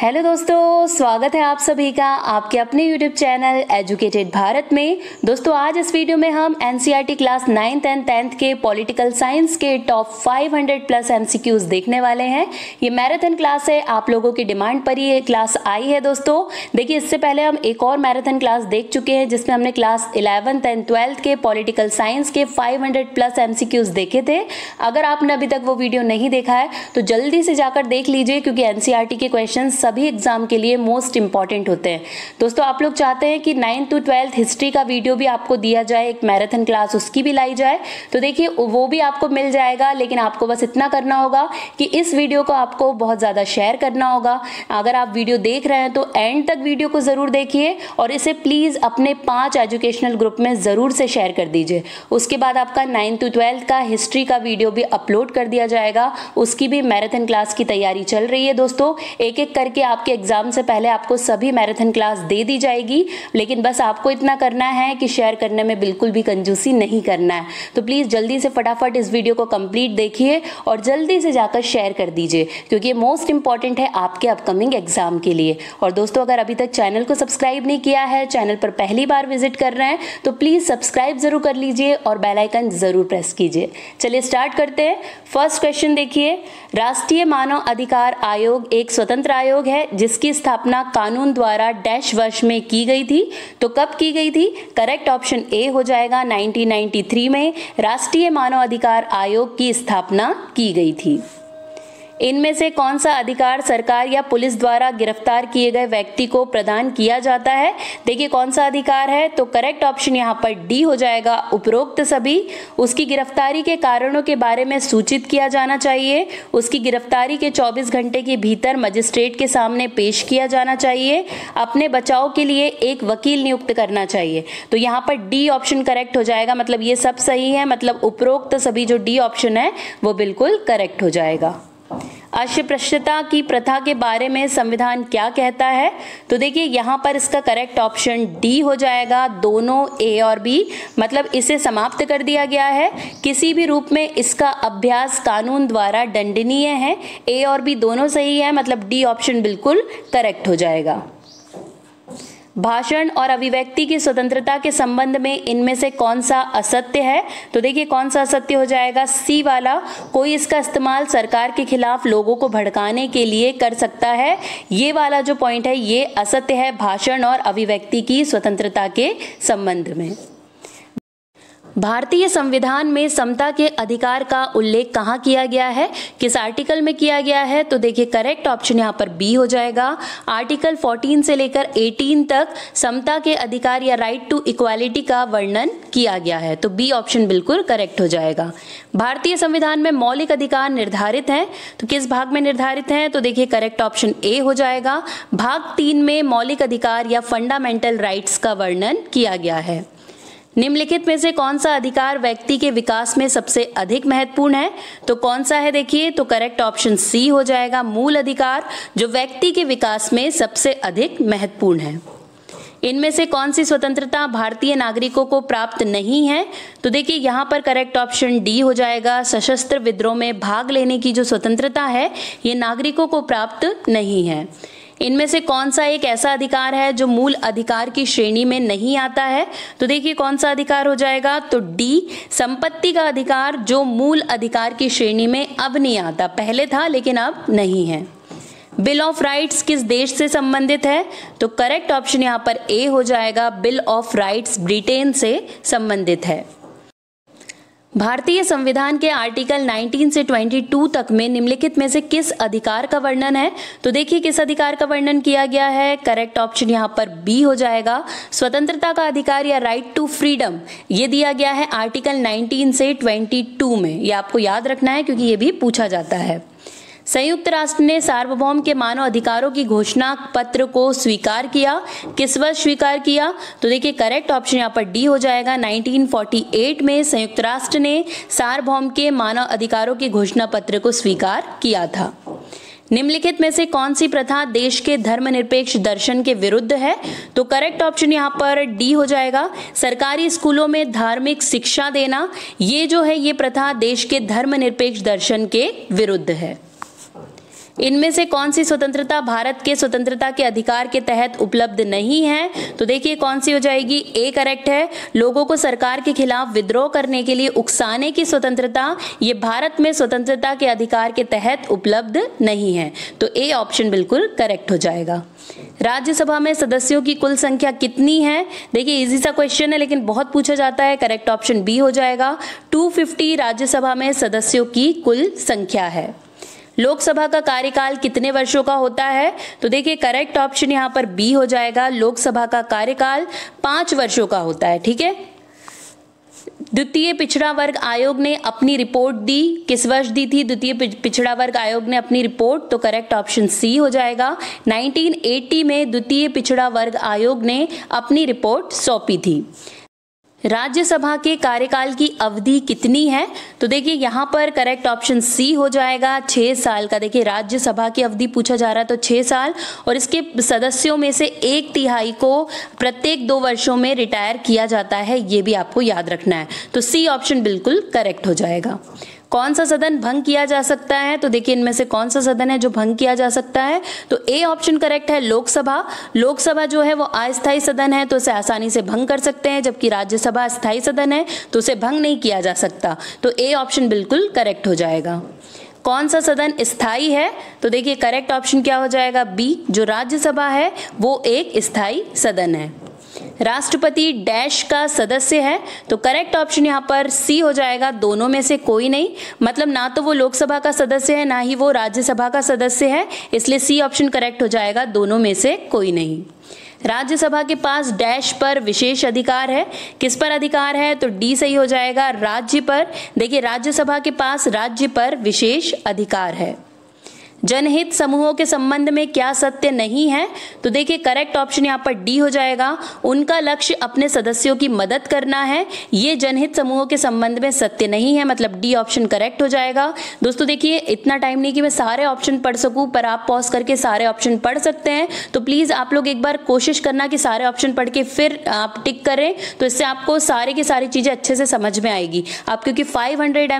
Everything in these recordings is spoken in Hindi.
हेलो दोस्तों स्वागत है आप सभी का आपके अपने यूट्यूब चैनल एजुकेटेड भारत में दोस्तों आज इस वीडियो में हम NCERT class ninth and tenth के पॉलिटिकल साइंस के टॉप 500 प्लस एमसीक्यूज देखने वाले हैं ये मैराथन क्लास है आप लोगों की डिमांड पर ये क्लास आई है दोस्तों देखिए इससे पहले हम एक और मैराथन क्लास देख चुके हैं जिसमें हमने क्लास इलेवंथ एंड ट्वेल्थ के पॉलिटिकल साइंस के फाइव प्लस एम देखे थे अगर आपने अभी तक वो वीडियो नहीं देखा है तो जल्दी से जाकर देख लीजिए क्योंकि एन e के क्वेश्चन सभी एग्ज़ाम के लिए मोस्ट इंपॉर्टेंट होते हैं दोस्तों आप लोग चाहते हैं कि नाइन्थ टू ट्वेल्थ हिस्ट्री का वीडियो भी आपको दिया जाए एक मैराथन क्लास उसकी भी लाई जाए तो देखिए वो भी आपको मिल जाएगा लेकिन आपको बस इतना करना होगा कि इस वीडियो को आपको बहुत ज़्यादा शेयर करना होगा अगर आप वीडियो देख रहे हैं तो एंड तक वीडियो को ज़रूर देखिए और इसे प्लीज़ अपने पाँच एजुकेशनल ग्रुप में ज़रूर से शेयर कर दीजिए उसके बाद आपका नाइन्थ टू ट्वेल्थ का हिस्ट्री का वीडियो भी अपलोड कर दिया जाएगा उसकी भी मैराथन क्लास की तैयारी चल रही है दोस्तों एक एक करके कि आपके एग्ज़ाम से पहले आपको सभी मैराथन क्लास दे दी जाएगी लेकिन बस आपको इतना करना है कि शेयर करने में बिल्कुल भी कंजूसी नहीं करना है तो प्लीज़ जल्दी से फटाफट इस वीडियो को कंप्लीट देखिए और जल्दी से जाकर शेयर कर दीजिए क्योंकि ये मोस्ट इंपॉर्टेंट है आपके अपकमिंग एग्ज़ाम के लिए और दोस्तों अगर अभी तक चैनल को सब्सक्राइब नहीं किया है चैनल पर पहली बार विजिट कर रहे हैं तो प्लीज़ सब्सक्राइब ज़रूर कर लीजिए और बेलाइकन ज़रूर प्रेस कीजिए चलिए स्टार्ट करते हैं फर्स्ट क्वेश्चन देखिए राष्ट्रीय मानव अधिकार आयोग एक स्वतंत्र आयोग है जिसकी स्थापना कानून द्वारा डैश वर्ष में की गई थी तो कब की गई थी करेक्ट ऑप्शन ए हो जाएगा 1993 में राष्ट्रीय मानव अधिकार आयोग की स्थापना की गई थी इनमें से कौन सा अधिकार सरकार या पुलिस द्वारा गिरफ्तार किए गए व्यक्ति को प्रदान किया जाता है देखिए कौन सा अधिकार है तो करेक्ट ऑप्शन यहाँ पर डी हो जाएगा उपरोक्त सभी उसकी गिरफ्तारी के कारणों के बारे में सूचित किया जाना चाहिए उसकी गिरफ्तारी के 24 घंटे के भीतर मजिस्ट्रेट के सामने पेश किया जाना चाहिए अपने बचाव के लिए एक वकील नियुक्त करना चाहिए तो यहाँ पर डी ऑप्शन करेक्ट हो जाएगा मतलब ये सब सही है मतलब उपरोक्त सभी जो डी ऑप्शन है वो बिल्कुल करेक्ट हो जाएगा अस्पृश्यता की प्रथा के बारे में संविधान क्या कहता है तो देखिए यहाँ पर इसका करेक्ट ऑप्शन डी हो जाएगा दोनों ए और बी मतलब इसे समाप्त कर दिया गया है किसी भी रूप में इसका अभ्यास कानून द्वारा दंडनीय है ए और बी दोनों सही है मतलब डी ऑप्शन बिल्कुल करेक्ट हो जाएगा भाषण और अभिव्यक्ति की स्वतंत्रता के संबंध में इनमें से कौन सा असत्य है तो देखिए कौन सा असत्य हो जाएगा सी वाला कोई इसका इस्तेमाल सरकार के खिलाफ लोगों को भड़काने के लिए कर सकता है ये वाला जो पॉइंट है ये असत्य है भाषण और अभिव्यक्ति की स्वतंत्रता के संबंध में भारतीय संविधान में समता के अधिकार का उल्लेख कहाँ किया गया है किस आर्टिकल में किया गया है तो देखिए करेक्ट ऑप्शन यहाँ पर बी हो जाएगा आर्टिकल 14 से लेकर 18 तक समता के अधिकार या राइट टू इक्वालिटी का वर्णन किया गया है तो बी ऑप्शन बिल्कुल करेक्ट हो जाएगा भारतीय संविधान में मौलिक अधिकार निर्धारित हैं तो किस भाग में निर्धारित हैं तो देखिए करेक्ट ऑप्शन ए हो जाएगा भाग तीन में मौलिक अधिकार या फंडामेंटल राइट्स का वर्णन किया गया है निम्नलिखित में से कौन सा अधिकार व्यक्ति के विकास में सबसे अधिक महत्वपूर्ण है तो कौन सा है देखिए तो करेक्ट ऑप्शन सी हो जाएगा मूल अधिकार जो व्यक्ति के विकास में सबसे अधिक महत्वपूर्ण है इनमें से कौन सी स्वतंत्रता भारतीय नागरिकों को प्राप्त नहीं है तो देखिए यहाँ पर करेक्ट ऑप्शन डी हो जाएगा सशस्त्र विद्रोह में भाग लेने की जो स्वतंत्रता है ये नागरिकों को प्राप्त नहीं है इनमें से कौन सा एक ऐसा अधिकार है जो मूल अधिकार की श्रेणी में नहीं आता है तो देखिए कौन सा अधिकार हो जाएगा तो डी संपत्ति का अधिकार जो मूल अधिकार की श्रेणी में अब नहीं आता पहले था लेकिन अब नहीं है बिल ऑफ राइट्स किस देश से संबंधित है तो करेक्ट ऑप्शन यहाँ पर ए हो जाएगा बिल ऑफ राइट्स ब्रिटेन से संबंधित है भारतीय संविधान के आर्टिकल 19 से 22 तक में निम्नलिखित में से किस अधिकार का वर्णन है तो देखिए किस अधिकार का वर्णन किया गया है करेक्ट ऑप्शन यहाँ पर बी हो जाएगा स्वतंत्रता का अधिकार या राइट टू फ्रीडम ये दिया गया है आर्टिकल 19 से 22 में ये आपको याद रखना है क्योंकि ये भी पूछा जाता है संयुक्त राष्ट्र ने सार्वभौम के मानव अधिकारों की घोषणा पत्र को स्वीकार किया किस वर्ष स्वीकार किया तो देखिए करेक्ट ऑप्शन यहाँ पर डी हो जाएगा 1948 में संयुक्त राष्ट्र ने सार्वभौम के मानव अधिकारों के घोषणा पत्र को स्वीकार किया था निम्नलिखित में से कौन सी प्रथा देश के धर्मनिरपेक्ष दर्शन के विरुद्ध है तो करेक्ट ऑप्शन यहाँ पर डी हो जाएगा सरकारी स्कूलों में धार्मिक शिक्षा देना ये जो है ये प्रथा देश के धर्मनिरपेक्ष दर्शन के विरुद्ध है इनमें से कौन सी स्वतंत्रता भारत के स्वतंत्रता के अधिकार के तहत उपलब्ध नहीं है तो देखिए कौन सी हो जाएगी ए करेक्ट है लोगों को सरकार के खिलाफ विद्रोह करने के लिए उकसाने की स्वतंत्रता ये भारत में स्वतंत्रता के अधिकार के तहत उपलब्ध नहीं है तो ए ऑप्शन बिल्कुल करेक्ट हो जाएगा राज्यसभा में सदस्यों की कुल संख्या कितनी है देखिए इजी सा क्वेश्चन है लेकिन बहुत पूछा जाता है करेक्ट ऑप्शन बी हो जाएगा 250 राज्यसभा में सदस्यों की कुल संख्या है लोकसभा का कार्यकाल कितने वर्षों का होता है तो देखिए करेक्ट ऑप्शन यहां पर बी हो जाएगा लोकसभा का कार्यकाल पांच वर्षों का होता है ठीक है द्वितीय पिछड़ा वर्ग आयोग ने अपनी रिपोर्ट दी किस वर्ष दी थी द्वितीय पिछड़ा वर्ग आयोग ने अपनी रिपोर्ट तो करेक्ट ऑप्शन सी हो जाएगा 1980 में द्वितीय पिछड़ा वर्ग आयोग ने अपनी रिपोर्ट सौंपी थी राज्यसभा के कार्यकाल की अवधि कितनी है तो देखिए यहाँ पर करेक्ट ऑप्शन सी हो जाएगा छः साल का देखिए राज्यसभा की अवधि पूछा जा रहा है तो छः साल और इसके सदस्यों में से एक तिहाई को प्रत्येक दो वर्षों में रिटायर किया जाता है ये भी आपको याद रखना है तो सी ऑप्शन बिल्कुल करेक्ट हो जाएगा कौन सा सदन भंग किया जा सकता है तो देखिए इनमें से कौन सा सदन है जो भंग किया जा सकता है तो ए ऑप्शन करेक्ट है लोकसभा लोकसभा जो है वो अस्थायी सदन है तो उसे आसानी से भंग कर सकते हैं जबकि राज्यसभा स्थायी सदन है तो उसे भंग नहीं किया जा सकता तो ए ऑप्शन बिल्कुल करेक्ट हो जाएगा कौन सा सदन स्थाई है तो देखिए करेक्ट ऑप्शन क्या हो जाएगा बी जो राज्यसभा है वो एक स्थायी सदन है राष्ट्रपति डैश का सदस्य है तो करेक्ट ऑप्शन यहाँ पर सी हो जाएगा दोनों में से कोई नहीं मतलब ना तो वो लोकसभा का सदस्य है ना ही वो राज्यसभा का सदस्य है इसलिए सी ऑप्शन करेक्ट हो जाएगा दोनों में से कोई नहीं राज्यसभा के पास डैश पर विशेष अधिकार है किस पर अधिकार है तो डी सही हो जाएगा राज्य पर देखिए राज्यसभा के पास राज्य पर विशेष अधिकार है जनहित समूहों के संबंध में क्या सत्य नहीं है तो देखिए करेक्ट ऑप्शन यहाँ पर डी हो जाएगा उनका लक्ष्य अपने सदस्यों की मदद करना है ये जनहित समूहों के संबंध में सत्य नहीं है मतलब डी ऑप्शन करेक्ट हो जाएगा दोस्तों देखिए इतना टाइम नहीं कि मैं सारे ऑप्शन पढ़ सकूँ पर आप पॉज करके सारे ऑप्शन पढ़ सकते हैं तो प्लीज़ आप लोग एक बार कोशिश करना कि सारे ऑप्शन पढ़ के फिर आप टिक करें तो इससे आपको सारे की सारी चीज़ें अच्छे से समझ में आएगी आप क्योंकि फाइव हंड्रेड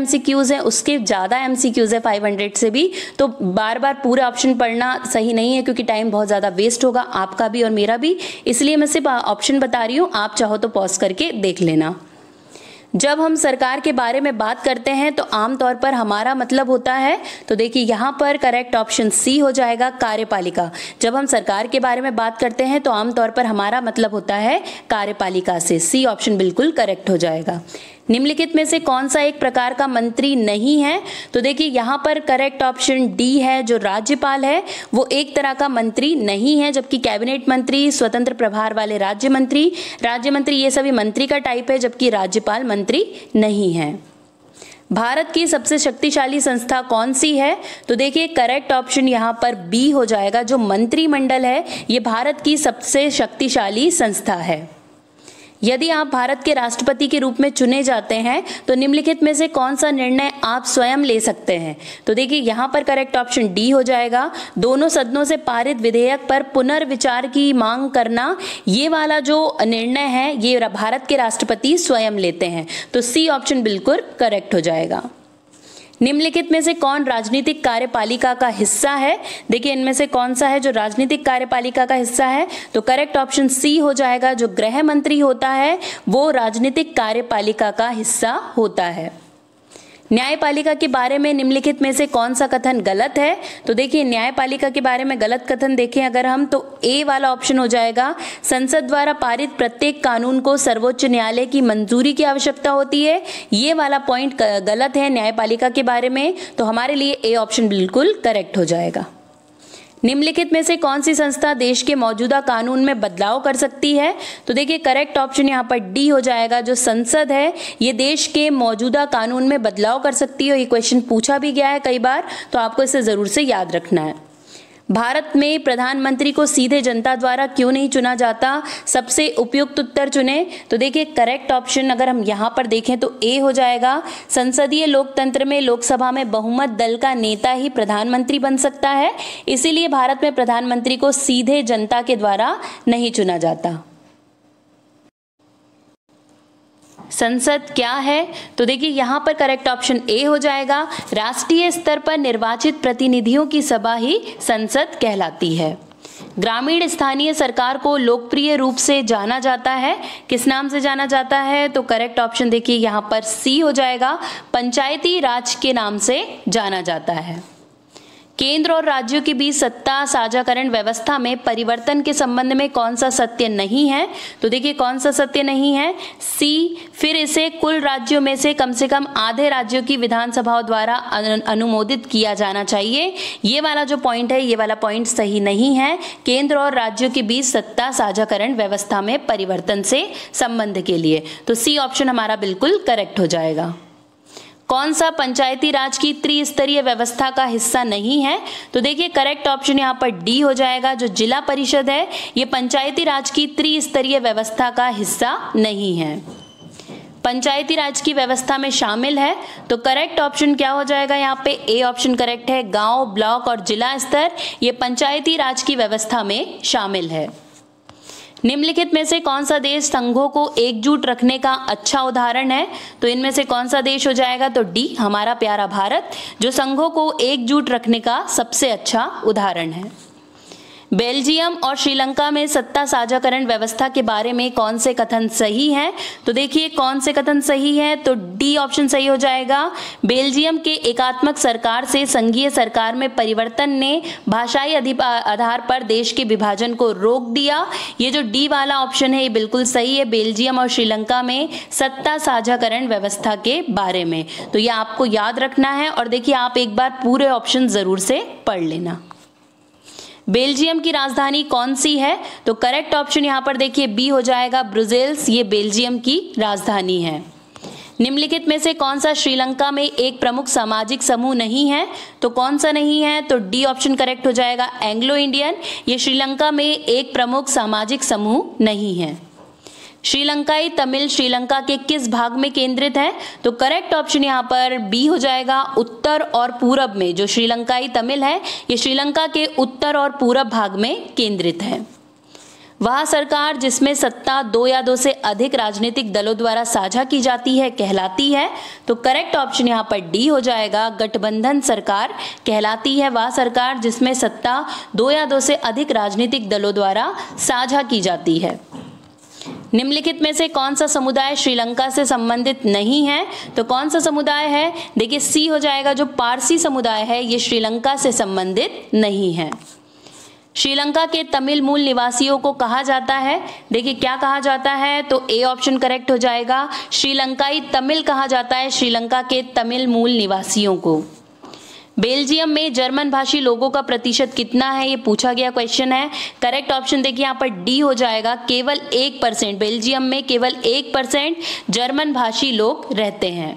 है उसके ज़्यादा एम है फाइव से भी तो बार बार पूरा ऑप्शन पढ़ना सही नहीं है क्योंकि टाइम बहुत ज़्यादा वेस्ट होगा आपका भी और मेरा भी इसलिए मैं सिर्फ ऑप्शन बता रही हूँ आप चाहो तो पॉज करके देख लेना जब हम सरकार के बारे में बात करते हैं तो आमतौर पर हमारा मतलब होता है तो देखिए यहाँ पर करेक्ट ऑप्शन सी हो जाएगा कार्यपालिका जब हम सरकार के बारे में बात करते हैं तो आमतौर पर हमारा मतलब होता है कार्यपालिका से सी ऑप्शन बिल्कुल करेक्ट हो जाएगा निम्नलिखित में से कौन सा एक प्रकार का मंत्री नहीं है तो देखिए यहाँ पर करेक्ट ऑप्शन डी है जो राज्यपाल है वो एक तरह का मंत्री नहीं है जबकि कैबिनेट मंत्री स्वतंत्र प्रभार वाले राज्य मंत्री राज्य मंत्री ये सभी मंत्री का टाइप है जबकि राज्यपाल मंत्री नहीं है भारत की सबसे शक्तिशाली संस्था कौन सी है तो देखिए करेक्ट ऑप्शन यहाँ पर बी हो जाएगा जो मंत्रिमंडल है ये भारत की सबसे शक्तिशाली संस्था है यदि आप भारत के राष्ट्रपति के रूप में चुने जाते हैं तो निम्नलिखित में से कौन सा निर्णय आप स्वयं ले सकते हैं तो देखिए यहाँ पर करेक्ट ऑप्शन डी हो जाएगा दोनों सदनों से पारित विधेयक पर पुनर्विचार की मांग करना ये वाला जो निर्णय है ये भारत के राष्ट्रपति स्वयं लेते हैं तो सी ऑप्शन बिल्कुल करेक्ट हो जाएगा निम्नलिखित में से कौन राजनीतिक कार्यपालिका का हिस्सा है देखिए इनमें से कौन सा है जो राजनीतिक कार्यपालिका का हिस्सा है तो करेक्ट ऑप्शन सी हो जाएगा जो गृह मंत्री होता है वो राजनीतिक कार्यपालिका का हिस्सा होता है न्यायपालिका के बारे में निम्नलिखित में से कौन सा कथन गलत है तो देखिए न्यायपालिका के बारे में गलत कथन देखें अगर हम तो ए वाला ऑप्शन हो जाएगा संसद द्वारा पारित प्रत्येक कानून को सर्वोच्च न्यायालय की मंजूरी की आवश्यकता होती है ये वाला पॉइंट गलत है न्यायपालिका के बारे में तो हमारे लिए ए ऑप्शन बिल्कुल करेक्ट हो जाएगा निम्नलिखित में से कौन सी संस्था देश के मौजूदा कानून में बदलाव कर सकती है तो देखिए करेक्ट ऑप्शन यहाँ पर डी हो जाएगा जो संसद है ये देश के मौजूदा कानून में बदलाव कर सकती है ये क्वेश्चन पूछा भी गया है कई बार तो आपको इसे ज़रूर से याद रखना है भारत में प्रधानमंत्री को सीधे जनता द्वारा क्यों नहीं चुना जाता सबसे उपयुक्त उत्तर चुने तो देखिए करेक्ट ऑप्शन अगर हम यहाँ पर देखें तो ए हो जाएगा संसदीय लोकतंत्र में लोकसभा में बहुमत दल का नेता ही प्रधानमंत्री बन सकता है इसीलिए भारत में प्रधानमंत्री को सीधे जनता के द्वारा नहीं चुना जाता संसद क्या है तो देखिए यहाँ पर करेक्ट ऑप्शन ए हो जाएगा राष्ट्रीय स्तर पर निर्वाचित प्रतिनिधियों की सभा ही संसद कहलाती है ग्रामीण स्थानीय सरकार को लोकप्रिय रूप से जाना जाता है किस नाम से जाना जाता है तो करेक्ट ऑप्शन देखिए यहाँ पर सी हो जाएगा पंचायती राज के नाम से जाना जाता है केंद्र और राज्यों के बीच सत्ता साझाकरण व्यवस्था में परिवर्तन के संबंध में कौन सा सत्य नहीं है तो देखिए कौन सा सत्य नहीं है सी फिर इसे कुल राज्यों में से कम से कम आधे राज्यों की विधानसभाओं द्वारा अनुमोदित किया जाना चाहिए ये वाला जो पॉइंट है ये वाला पॉइंट सही नहीं है केंद्र और राज्यों के बीच सत्ता साझाकरण व्यवस्था में परिवर्तन से संबंध के लिए तो सी ऑप्शन हमारा बिल्कुल करेक्ट हो जाएगा कौन सा पंचायती राज की त्रिस्तरीय व्यवस्था का हिस्सा नहीं है तो देखिए करेक्ट ऑप्शन यहाँ पर डी हो जाएगा जो जिला परिषद है ये पंचायती राज की त्रिस्तरीय व्यवस्था का हिस्सा नहीं है पंचायती राज की व्यवस्था में शामिल है तो करेक्ट ऑप्शन क्या हो जाएगा यहाँ पे ए ऑप्शन करेक्ट है गांव ब्लॉक और जिला स्तर ये पंचायती राज की व्यवस्था में शामिल है निम्नलिखित में से कौन सा देश संघों को एकजुट रखने का अच्छा उदाहरण है तो इनमें से कौन सा देश हो जाएगा तो डी हमारा प्यारा भारत जो संघों को एकजुट रखने का सबसे अच्छा उदाहरण है बेल्जियम और श्रीलंका में सत्ता साझाकरण व्यवस्था के बारे में कौन से कथन सही है तो देखिए कौन से कथन सही है तो डी ऑप्शन सही हो जाएगा बेल्जियम के एकात्मक सरकार से संघीय सरकार में परिवर्तन ने भाषाई आधार पर देश के विभाजन को रोक दिया ये जो डी वाला ऑप्शन है ये बिल्कुल सही है बेल्जियम और श्रीलंका में सत्ता साझाकरण व्यवस्था के बारे में तो ये आपको याद रखना है और देखिए आप एक बार पूरे ऑप्शन ज़रूर से पढ़ लेना बेल्जियम की राजधानी कौन सी है तो करेक्ट ऑप्शन यहाँ पर देखिए बी हो जाएगा ब्रुजेल्स ये बेल्जियम की राजधानी है निम्नलिखित में से कौन सा श्रीलंका में एक प्रमुख सामाजिक समूह नहीं है तो कौन सा नहीं है तो डी ऑप्शन करेक्ट हो जाएगा एंग्लो इंडियन ये श्रीलंका में एक प्रमुख सामाजिक समूह नहीं है श्रीलंकाई तमिल श्रीलंका के किस भाग में केंद्रित है तो करेक्ट ऑप्शन यहाँ पर बी हो जाएगा उत्तर और पूरब में जो श्रीलंकाई तमिल है ये श्रीलंका के उत्तर और पूरब भाग में केंद्रित है वह सरकार जिसमें सत्ता दो या दो से अधिक राजनीतिक दलों द्वारा साझा की जाती है कहलाती है तो करेक्ट ऑप्शन यहाँ पर डी हो जाएगा गठबंधन सरकार कहलाती है वह सरकार जिसमें सत्ता दो या दो से अधिक राजनीतिक दलों द्वारा साझा की जाती है निम्नलिखित में से कौन सा समुदाय श्रीलंका से संबंधित नहीं है तो कौन सा समुदाय है देखिए सी हो जाएगा जो पारसी समुदाय है ये श्रीलंका से संबंधित नहीं है श्रीलंका के तमिल मूल निवासियों को कहा जाता है देखिए क्या कहा जाता है तो ए ऑप्शन करेक्ट हो जाएगा श्रीलंकाई तमिल कहा जाता है श्रीलंका के तमिल मूल निवासियों को बेल्जियम में जर्मन भाषी लोगों का प्रतिशत कितना है ये पूछा गया क्वेश्चन है करेक्ट ऑप्शन देखिए यहाँ पर डी हो जाएगा केवल एक परसेंट बेल्जियम में केवल एक परसेंट जर्मन भाषी लोग रहते हैं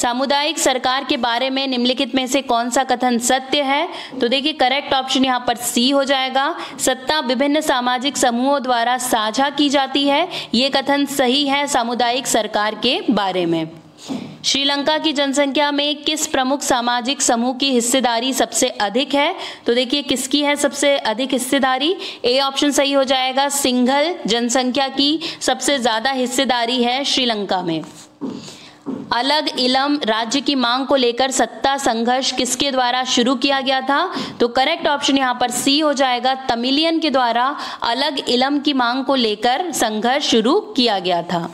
सामुदायिक सरकार के बारे में निम्नलिखित में से कौन सा कथन सत्य है तो देखिए करेक्ट ऑप्शन यहाँ पर सी हो जाएगा सत्ता विभिन्न सामाजिक समूहों द्वारा साझा की जाती है ये कथन सही है सामुदायिक सरकार के बारे में श्रीलंका की जनसंख्या में किस प्रमुख सामाजिक समूह की हिस्सेदारी सबसे अधिक है तो देखिए किसकी है सबसे अधिक हिस्सेदारी ए ऑप्शन सही हो जाएगा सिंघल जनसंख्या की सबसे ज़्यादा हिस्सेदारी है श्रीलंका में अलग इलम राज्य की मांग को लेकर सत्ता संघर्ष किसके द्वारा शुरू किया गया था तो करेक्ट ऑप्शन यहाँ पर सी हो जाएगा तमिलियन के द्वारा अलग इलम की मांग को लेकर संघर्ष शुरू किया गया था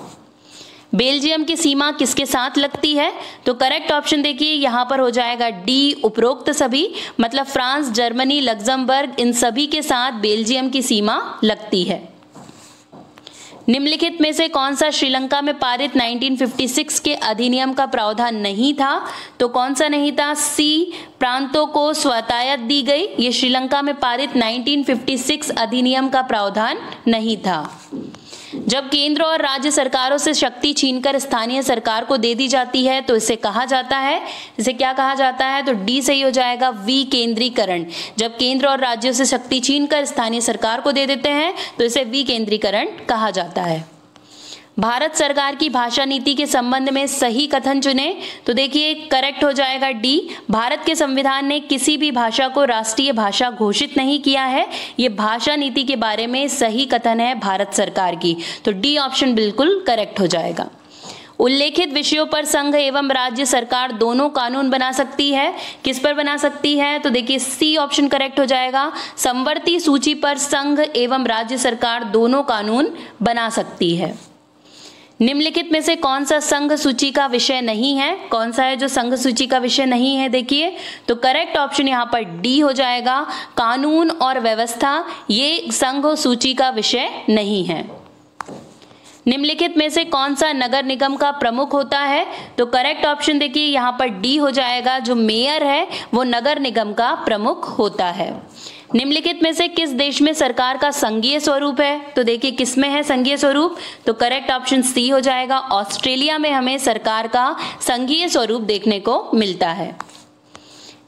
बेल्जियम की सीमा किसके साथ लगती है तो करेक्ट ऑप्शन देखिए यहाँ पर हो जाएगा डी उपरोक्त सभी मतलब फ्रांस जर्मनी लग्जमबर्ग इन सभी के साथ बेल्जियम की सीमा लगती है निम्नलिखित में से कौन सा श्रीलंका में पारित 1956 के अधिनियम का प्रावधान नहीं था तो कौन सा नहीं था सी प्रांतों को स्वतायत दी गई ये श्रीलंका में पारित 1956 अधिनियम का प्रावधान नहीं था जब केंद्र और राज्य सरकारों से शक्ति छीनकर स्थानीय सरकार को दे दी जाती है तो इसे कहा जाता है इसे क्या कहा जाता है तो डी सही हो जाएगा वी केंद्रीकरण जब केंद्र और राज्यों से शक्ति छीनकर स्थानीय सरकार को दे देते हैं तो इसे वी केंद्रीकरण कहा जाता है भारत सरकार की भाषा नीति के संबंध में सही कथन चुने तो देखिए करेक्ट हो जाएगा डी भारत के संविधान ने किसी भी भाषा को राष्ट्रीय भाषा घोषित नहीं किया है ये भाषा नीति के बारे में सही कथन है भारत सरकार की तो डी ऑप्शन बिल्कुल करेक्ट हो जाएगा उल्लेखित विषयों पर संघ एवं राज्य सरकार दोनों कानून बना सकती है किस पर बना सकती है तो देखिए सी ऑप्शन करेक्ट हो जाएगा संवर्ती सूची पर संघ एवं राज्य सरकार दोनों कानून बना सकती है निम्नलिखित में से कौन सा संघ सूची का विषय नहीं है कौन सा है जो संघ सूची का विषय नहीं है देखिए तो करेक्ट ऑप्शन यहाँ पर डी हो जाएगा कानून और व्यवस्था ये संघ सूची का विषय नहीं है निम्नलिखित में से कौन सा नगर निगम का प्रमुख होता है तो करेक्ट ऑप्शन देखिए यहाँ पर डी हो जाएगा जो मेयर है वो नगर निगम का प्रमुख होता है निम्नलिखित में से किस देश में सरकार का संघीय स्वरूप है तो देखिए किस में है संघीय स्वरूप तो करेक्ट ऑप्शन सी हो जाएगा ऑस्ट्रेलिया में हमें सरकार का संघीय स्वरूप देखने को मिलता है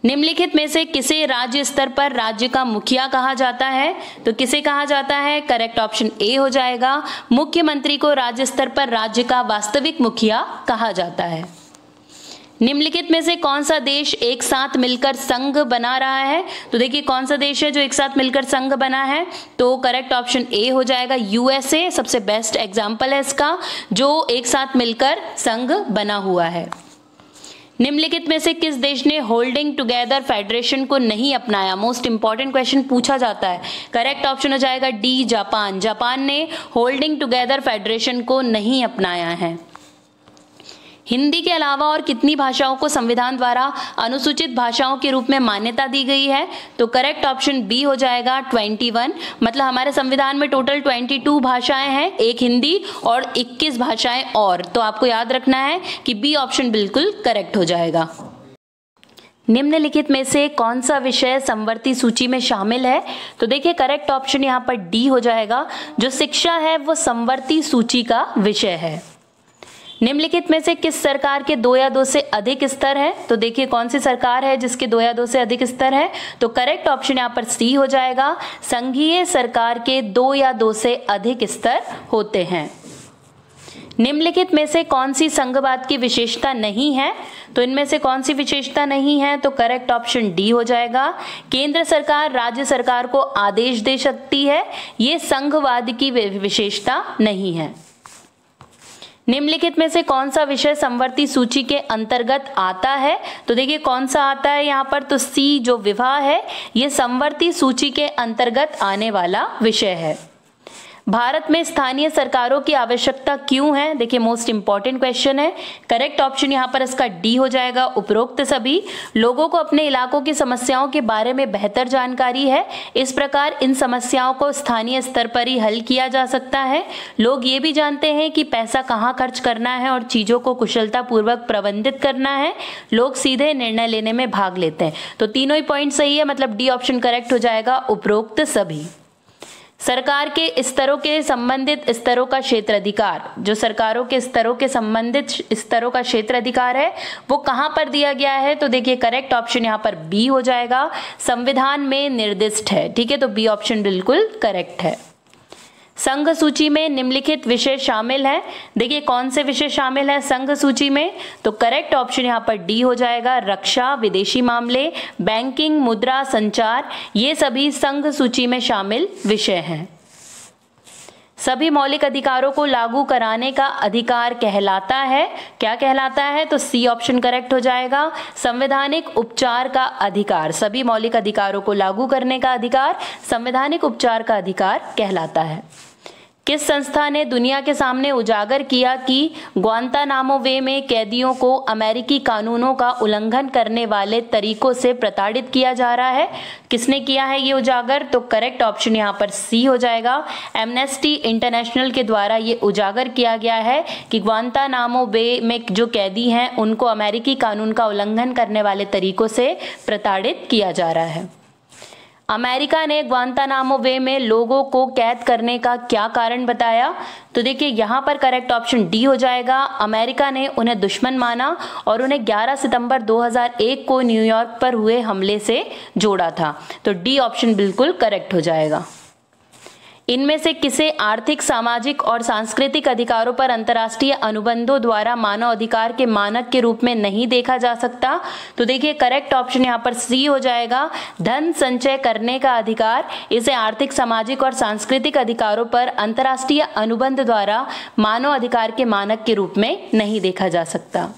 निम्नलिखित में से किसे राज्य स्तर पर राज्य का मुखिया कहा जाता है तो किसे कहा जाता है करेक्ट ऑप्शन ए हो जाएगा मुख्यमंत्री को राज्य स्तर पर राज्य का वास्तविक मुखिया कहा जाता है निम्नलिखित में से कौन सा देश एक साथ मिलकर संघ बना रहा है तो देखिए कौन सा देश है जो एक साथ मिलकर संघ बना है तो करेक्ट ऑप्शन ए हो जाएगा यूएसए सबसे बेस्ट एग्जाम्पल है इसका जो एक साथ मिलकर संघ बना हुआ है निम्नलिखित में से किस देश ने होल्डिंग टुगेदर फेडरेशन को नहीं अपनाया मोस्ट इंपॉर्टेंट क्वेश्चन पूछा जाता है करेक्ट ऑप्शन हो जाएगा डी जापान जापान ने होल्डिंग टुगेदर फेडरेशन को नहीं अपनाया है हिंदी के अलावा और कितनी भाषाओं को संविधान द्वारा अनुसूचित भाषाओं के रूप में मान्यता दी गई है तो करेक्ट ऑप्शन बी हो जाएगा 21 मतलब हमारे संविधान में टोटल 22 भाषाएं हैं एक हिंदी और 21 भाषाएं और तो आपको याद रखना है कि बी ऑप्शन बिल्कुल करेक्ट हो जाएगा निम्नलिखित में से कौन सा विषय संवर्ती सूची में शामिल है तो देखिए करेक्ट ऑप्शन यहाँ पर डी हो जाएगा जो शिक्षा है वो संवर्ती सूची का विषय है निम्नलिखित में से किस सरकार के दो या दो से अधिक स्तर है तो देखिए कौन सी सरकार है जिसके दो या दो से अधिक स्तर है तो करेक्ट ऑप्शन यहाँ पर सी हो जाएगा संघीय सरकार के दो या दो से अधिक स्तर होते हैं निम्नलिखित में से कौन सी संघवाद की विशेषता नहीं है तो इनमें से कौन सी विशेषता नहीं है तो करेक्ट ऑप्शन डी हो जाएगा केंद्र सरकार राज्य सरकार को आदेश दे सकती है ये संघवाद की विशेषता नहीं है निम्नलिखित में से कौन सा विषय संवर्ती सूची के अंतर्गत आता है तो देखिए कौन सा आता है यहाँ पर तो सी जो विवाह है ये संवर्ती सूची के अंतर्गत आने वाला विषय है भारत में स्थानीय सरकारों की आवश्यकता क्यों है देखिए मोस्ट इंपॉर्टेंट क्वेश्चन है करेक्ट ऑप्शन यहाँ पर इसका डी हो जाएगा उपरोक्त सभी लोगों को अपने इलाकों की समस्याओं के बारे में बेहतर जानकारी है इस प्रकार इन समस्याओं को स्थानीय स्तर पर ही हल किया जा सकता है लोग ये भी जानते हैं कि पैसा कहाँ खर्च करना है और चीज़ों को कुशलतापूर्वक प्रबंधित करना है लोग सीधे निर्णय लेने में भाग लेते हैं तो तीनों ही पॉइंट सही है मतलब डी ऑप्शन करेक्ट हो जाएगा उपरोक्त सभी सरकार के स्तरों के संबंधित स्तरों का क्षेत्र अधिकार जो सरकारों के स्तरों के संबंधित स्तरों का क्षेत्र अधिकार है वो कहाँ पर दिया गया है तो देखिए करेक्ट ऑप्शन यहाँ पर बी हो जाएगा संविधान में निर्दिष्ट है ठीक है तो बी ऑप्शन बिल्कुल करेक्ट है संघ सूची में निम्नलिखित विषय शामिल हैं देखिए कौन से विषय शामिल हैं संघ सूची में तो करेक्ट ऑप्शन यहाँ पर डी हो जाएगा रक्षा विदेशी मामले बैंकिंग मुद्रा संचार ये सभी संघ सूची में शामिल विषय हैं सभी मौलिक अधिकारों को लागू कराने का अधिकार कहलाता है क्या कहलाता है तो सी ऑप्शन करेक्ट हो जाएगा संवैधानिक उपचार का अधिकार सभी मौलिक अधिकारों को लागू करने का अधिकार संवैधानिक उपचार का अधिकार कहलाता है किस संस्था ने दुनिया के सामने उजागर किया कि ग्वांतानामो वे में कैदियों को अमेरिकी कानूनों का उल्लंघन करने वाले तरीकों से प्रताड़ित किया जा रहा है किसने किया है ये उजागर तो करेक्ट ऑप्शन यहाँ पर सी हो जाएगा एमनेस्टी इंटरनेशनल के द्वारा ये उजागर किया गया है कि नामो वे में जो कैदी हैं उनको अमेरिकी कानून का उल्लंघन करने वाले तरीकों से प्रताड़ित किया जा रहा है अमेरिका ने ग्वांतानामो वे में लोगों को कैद करने का क्या कारण बताया तो देखिए यहाँ पर करेक्ट ऑप्शन डी हो जाएगा अमेरिका ने उन्हें दुश्मन माना और उन्हें 11 सितंबर 2001 को न्यूयॉर्क पर हुए हमले से जोड़ा था तो डी ऑप्शन बिल्कुल करेक्ट हो जाएगा इनमें से किसे आर्थिक सामाजिक और सांस्कृतिक अधिकारों पर अंतर्राष्ट्रीय अनुबंधों द्वारा मानव अधिकार के मानक के रूप में नहीं देखा जा सकता तो देखिए करेक्ट ऑप्शन यहाँ पर सी हो जाएगा धन संचय करने का अधिकार इसे आर्थिक सामाजिक और सांस्कृतिक अधिकारों पर अंतर्राष्ट्रीय अनुबंध द्वारा मानव अधिकार के मानक के रूप में नहीं देखा जा सकता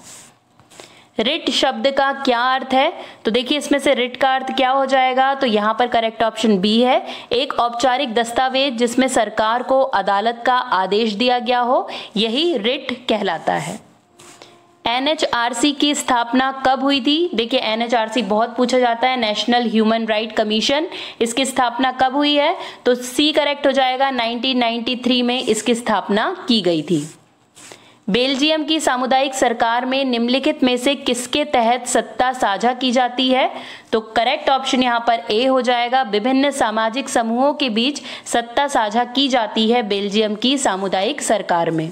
रिट शब्द का क्या अर्थ है तो देखिए इसमें से रिट का अर्थ क्या हो जाएगा तो यहाँ पर करेक्ट ऑप्शन बी है एक औपचारिक दस्तावेज जिसमें सरकार को अदालत का आदेश दिया गया हो यही रिट कहलाता है एनएचआरसी की स्थापना कब हुई थी देखिए एनएचआरसी बहुत पूछा जाता है नेशनल ह्यूमन राइट कमीशन इसकी स्थापना कब हुई है तो सी करेक्ट हो जाएगा 1993 में इसकी स्थापना की गई थी बेल्जियम की सामुदायिक सरकार में निम्नलिखित में से किसके तहत सत्ता साझा की जाती है तो करेक्ट ऑप्शन यहाँ पर ए हो जाएगा विभिन्न सामाजिक समूहों के बीच सत्ता साझा की जाती है बेल्जियम की सामुदायिक सरकार में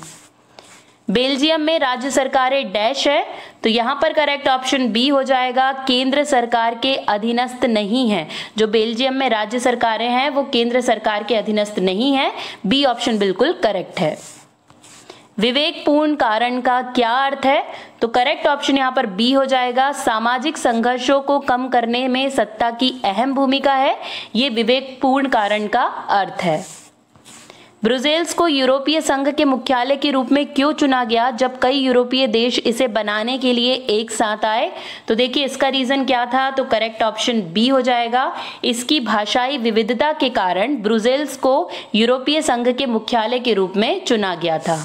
बेल्जियम में राज्य सरकारें डैश है तो यहाँ पर करेक्ट ऑप्शन बी हो जाएगा केंद्र सरकार के अधीनस्थ नहीं है जो बेल्जियम में राज्य सरकारें हैं वो केंद्र सरकार के अधीनस्थ नहीं है बी ऑप्शन बिल्कुल करेक्ट है विवेकपूर्ण कारण का क्या अर्थ है तो करेक्ट ऑप्शन यहाँ पर बी हो जाएगा सामाजिक संघर्षों को कम करने में सत्ता की अहम भूमिका है ये विवेकपूर्ण कारण का अर्थ है ब्रुजेल्स को यूरोपीय संघ के मुख्यालय के रूप में क्यों चुना गया जब कई यूरोपीय देश इसे बनाने के लिए एक साथ आए तो देखिए इसका रीज़न क्या था तो करेक्ट ऑप्शन बी हो जाएगा इसकी भाषाई विविधता के कारण ब्रुजेल्स को यूरोपीय संघ के मुख्यालय के रूप में चुना गया था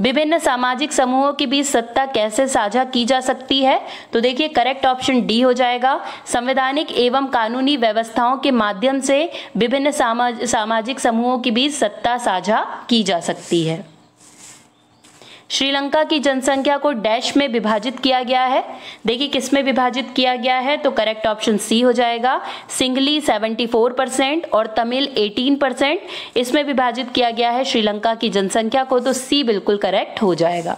विभिन्न सामाजिक समूहों के बीच सत्ता कैसे साझा की जा सकती है तो देखिए करेक्ट ऑप्शन डी हो जाएगा संवैधानिक एवं कानूनी व्यवस्थाओं के माध्यम से विभिन्न सामाजिक समूहों के बीच सत्ता साझा की जा सकती है श्रीलंका की जनसंख्या को डैश में विभाजित किया गया है देखिए किस में विभाजित किया गया है तो करेक्ट ऑप्शन सी हो जाएगा सिंगली 74 परसेंट और तमिल 18 परसेंट इसमें विभाजित किया गया है श्रीलंका की जनसंख्या को तो सी बिल्कुल करेक्ट हो जाएगा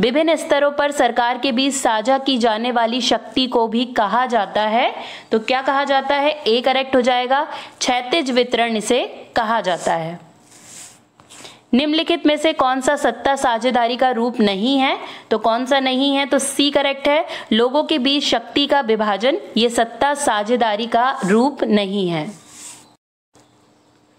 विभिन्न स्तरों पर सरकार के बीच साझा की जाने वाली शक्ति को भी कहा जाता है तो क्या कहा जाता है ए करेक्ट हो जाएगा क्षैतिज वितरण इसे कहा जाता है निम्नलिखित में से कौन सा सत्ता साझेदारी का रूप नहीं है तो कौन सा नहीं है तो सी करेक्ट है लोगों के बीच शक्ति का विभाजन ये सत्ता साझेदारी का रूप नहीं है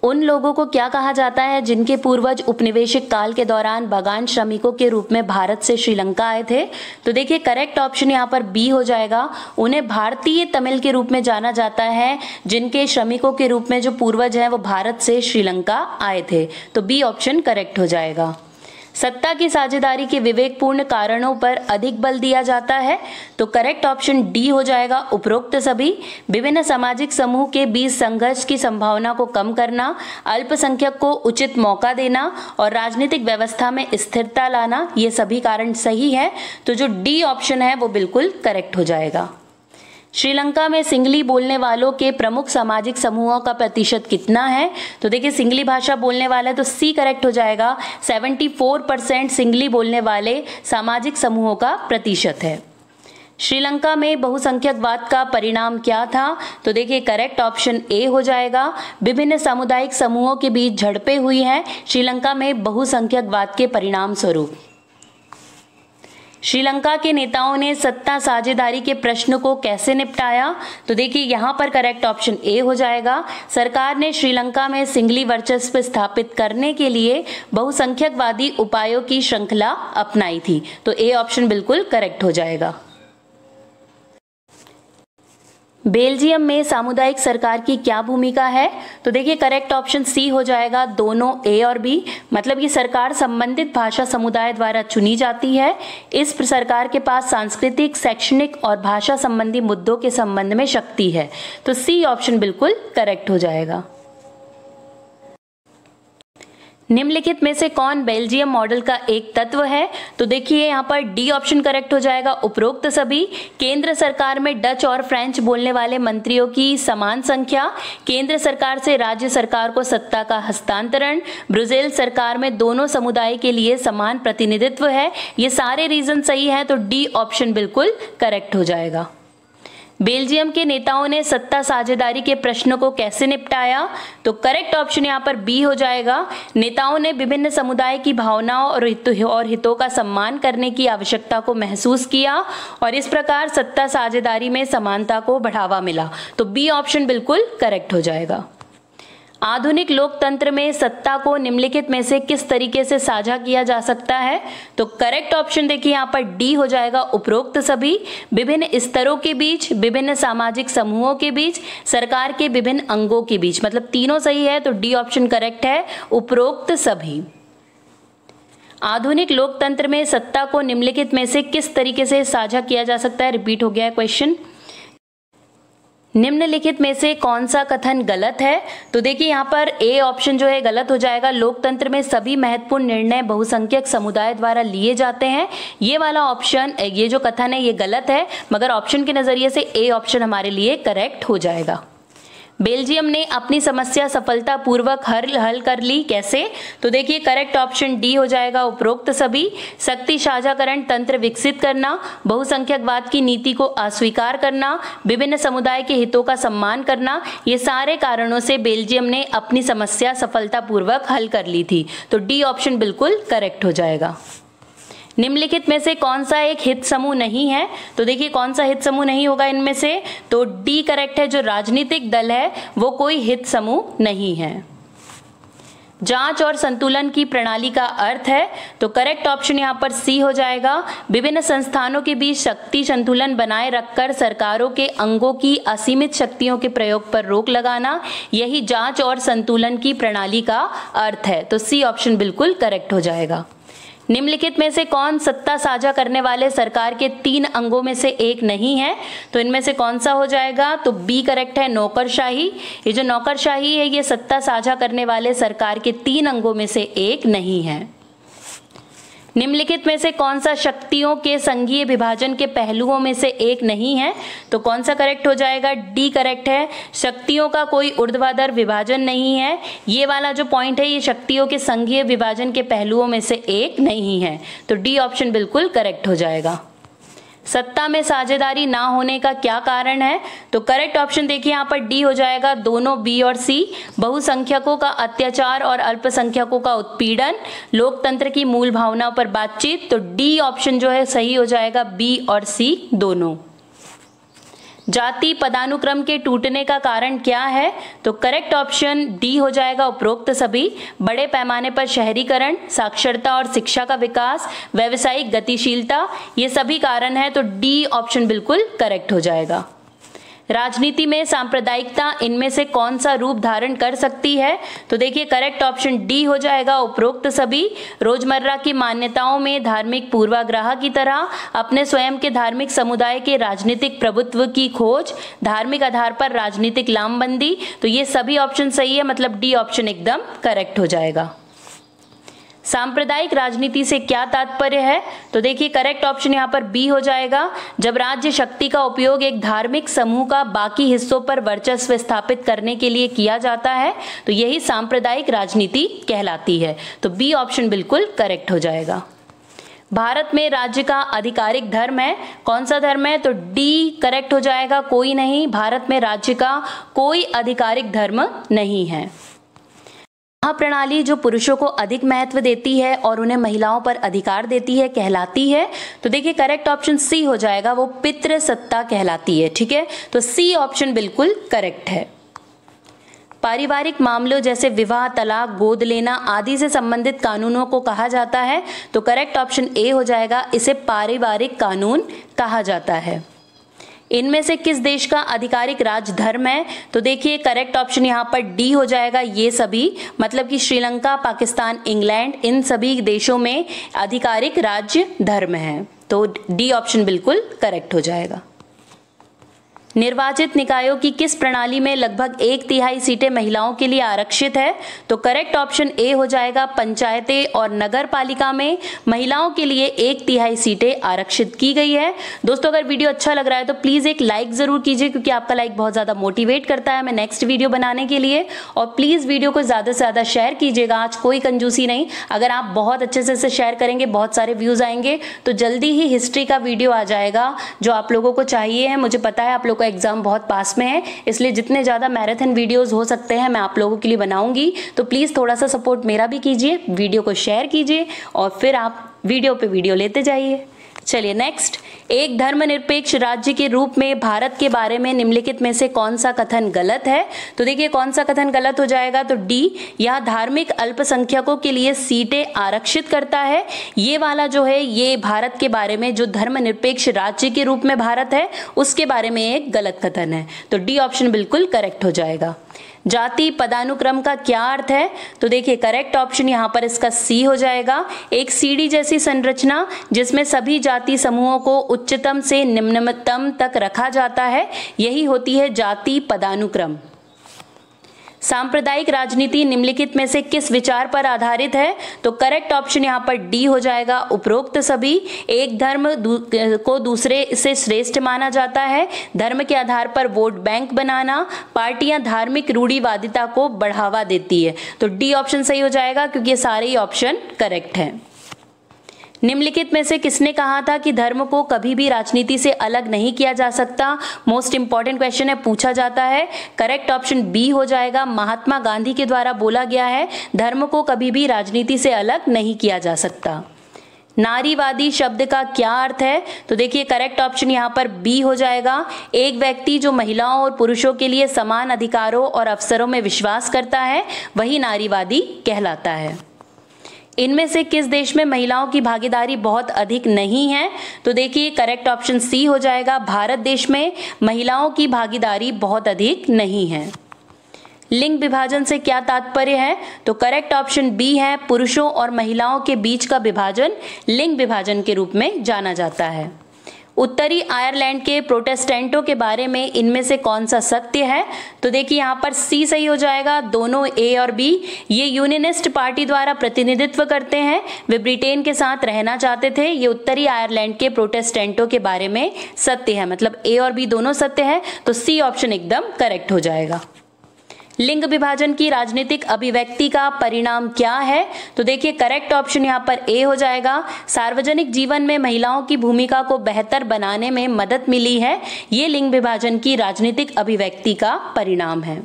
उन लोगों को क्या कहा जाता है जिनके पूर्वज उपनिवेशिक काल के दौरान बागान श्रमिकों के रूप में भारत से श्रीलंका आए थे तो देखिए करेक्ट ऑप्शन यहाँ पर बी हो जाएगा उन्हें भारतीय तमिल के रूप में जाना जाता है जिनके श्रमिकों के रूप में जो पूर्वज हैं वो भारत से श्रीलंका आए थे तो बी ऑप्शन करेक्ट हो जाएगा सत्ता की साझेदारी के विवेकपूर्ण कारणों पर अधिक बल दिया जाता है तो करेक्ट ऑप्शन डी हो जाएगा उपरोक्त सभी विभिन्न सामाजिक समूह के बीच संघर्ष की संभावना को कम करना अल्पसंख्यक को उचित मौका देना और राजनीतिक व्यवस्था में स्थिरता लाना ये सभी कारण सही है तो जो डी ऑप्शन है वो बिल्कुल करेक्ट हो जाएगा श्रीलंका में सिंगली बोलने वालों के प्रमुख सामाजिक समूहों का प्रतिशत कितना है तो देखिए सिंगली भाषा बोलने वाला है तो सी करेक्ट हो जाएगा 74 परसेंट सिंगली बोलने वाले सामाजिक समूहों का प्रतिशत है श्रीलंका में बहुसंख्यकवाद का परिणाम क्या था तो देखिए करेक्ट ऑप्शन ए हो जाएगा विभिन्न सामुदायिक समूहों के बीच झड़पें हुई हैं श्रीलंका में बहुसंख्यकवाद के परिणाम स्वरूप श्रीलंका के नेताओं ने सत्ता साझेदारी के प्रश्न को कैसे निपटाया तो देखिए यहाँ पर करेक्ट ऑप्शन ए हो जाएगा सरकार ने श्रीलंका में सिंगली वर्चस्व स्थापित करने के लिए बहुसंख्यकवादी उपायों की श्रृंखला अपनाई थी तो ए ऑप्शन बिल्कुल करेक्ट हो जाएगा बेल्जियम में सामुदायिक सरकार की क्या भूमिका है तो देखिए करेक्ट ऑप्शन सी हो जाएगा दोनों ए और बी मतलब ये सरकार संबंधित भाषा समुदाय द्वारा चुनी जाती है इस सरकार के पास सांस्कृतिक शैक्षणिक और भाषा संबंधी मुद्दों के संबंध में शक्ति है तो सी ऑप्शन बिल्कुल करेक्ट हो जाएगा निम्नलिखित में से कौन बेल्जियम मॉडल का एक तत्व है तो देखिए यहाँ पर डी ऑप्शन करेक्ट हो जाएगा उपरोक्त सभी केंद्र सरकार में डच और फ्रेंच बोलने वाले मंत्रियों की समान संख्या केंद्र सरकार से राज्य सरकार को सत्ता का हस्तांतरण ब्राजील सरकार में दोनों समुदाय के लिए समान प्रतिनिधित्व है ये सारे रीजन सही है तो डी ऑप्शन बिल्कुल करेक्ट हो जाएगा बेल्जियम के नेताओं ने सत्ता साझेदारी के प्रश्नों को कैसे निपटाया तो करेक्ट ऑप्शन यहाँ पर बी हो जाएगा नेताओं ने विभिन्न समुदाय की भावनाओं और हितों और हितों का सम्मान करने की आवश्यकता को महसूस किया और इस प्रकार सत्ता साझेदारी में समानता को बढ़ावा मिला तो बी ऑप्शन बिल्कुल करेक्ट हो जाएगा आधुनिक लोकतंत्र में सत्ता को निम्नलिखित में से किस तरीके से साझा किया जा सकता है तो करेक्ट ऑप्शन देखिए यहाँ पर डी हो जाएगा उपरोक्त सभी विभिन्न स्तरों के बीच विभिन्न सामाजिक समूहों के बीच सरकार के विभिन्न अंगों के बीच मतलब तीनों सही है तो डी ऑप्शन करेक्ट है उपरोक्त सभी आधुनिक लोकतंत्र में सत्ता को निम्नलिखित में से किस तरीके से साझा किया जा सकता है रिपीट हो गया है क्वेश्चन निम्नलिखित में से कौन सा कथन गलत है तो देखिए यहाँ पर ए ऑप्शन जो है गलत हो जाएगा लोकतंत्र में सभी महत्वपूर्ण निर्णय बहुसंख्यक समुदाय द्वारा लिए जाते हैं ये वाला ऑप्शन ये जो कथन है ये गलत है मगर ऑप्शन के नज़रिए से ए ऑप्शन हमारे लिए करेक्ट हो जाएगा बेल्जियम ने अपनी समस्या सफलतापूर्वक हल हल कर ली कैसे तो देखिए करेक्ट ऑप्शन डी हो जाएगा उपरोक्त सभी शक्ति साझाकरण तंत्र विकसित करना बहुसंख्यकवाद की नीति को अस्वीकार करना विभिन्न समुदाय के हितों का सम्मान करना ये सारे कारणों से बेल्जियम ने अपनी समस्या सफलतापूर्वक हल कर ली थी तो डी ऑप्शन बिल्कुल करेक्ट हो जाएगा निम्नलिखित में से कौन सा एक हित समूह नहीं है तो देखिए कौन सा हित समूह नहीं होगा इनमें से तो डी करेक्ट है जो राजनीतिक दल है वो कोई हित समूह नहीं है जांच और संतुलन की प्रणाली का अर्थ है तो करेक्ट ऑप्शन यहाँ पर सी हो जाएगा विभिन्न संस्थानों के बीच शक्ति संतुलन बनाए रखकर सरकारों के अंगों की असीमित शक्तियों के प्रयोग पर रोक लगाना यही जांच और संतुलन की प्रणाली का अर्थ है तो सी ऑप्शन बिल्कुल करेक्ट हो जाएगा निम्नलिखित में से कौन सत्ता साझा करने वाले सरकार के तीन अंगों में से एक नहीं है तो इनमें से कौन सा हो जाएगा तो बी करेक्ट है नौकरशाही ये जो नौकरशाही है ये सत्ता साझा करने वाले सरकार के तीन अंगों में से एक नहीं है निम्नलिखित में से कौन सा शक्तियों के संघीय विभाजन के पहलुओं में से एक नहीं है तो कौन सा करेक्ट हो जाएगा डी करेक्ट है शक्तियों का कोई ऊर्ध्वाधर विभाजन नहीं है ये वाला जो पॉइंट है ये शक्तियों के संघीय विभाजन के पहलुओं में से एक नहीं है तो डी ऑप्शन बिल्कुल करेक्ट हो जाएगा सत्ता में साझेदारी ना होने का क्या कारण है तो करेक्ट ऑप्शन देखिए यहाँ पर डी हो जाएगा दोनों बी और सी बहुसंख्यकों का अत्याचार और अल्पसंख्यकों का उत्पीड़न लोकतंत्र की मूल भावना पर बातचीत तो डी ऑप्शन जो है सही हो जाएगा बी और सी दोनों जाति पदानुक्रम के टूटने का कारण क्या है तो करेक्ट ऑप्शन डी हो जाएगा उपरोक्त सभी बड़े पैमाने पर शहरीकरण साक्षरता और शिक्षा का विकास व्यवसायिक गतिशीलता ये सभी कारण है तो डी ऑप्शन बिल्कुल करेक्ट हो जाएगा राजनीति में सांप्रदायिकता इनमें से कौन सा रूप धारण कर सकती है तो देखिए करेक्ट ऑप्शन डी हो जाएगा उपरोक्त सभी रोजमर्रा की मान्यताओं में धार्मिक पूर्वाग्रह की तरह अपने स्वयं के धार्मिक समुदाय के राजनीतिक प्रभुत्व की खोज धार्मिक आधार पर राजनीतिक लामबंदी तो ये सभी ऑप्शन सही है मतलब डी ऑप्शन एकदम करेक्ट हो जाएगा सांप्रदायिक राजनीति से क्या तात्पर्य है तो देखिए करेक्ट ऑप्शन यहाँ पर बी हो जाएगा जब राज्य शक्ति का उपयोग एक धार्मिक समूह का बाकी हिस्सों पर वर्चस्व स्थापित करने के लिए किया जाता है तो यही सांप्रदायिक राजनीति कहलाती है तो बी ऑप्शन बिल्कुल करेक्ट हो जाएगा भारत में राज्य का आधिकारिक धर्म है कौन सा धर्म है तो डी करेक्ट हो जाएगा कोई नहीं भारत में राज्य का कोई आधिकारिक धर्म नहीं है यह प्रणाली जो पुरुषों को अधिक महत्व देती है और उन्हें महिलाओं पर अधिकार देती है कहलाती है तो देखिए करेक्ट ऑप्शन सी हो जाएगा वो पितृ सत्ता कहलाती है ठीक है तो सी ऑप्शन बिल्कुल करेक्ट है पारिवारिक मामलों जैसे विवाह तलाक गोद लेना आदि से संबंधित कानूनों को कहा जाता है तो करेक्ट ऑप्शन ए हो जाएगा इसे पारिवारिक कानून कहा जाता है इनमें से किस देश का आधिकारिक राजधर्म है तो देखिए करेक्ट ऑप्शन यहाँ पर डी हो जाएगा ये सभी मतलब कि श्रीलंका पाकिस्तान इंग्लैंड इन सभी देशों में आधिकारिक राज्य धर्म है तो डी ऑप्शन बिल्कुल करेक्ट हो जाएगा निर्वाचित निकायों की किस प्रणाली में लगभग एक तिहाई सीटें महिलाओं के लिए आरक्षित है तो करेक्ट ऑप्शन ए हो जाएगा पंचायतें और नगर पालिका में महिलाओं के लिए एक तिहाई सीटें आरक्षित की गई है दोस्तों अगर वीडियो अच्छा लग रहा है तो प्लीज़ एक लाइक ज़रूर कीजिए क्योंकि आपका लाइक बहुत ज़्यादा मोटिवेट करता है मैं नेक्स्ट वीडियो बनाने के लिए और प्लीज़ वीडियो को ज़्यादा से ज़्यादा शेयर कीजिएगा आज कोई कंजूसी नहीं अगर आप बहुत अच्छे से इसे शेयर करेंगे बहुत सारे व्यूज़ आएंगे तो जल्दी ही हिस्ट्री का वीडियो आ जाएगा जो आप लोगों को चाहिए है मुझे पता है आप लोग का एग्ज़ाम बहुत पास में है इसलिए जितने ज़्यादा मैराथन वीडियोज़ हो सकते हैं मैं आप लोगों के लिए बनाऊंगी तो प्लीज़ थोड़ा सा सपोर्ट मेरा भी कीजिए वीडियो को शेयर कीजिए और फिर आप वीडियो पे वीडियो लेते जाइए चलिए नेक्स्ट एक धर्मनिरपेक्ष राज्य के रूप में भारत के बारे में निम्नलिखित में से कौन सा कथन गलत है तो देखिए कौन सा कथन गलत हो जाएगा तो डी यह धार्मिक अल्पसंख्यकों के लिए सीटें आरक्षित करता है ये वाला जो है ये भारत के बारे में जो धर्मनिरपेक्ष राज्य के रूप में भारत है उसके बारे में एक गलत कथन है तो डी ऑप्शन बिल्कुल करेक्ट हो जाएगा जाति पदानुक्रम का क्या अर्थ है तो देखिए करेक्ट ऑप्शन यहाँ पर इसका सी हो जाएगा एक सीडी जैसी संरचना जिसमें सभी जाति समूहों को उच्चतम से निम्नतम तक रखा जाता है यही होती है जाति पदानुक्रम सांप्रदायिक राजनीति निम्नलिखित में से किस विचार पर आधारित है तो करेक्ट ऑप्शन यहाँ पर डी हो जाएगा उपरोक्त सभी एक धर्म दू, को दूसरे से श्रेष्ठ माना जाता है धर्म के आधार पर वोट बैंक बनाना पार्टियां धार्मिक रूढ़ीवादिता को बढ़ावा देती है तो डी ऑप्शन सही हो जाएगा क्योंकि ये सारे ही ऑप्शन करेक्ट हैं निम्नलिखित में से किसने कहा था कि धर्म को कभी भी राजनीति से अलग नहीं किया जा सकता मोस्ट इंपॉर्टेंट क्वेश्चन है पूछा जाता है करेक्ट ऑप्शन बी हो जाएगा महात्मा गांधी के द्वारा बोला गया है धर्म को कभी भी राजनीति से अलग नहीं किया जा सकता नारीवादी शब्द का क्या अर्थ है तो देखिए करेक्ट ऑप्शन यहाँ पर बी हो जाएगा एक व्यक्ति जो महिलाओं और पुरुषों के लिए समान अधिकारों और अवसरों में विश्वास करता है वही नारीवादी कहलाता है इनमें से किस देश में महिलाओं की भागीदारी बहुत अधिक नहीं है तो देखिए करेक्ट ऑप्शन सी हो जाएगा भारत देश में महिलाओं की भागीदारी बहुत अधिक नहीं है लिंग विभाजन से क्या तात्पर्य है तो करेक्ट ऑप्शन बी है पुरुषों और महिलाओं के बीच का विभाजन लिंग विभाजन के रूप में जाना जाता है उत्तरी आयरलैंड के प्रोटेस्टेंटों के बारे में इनमें से कौन सा सत्य है तो देखिए यहाँ पर सी सही हो जाएगा दोनों ए और बी ये यूनियनिस्ट पार्टी द्वारा प्रतिनिधित्व करते हैं वे ब्रिटेन के साथ रहना चाहते थे ये उत्तरी आयरलैंड के प्रोटेस्टेंटों के बारे में सत्य है मतलब ए और बी दोनों सत्य है तो सी ऑप्शन एकदम करेक्ट हो जाएगा लिंग विभाजन की राजनीतिक अभिव्यक्ति का परिणाम क्या है तो देखिए करेक्ट ऑप्शन यहाँ पर ए हो जाएगा सार्वजनिक जीवन में महिलाओं की भूमिका को बेहतर बनाने में मदद मिली है ये लिंग विभाजन की राजनीतिक अभिव्यक्ति का परिणाम है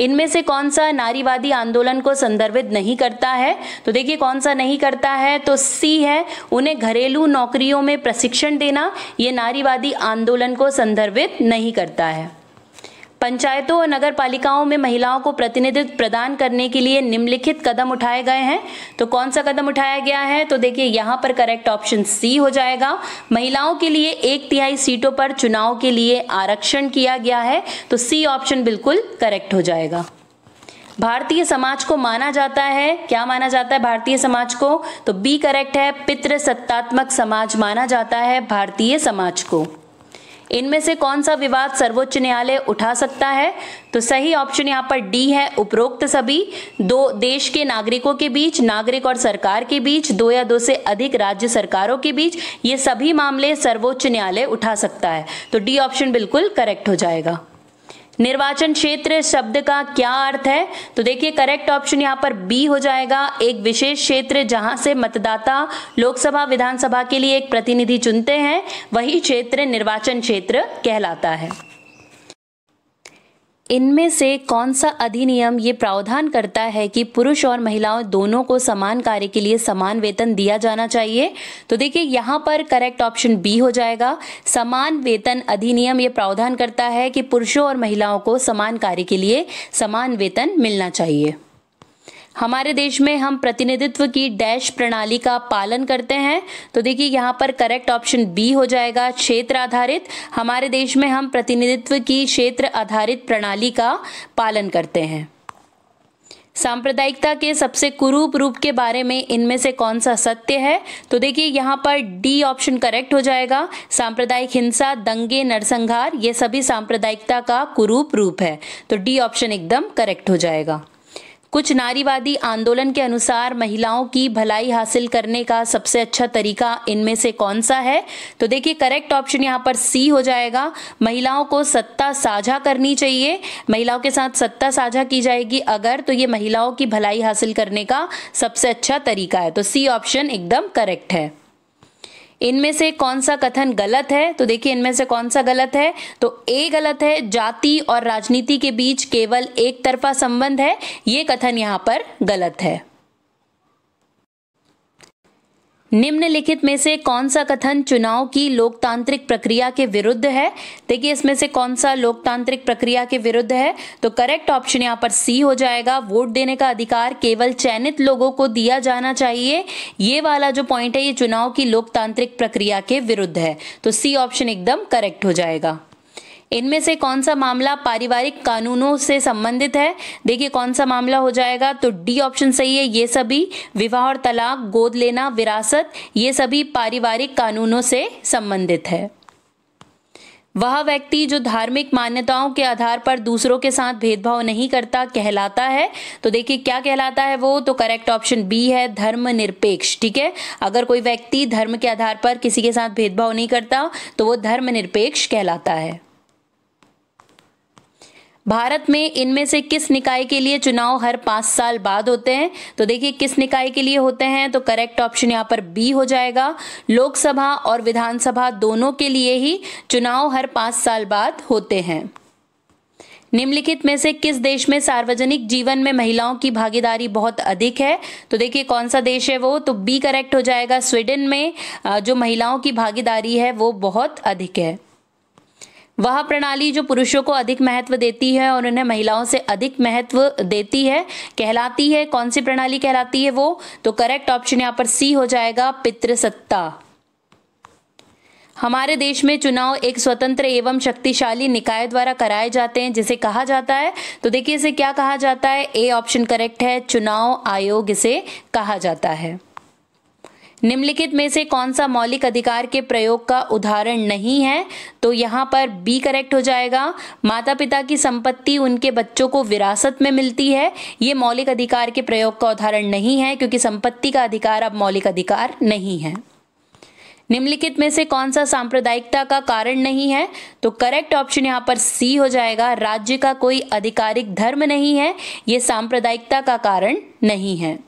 इनमें से कौन सा नारीवादी आंदोलन को संदर्भित नहीं करता है तो देखिए कौन सा नहीं करता है तो सी है उन्हें घरेलू नौकरियों में प्रशिक्षण देना ये नारीवादी आंदोलन को संदर्भित नहीं करता है पंचायतों और नगर पालिकाओं में महिलाओं को प्रतिनिधित्व प्रदान करने के लिए निम्नलिखित कदम उठाए गए हैं तो कौन सा कदम उठाया गया है तो देखिए यहाँ पर करेक्ट ऑप्शन सी हो जाएगा महिलाओं के लिए एक तिहाई सीटों पर चुनाव के लिए आरक्षण किया गया है तो सी ऑप्शन बिल्कुल करेक्ट हो जाएगा भारतीय समाज को माना जाता है क्या माना जाता है भारतीय समाज को तो बी करेक्ट है पितृसत्तात्मक समाज माना जाता है भारतीय समाज को इनमें से कौन सा विवाद सर्वोच्च न्यायालय उठा सकता है तो सही ऑप्शन यहाँ पर डी है उपरोक्त सभी दो देश के नागरिकों के बीच नागरिक और सरकार के बीच दो या दो से अधिक राज्य सरकारों के बीच ये सभी मामले सर्वोच्च न्यायालय उठा सकता है तो डी ऑप्शन बिल्कुल करेक्ट हो जाएगा निर्वाचन क्षेत्र शब्द का क्या अर्थ है तो देखिए करेक्ट ऑप्शन यहाँ पर बी हो जाएगा एक विशेष क्षेत्र जहां से मतदाता लोकसभा विधानसभा के लिए एक प्रतिनिधि चुनते हैं वही क्षेत्र निर्वाचन क्षेत्र कहलाता है इनमें से कौन सा अधिनियम ये प्रावधान करता है कि पुरुष और महिलाओं दोनों को समान कार्य के लिए समान वेतन दिया जाना चाहिए तो देखिए यहाँ पर करेक्ट ऑप्शन बी हो जाएगा समान वेतन अधिनियम ये प्रावधान करता है कि पुरुषों और महिलाओं को समान कार्य के लिए समान वेतन मिलना चाहिए हमारे देश में हम प्रतिनिधित्व की डैश प्रणाली का पालन करते हैं तो देखिए यहाँ पर करेक्ट ऑप्शन बी हो जाएगा क्षेत्र आधारित हमारे देश में हम प्रतिनिधित्व की क्षेत्र आधारित प्रणाली का पालन करते हैं सांप्रदायिकता के सबसे कुरूप रूप के बारे में इनमें से कौन सा सत्य है तो देखिए यहाँ पर डी ऑप्शन करेक्ट हो जाएगा सांप्रदायिक हिंसा दंगे नरसंहार ये सभी सांप्रदायिकता का कुरूप रूप है तो डी ऑप्शन एकदम करेक्ट हो जाएगा कुछ नारीवादी आंदोलन के अनुसार महिलाओं की भलाई हासिल करने का सबसे अच्छा तरीका इनमें से कौन सा है तो देखिए करेक्ट ऑप्शन यहाँ पर सी हो जाएगा महिलाओं को सत्ता साझा करनी चाहिए महिलाओं के साथ सत्ता साझा की जाएगी अगर तो ये महिलाओं की भलाई हासिल करने का सबसे अच्छा तरीका है तो सी ऑप्शन एकदम करेक्ट है इनमें से कौन सा कथन गलत है तो देखिए इनमें से कौन सा गलत है तो ए गलत है जाति और राजनीति के बीच केवल एक तरफा संबंध है ये कथन यहाँ पर गलत है निम्नलिखित में से कौन सा कथन चुनाव की लोकतांत्रिक प्रक्रिया के विरुद्ध है देखिए इसमें से कौन सा लोकतांत्रिक प्रक्रिया के विरुद्ध है तो करेक्ट ऑप्शन यहाँ पर सी हो जाएगा वोट देने का अधिकार केवल चयनित लोगों को दिया जाना चाहिए ये वाला जो पॉइंट है ये चुनाव की लोकतांत्रिक प्रक्रिया के विरुद्ध है तो सी ऑप्शन एकदम करेक्ट हो जाएगा इनमें से कौन सा मामला पारिवारिक कानूनों से संबंधित है देखिए कौन सा मामला हो जाएगा तो डी ऑप्शन सही है ये सभी विवाह और तलाक गोद लेना विरासत ये सभी पारिवारिक कानूनों से संबंधित है वह व्यक्ति जो धार्मिक मान्यताओं के आधार पर दूसरों के साथ भेदभाव नहीं करता कहलाता है तो देखिए क्या कहलाता है वो तो करेक्ट ऑप्शन बी है धर्म निरपेक्ष ठीक है अगर कोई व्यक्ति धर्म के आधार पर किसी के साथ भेदभाव नहीं करता तो वो धर्म निरपेक्ष कहलाता है भारत में इनमें से किस निकाय के लिए चुनाव हर पाँच साल बाद होते हैं तो देखिए किस निकाय के लिए होते हैं तो करेक्ट ऑप्शन यहाँ पर बी हो जाएगा लोकसभा और विधानसभा दोनों के लिए ही चुनाव हर पाँच साल बाद होते हैं निम्नलिखित में से किस देश में सार्वजनिक जीवन में महिलाओं की भागीदारी बहुत अधिक है तो देखिए कौन सा देश है वो तो बी करेक्ट हो जाएगा स्वीडन में जो महिलाओं की भागीदारी है वो बहुत अधिक है वह प्रणाली जो पुरुषों को अधिक महत्व देती है और उन्हें महिलाओं से अधिक महत्व देती है कहलाती है कौन सी प्रणाली कहलाती है वो तो करेक्ट ऑप्शन यहाँ पर सी हो जाएगा पितृसत्ता हमारे देश में चुनाव एक स्वतंत्र एवं शक्तिशाली निकाय द्वारा कराए जाते हैं जिसे कहा जाता है तो देखिए इसे क्या कहा जाता है ए ऑप्शन करेक्ट है चुनाव आयोग इसे कहा जाता है निम्नलिखित में से कौन सा मौलिक अधिकार के प्रयोग का उदाहरण नहीं है तो यहाँ पर बी करेक्ट हो जाएगा माता पिता की संपत्ति उनके बच्चों को विरासत में मिलती है ये मौलिक अधिकार के प्रयोग का उदाहरण नहीं है क्योंकि संपत्ति का अधिकार अब मौलिक अधिकार नहीं है निम्नलिखित में से कौन सा सांप्रदायिकता का कारण नहीं है तो करेक्ट ऑप्शन यहाँ पर सी हो जाएगा राज्य का कोई आधिकारिक धर्म नहीं है ये सांप्रदायिकता का कारण नहीं है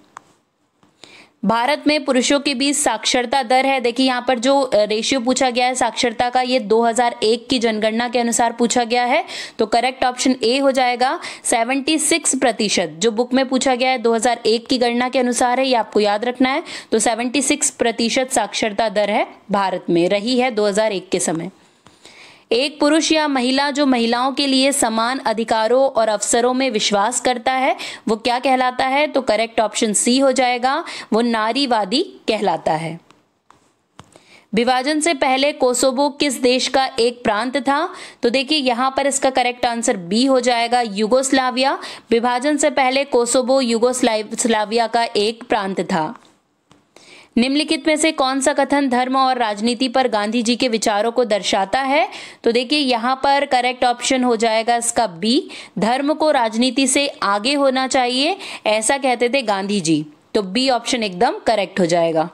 भारत में पुरुषों के बीच साक्षरता दर है देखिए यहाँ पर जो रेशियो पूछा गया है साक्षरता का ये 2001 की जनगणना के अनुसार पूछा गया है तो करेक्ट ऑप्शन ए हो जाएगा 76 प्रतिशत जो बुक में पूछा गया है 2001 की गणना के अनुसार है ये आपको याद रखना है तो 76 प्रतिशत साक्षरता दर है भारत में रही है दो के समय एक पुरुष या महिला जो महिलाओं के लिए समान अधिकारों और अवसरों में विश्वास करता है वो क्या कहलाता है तो करेक्ट ऑप्शन सी हो जाएगा वो नारीवादी कहलाता है विभाजन से पहले कोसोबो किस देश का एक प्रांत था तो देखिए यहाँ पर इसका करेक्ट आंसर बी हो जाएगा युगोस्लाविया विभाजन से पहले कोसोबो युगोस्लाविया का एक प्रांत था निम्नलिखित में से कौन सा कथन धर्म और राजनीति पर गांधी जी के विचारों को दर्शाता है तो देखिए यहाँ पर करेक्ट ऑप्शन हो जाएगा इसका बी धर्म को राजनीति से आगे होना चाहिए ऐसा कहते थे गांधी जी तो बी ऑप्शन एकदम करेक्ट हो जाएगा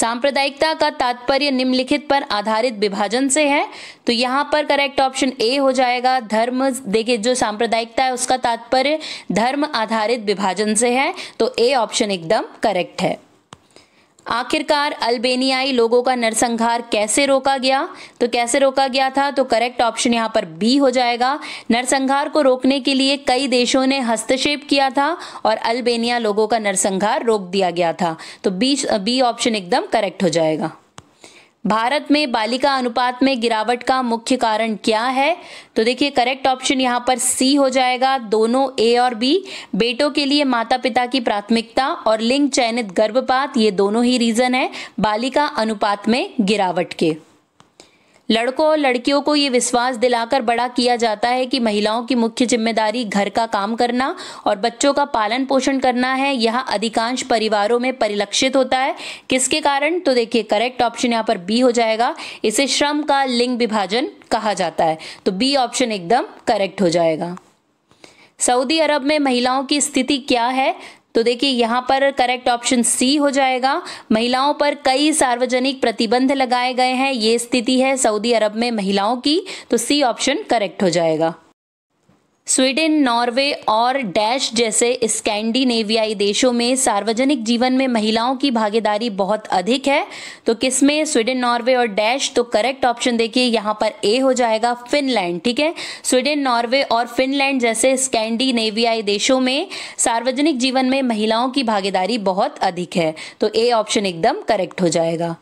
सांप्रदायिकता का तात्पर्य निम्नलिखित पर आधारित विभाजन से है तो यहाँ पर करेक्ट ऑप्शन ए हो जाएगा धर्म देखिए जो सांप्रदायिकता है उसका तात्पर्य धर्म आधारित विभाजन से है तो ए ऑप्शन एकदम करेक्ट है आखिरकार अल्बेनियाई लोगों का नरसंहार कैसे रोका गया तो कैसे रोका गया था तो करेक्ट ऑप्शन यहाँ पर बी हो जाएगा नरसंहार को रोकने के लिए कई देशों ने हस्तक्षेप किया था और अल्बेनिया लोगों का नरसंहार रोक दिया गया था तो बी बी ऑप्शन एकदम करेक्ट हो जाएगा भारत में बालिका अनुपात में गिरावट का मुख्य कारण क्या है तो देखिए करेक्ट ऑप्शन यहाँ पर सी हो जाएगा दोनों ए और बी बेटों के लिए माता पिता की प्राथमिकता और लिंग चयनित गर्भपात ये दोनों ही रीजन है बालिका अनुपात में गिरावट के लड़कों और लड़कियों को ये विश्वास दिलाकर बड़ा किया जाता है कि महिलाओं की मुख्य जिम्मेदारी घर का काम करना और बच्चों का पालन पोषण करना है यह अधिकांश परिवारों में परिलक्षित होता है किसके कारण तो देखिए करेक्ट ऑप्शन यहाँ पर बी हो जाएगा इसे श्रम का लिंग विभाजन कहा जाता है तो बी ऑप्शन एकदम करेक्ट हो जाएगा सऊदी अरब में महिलाओं की स्थिति क्या है तो देखिए यहाँ पर करेक्ट ऑप्शन सी हो जाएगा महिलाओं पर कई सार्वजनिक प्रतिबंध लगाए गए हैं ये स्थिति है सऊदी अरब में महिलाओं की तो सी ऑप्शन करेक्ट हो जाएगा स्वीडन नॉर्वे और डैश जैसे स्कैंडिनेवियाई देशों में सार्वजनिक जीवन में महिलाओं की भागीदारी बहुत अधिक है तो किसमें स्वीडन नॉर्वे और डैश तो करेक्ट ऑप्शन देखिए यहाँ पर ए हो जाएगा फिनलैंड ठीक है स्वीडन नॉर्वे और फिनलैंड जैसे स्कैंडिनेवियाई देशों में सार्वजनिक जीवन में महिलाओं की भागीदारी बहुत अधिक है तो ए ऑप्शन एकदम करेक्ट हो जाएगा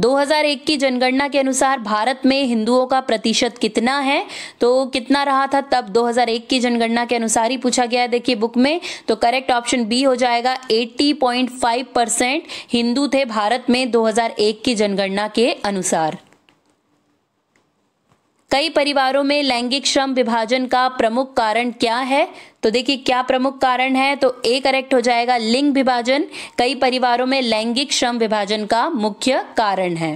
2001 की जनगणना के अनुसार भारत में हिंदुओं का प्रतिशत कितना है तो कितना रहा था तब 2001 की जनगणना के अनुसार ही पूछा गया है देखिए बुक में तो करेक्ट ऑप्शन बी हो जाएगा 80.5 परसेंट हिंदू थे भारत में 2001 की जनगणना के अनुसार कई परिवारों में लैंगिक श्रम विभाजन का प्रमुख कारण क्या है तो देखिए क्या प्रमुख कारण है तो ए करेक्ट हो जाएगा लिंग विभाजन कई परिवारों में लैंगिक श्रम विभाजन का मुख्य कारण है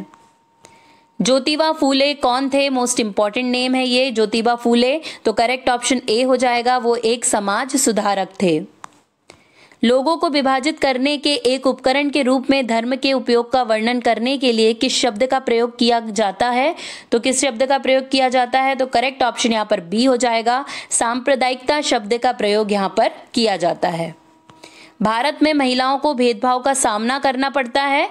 ज्योतिबा फूले कौन थे मोस्ट इंपॉर्टेंट नेम है ये ज्योतिबा फूले तो करेक्ट ऑप्शन ए हो जाएगा वो एक समाज सुधारक थे लोगों को विभाजित करने के एक उपकरण के रूप में धर्म के उपयोग का वर्णन करने के लिए किस शब्द का प्रयोग किया जाता है तो किस शब्द का प्रयोग किया जाता है तो करेक्ट ऑप्शन यहाँ पर बी हो जाएगा सांप्रदायिकता शब्द का प्रयोग यहाँ पर किया जाता है भारत में महिलाओं को भेदभाव का सामना करना पड़ता है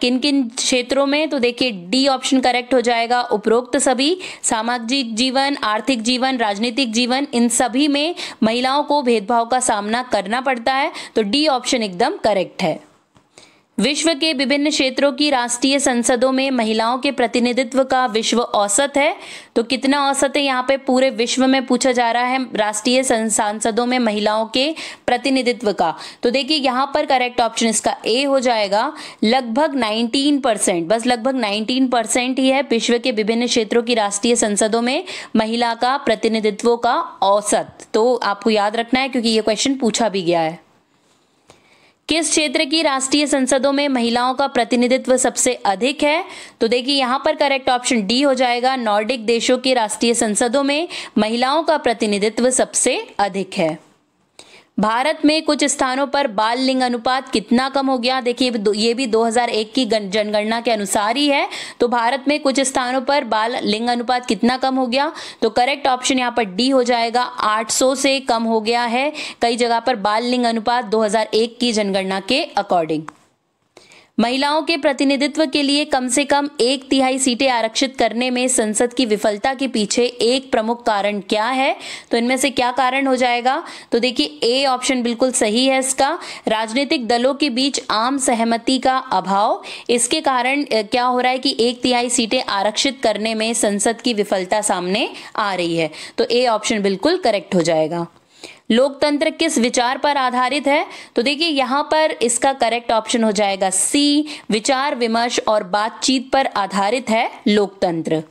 किन किन क्षेत्रों में तो देखिए डी ऑप्शन करेक्ट हो जाएगा उपरोक्त सभी सामाजिक जीवन आर्थिक जीवन राजनीतिक जीवन इन सभी में महिलाओं को भेदभाव का सामना करना पड़ता है तो डी ऑप्शन एकदम करेक्ट है विश्व के विभिन्न क्षेत्रों की राष्ट्रीय संसदों में महिलाओं के प्रतिनिधित्व का विश्व औसत है तो कितना औसत है यहाँ पे पूरे विश्व में पूछा जा रहा है राष्ट्रीय सांसदों में महिलाओं के प्रतिनिधित्व का तो देखिए यहाँ पर करेक्ट ऑप्शन इसका ए हो जाएगा लगभग 19 परसेंट बस लगभग 19 परसेंट ही है विश्व के विभिन्न क्षेत्रों की राष्ट्रीय संसदों में महिला का प्रतिनिधित्व का औसत तो आपको याद रखना है क्योंकि ये क्वेश्चन पूछा भी गया है किस क्षेत्र की राष्ट्रीय संसदों में महिलाओं का प्रतिनिधित्व सबसे अधिक है तो देखिए यहाँ पर करेक्ट ऑप्शन डी हो जाएगा नॉर्डिक देशों की राष्ट्रीय संसदों में महिलाओं का प्रतिनिधित्व सबसे अधिक है भारत में कुछ स्थानों पर बाल लिंग अनुपात कितना कम हो गया देखिए ये भी 2001 की जनगणना के अनुसार ही है तो भारत में कुछ स्थानों पर बाल लिंग अनुपात कितना कम हो गया तो करेक्ट ऑप्शन यहाँ पर डी हो जाएगा 800 से कम हो गया है कई जगह पर बाल लिंग अनुपात 2001 की जनगणना के अकॉर्डिंग महिलाओं के प्रतिनिधित्व के लिए कम से कम एक तिहाई सीटें आरक्षित करने में संसद की विफलता के पीछे एक प्रमुख कारण क्या है तो इनमें से क्या कारण हो जाएगा तो देखिए ए ऑप्शन बिल्कुल सही है इसका राजनीतिक दलों के बीच आम सहमति का अभाव इसके कारण क्या हो रहा है कि एक तिहाई सीटें आरक्षित करने में संसद की विफलता सामने आ रही है तो ए ऑप्शन बिल्कुल करेक्ट हो जाएगा लोकतंत्र किस विचार पर आधारित है तो देखिए यहां पर इसका करेक्ट ऑप्शन हो जाएगा सी विचार विमर्श और बातचीत पर आधारित है लोकतंत्र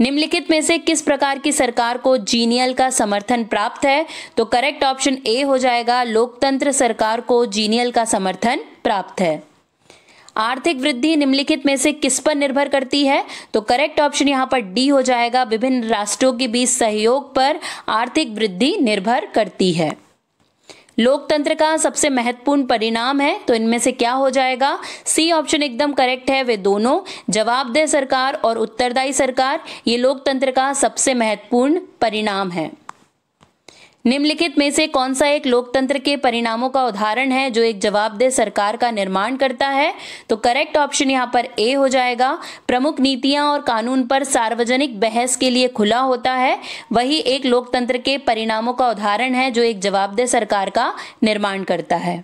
निम्नलिखित में से किस प्रकार की सरकार को जीनियल का समर्थन प्राप्त है तो करेक्ट ऑप्शन ए हो जाएगा लोकतंत्र सरकार को जीनियल का समर्थन प्राप्त है आर्थिक वृद्धि निम्नलिखित में से किस पर निर्भर करती है तो करेक्ट ऑप्शन यहाँ पर डी हो जाएगा विभिन्न राष्ट्रों के बीच सहयोग पर आर्थिक वृद्धि निर्भर करती है लोकतंत्र का सबसे महत्वपूर्ण परिणाम है तो इनमें से क्या हो जाएगा सी ऑप्शन एकदम करेक्ट है वे दोनों जवाबदेह सरकार और उत्तरदायी सरकार ये लोकतंत्र का सबसे महत्वपूर्ण परिणाम है निम्नलिखित में से कौन सा एक लोकतंत्र के परिणामों का उदाहरण है जो एक जवाबदेह सरकार का निर्माण करता है तो करेक्ट ऑप्शन यहाँ पर ए हो जाएगा प्रमुख नीतियां और कानून पर सार्वजनिक बहस के लिए खुला होता है वही एक लोकतंत्र के परिणामों का उदाहरण है जो एक जवाबदेह सरकार का निर्माण करता है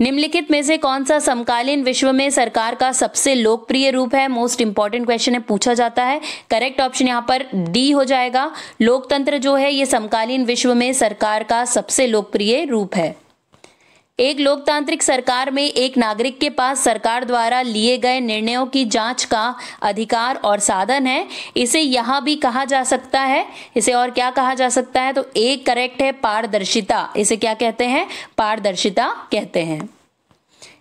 निम्नलिखित में से कौन सा समकालीन विश्व में सरकार का सबसे लोकप्रिय रूप है मोस्ट इंपॉर्टेंट क्वेश्चन है पूछा जाता है करेक्ट ऑप्शन यहाँ पर डी हो जाएगा लोकतंत्र जो है ये समकालीन विश्व में सरकार का सबसे लोकप्रिय रूप है एक लोकतांत्रिक सरकार में एक नागरिक के पास सरकार द्वारा लिए गए निर्णयों की जांच का अधिकार और साधन है इसे यहाँ भी कहा जा सकता है इसे और क्या कहा जा सकता है तो एक करेक्ट है पारदर्शिता इसे क्या कहते हैं पारदर्शिता कहते हैं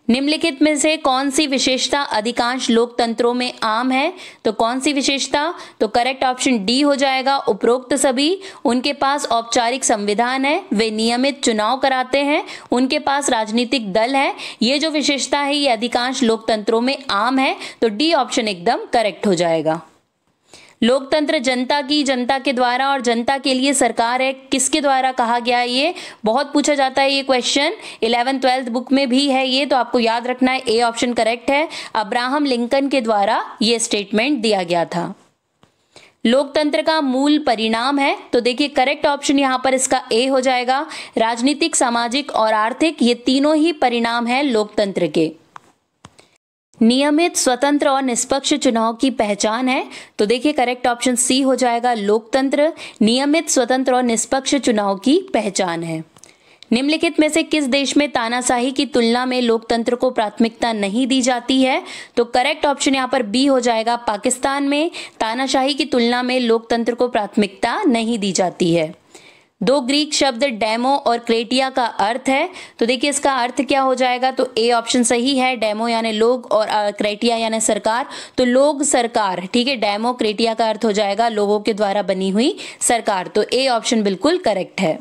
निम्नलिखित में से कौन सी विशेषता अधिकांश लोकतंत्रों में आम है तो कौन सी विशेषता तो करेक्ट ऑप्शन डी हो जाएगा उपरोक्त सभी उनके पास औपचारिक संविधान है वे नियमित चुनाव कराते हैं उनके पास राजनीतिक दल है ये जो विशेषता है ये अधिकांश लोकतंत्रों में आम है तो डी ऑप्शन एकदम करेक्ट हो जाएगा लोकतंत्र जनता की जनता के द्वारा और जनता के लिए सरकार है किसके द्वारा कहा गया है ये बहुत पूछा जाता है ये क्वेश्चन इलेवन ट्वेल्थ बुक में भी है ये तो आपको याद रखना है ए ऑप्शन करेक्ट है अब्राहम लिंकन के द्वारा ये स्टेटमेंट दिया गया था लोकतंत्र का मूल परिणाम है तो देखिए करेक्ट ऑप्शन यहाँ पर इसका ए हो जाएगा राजनीतिक सामाजिक और आर्थिक ये तीनों ही परिणाम है लोकतंत्र के नियमित स्वतंत्र और निष्पक्ष चुनाव की पहचान है तो देखिए करेक्ट ऑप्शन सी हो जाएगा लोकतंत्र नियमित स्वतंत्र और निष्पक्ष चुनाव की पहचान है निम्नलिखित में से किस देश में तानाशाही की तुलना में लोकतंत्र को प्राथमिकता नहीं दी जाती है तो करेक्ट ऑप्शन यहाँ पर बी हो जाएगा पाकिस्तान में तानाशाही की तुलना में लोकतंत्र को प्राथमिकता नहीं दी जाती है दो ग्रीक शब्द डेमो और क्रेटिया का अर्थ है तो देखिए इसका अर्थ क्या हो जाएगा तो ए ऑप्शन सही है डेमो यानी लोग और क्रेटिया यानी सरकार तो लोग सरकार ठीक है डेमो क्रेटिया का अर्थ हो जाएगा लोगों के द्वारा बनी हुई सरकार तो ए ऑप्शन बिल्कुल करेक्ट है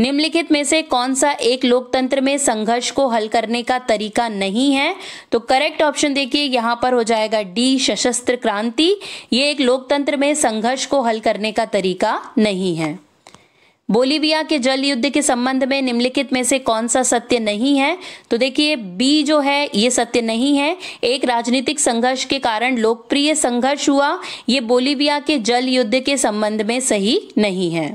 निम्नलिखित में से कौन सा एक लोकतंत्र में संघर्ष को हल करने का तरीका नहीं है तो करेक्ट ऑप्शन देखिए यहाँ पर हो जाएगा डी सशस्त्र क्रांति ये एक लोकतंत्र में संघर्ष को हल करने का तरीका नहीं है बोलीविया के जल युद्ध के संबंध में निम्नलिखित में से कौन सा सत्य नहीं है तो देखिए बी जो है ये सत्य नहीं है एक राजनीतिक संघर्ष के कारण लोकप्रिय संघर्ष हुआ ये बोलीविया के जल युद्ध के संबंध में सही नहीं है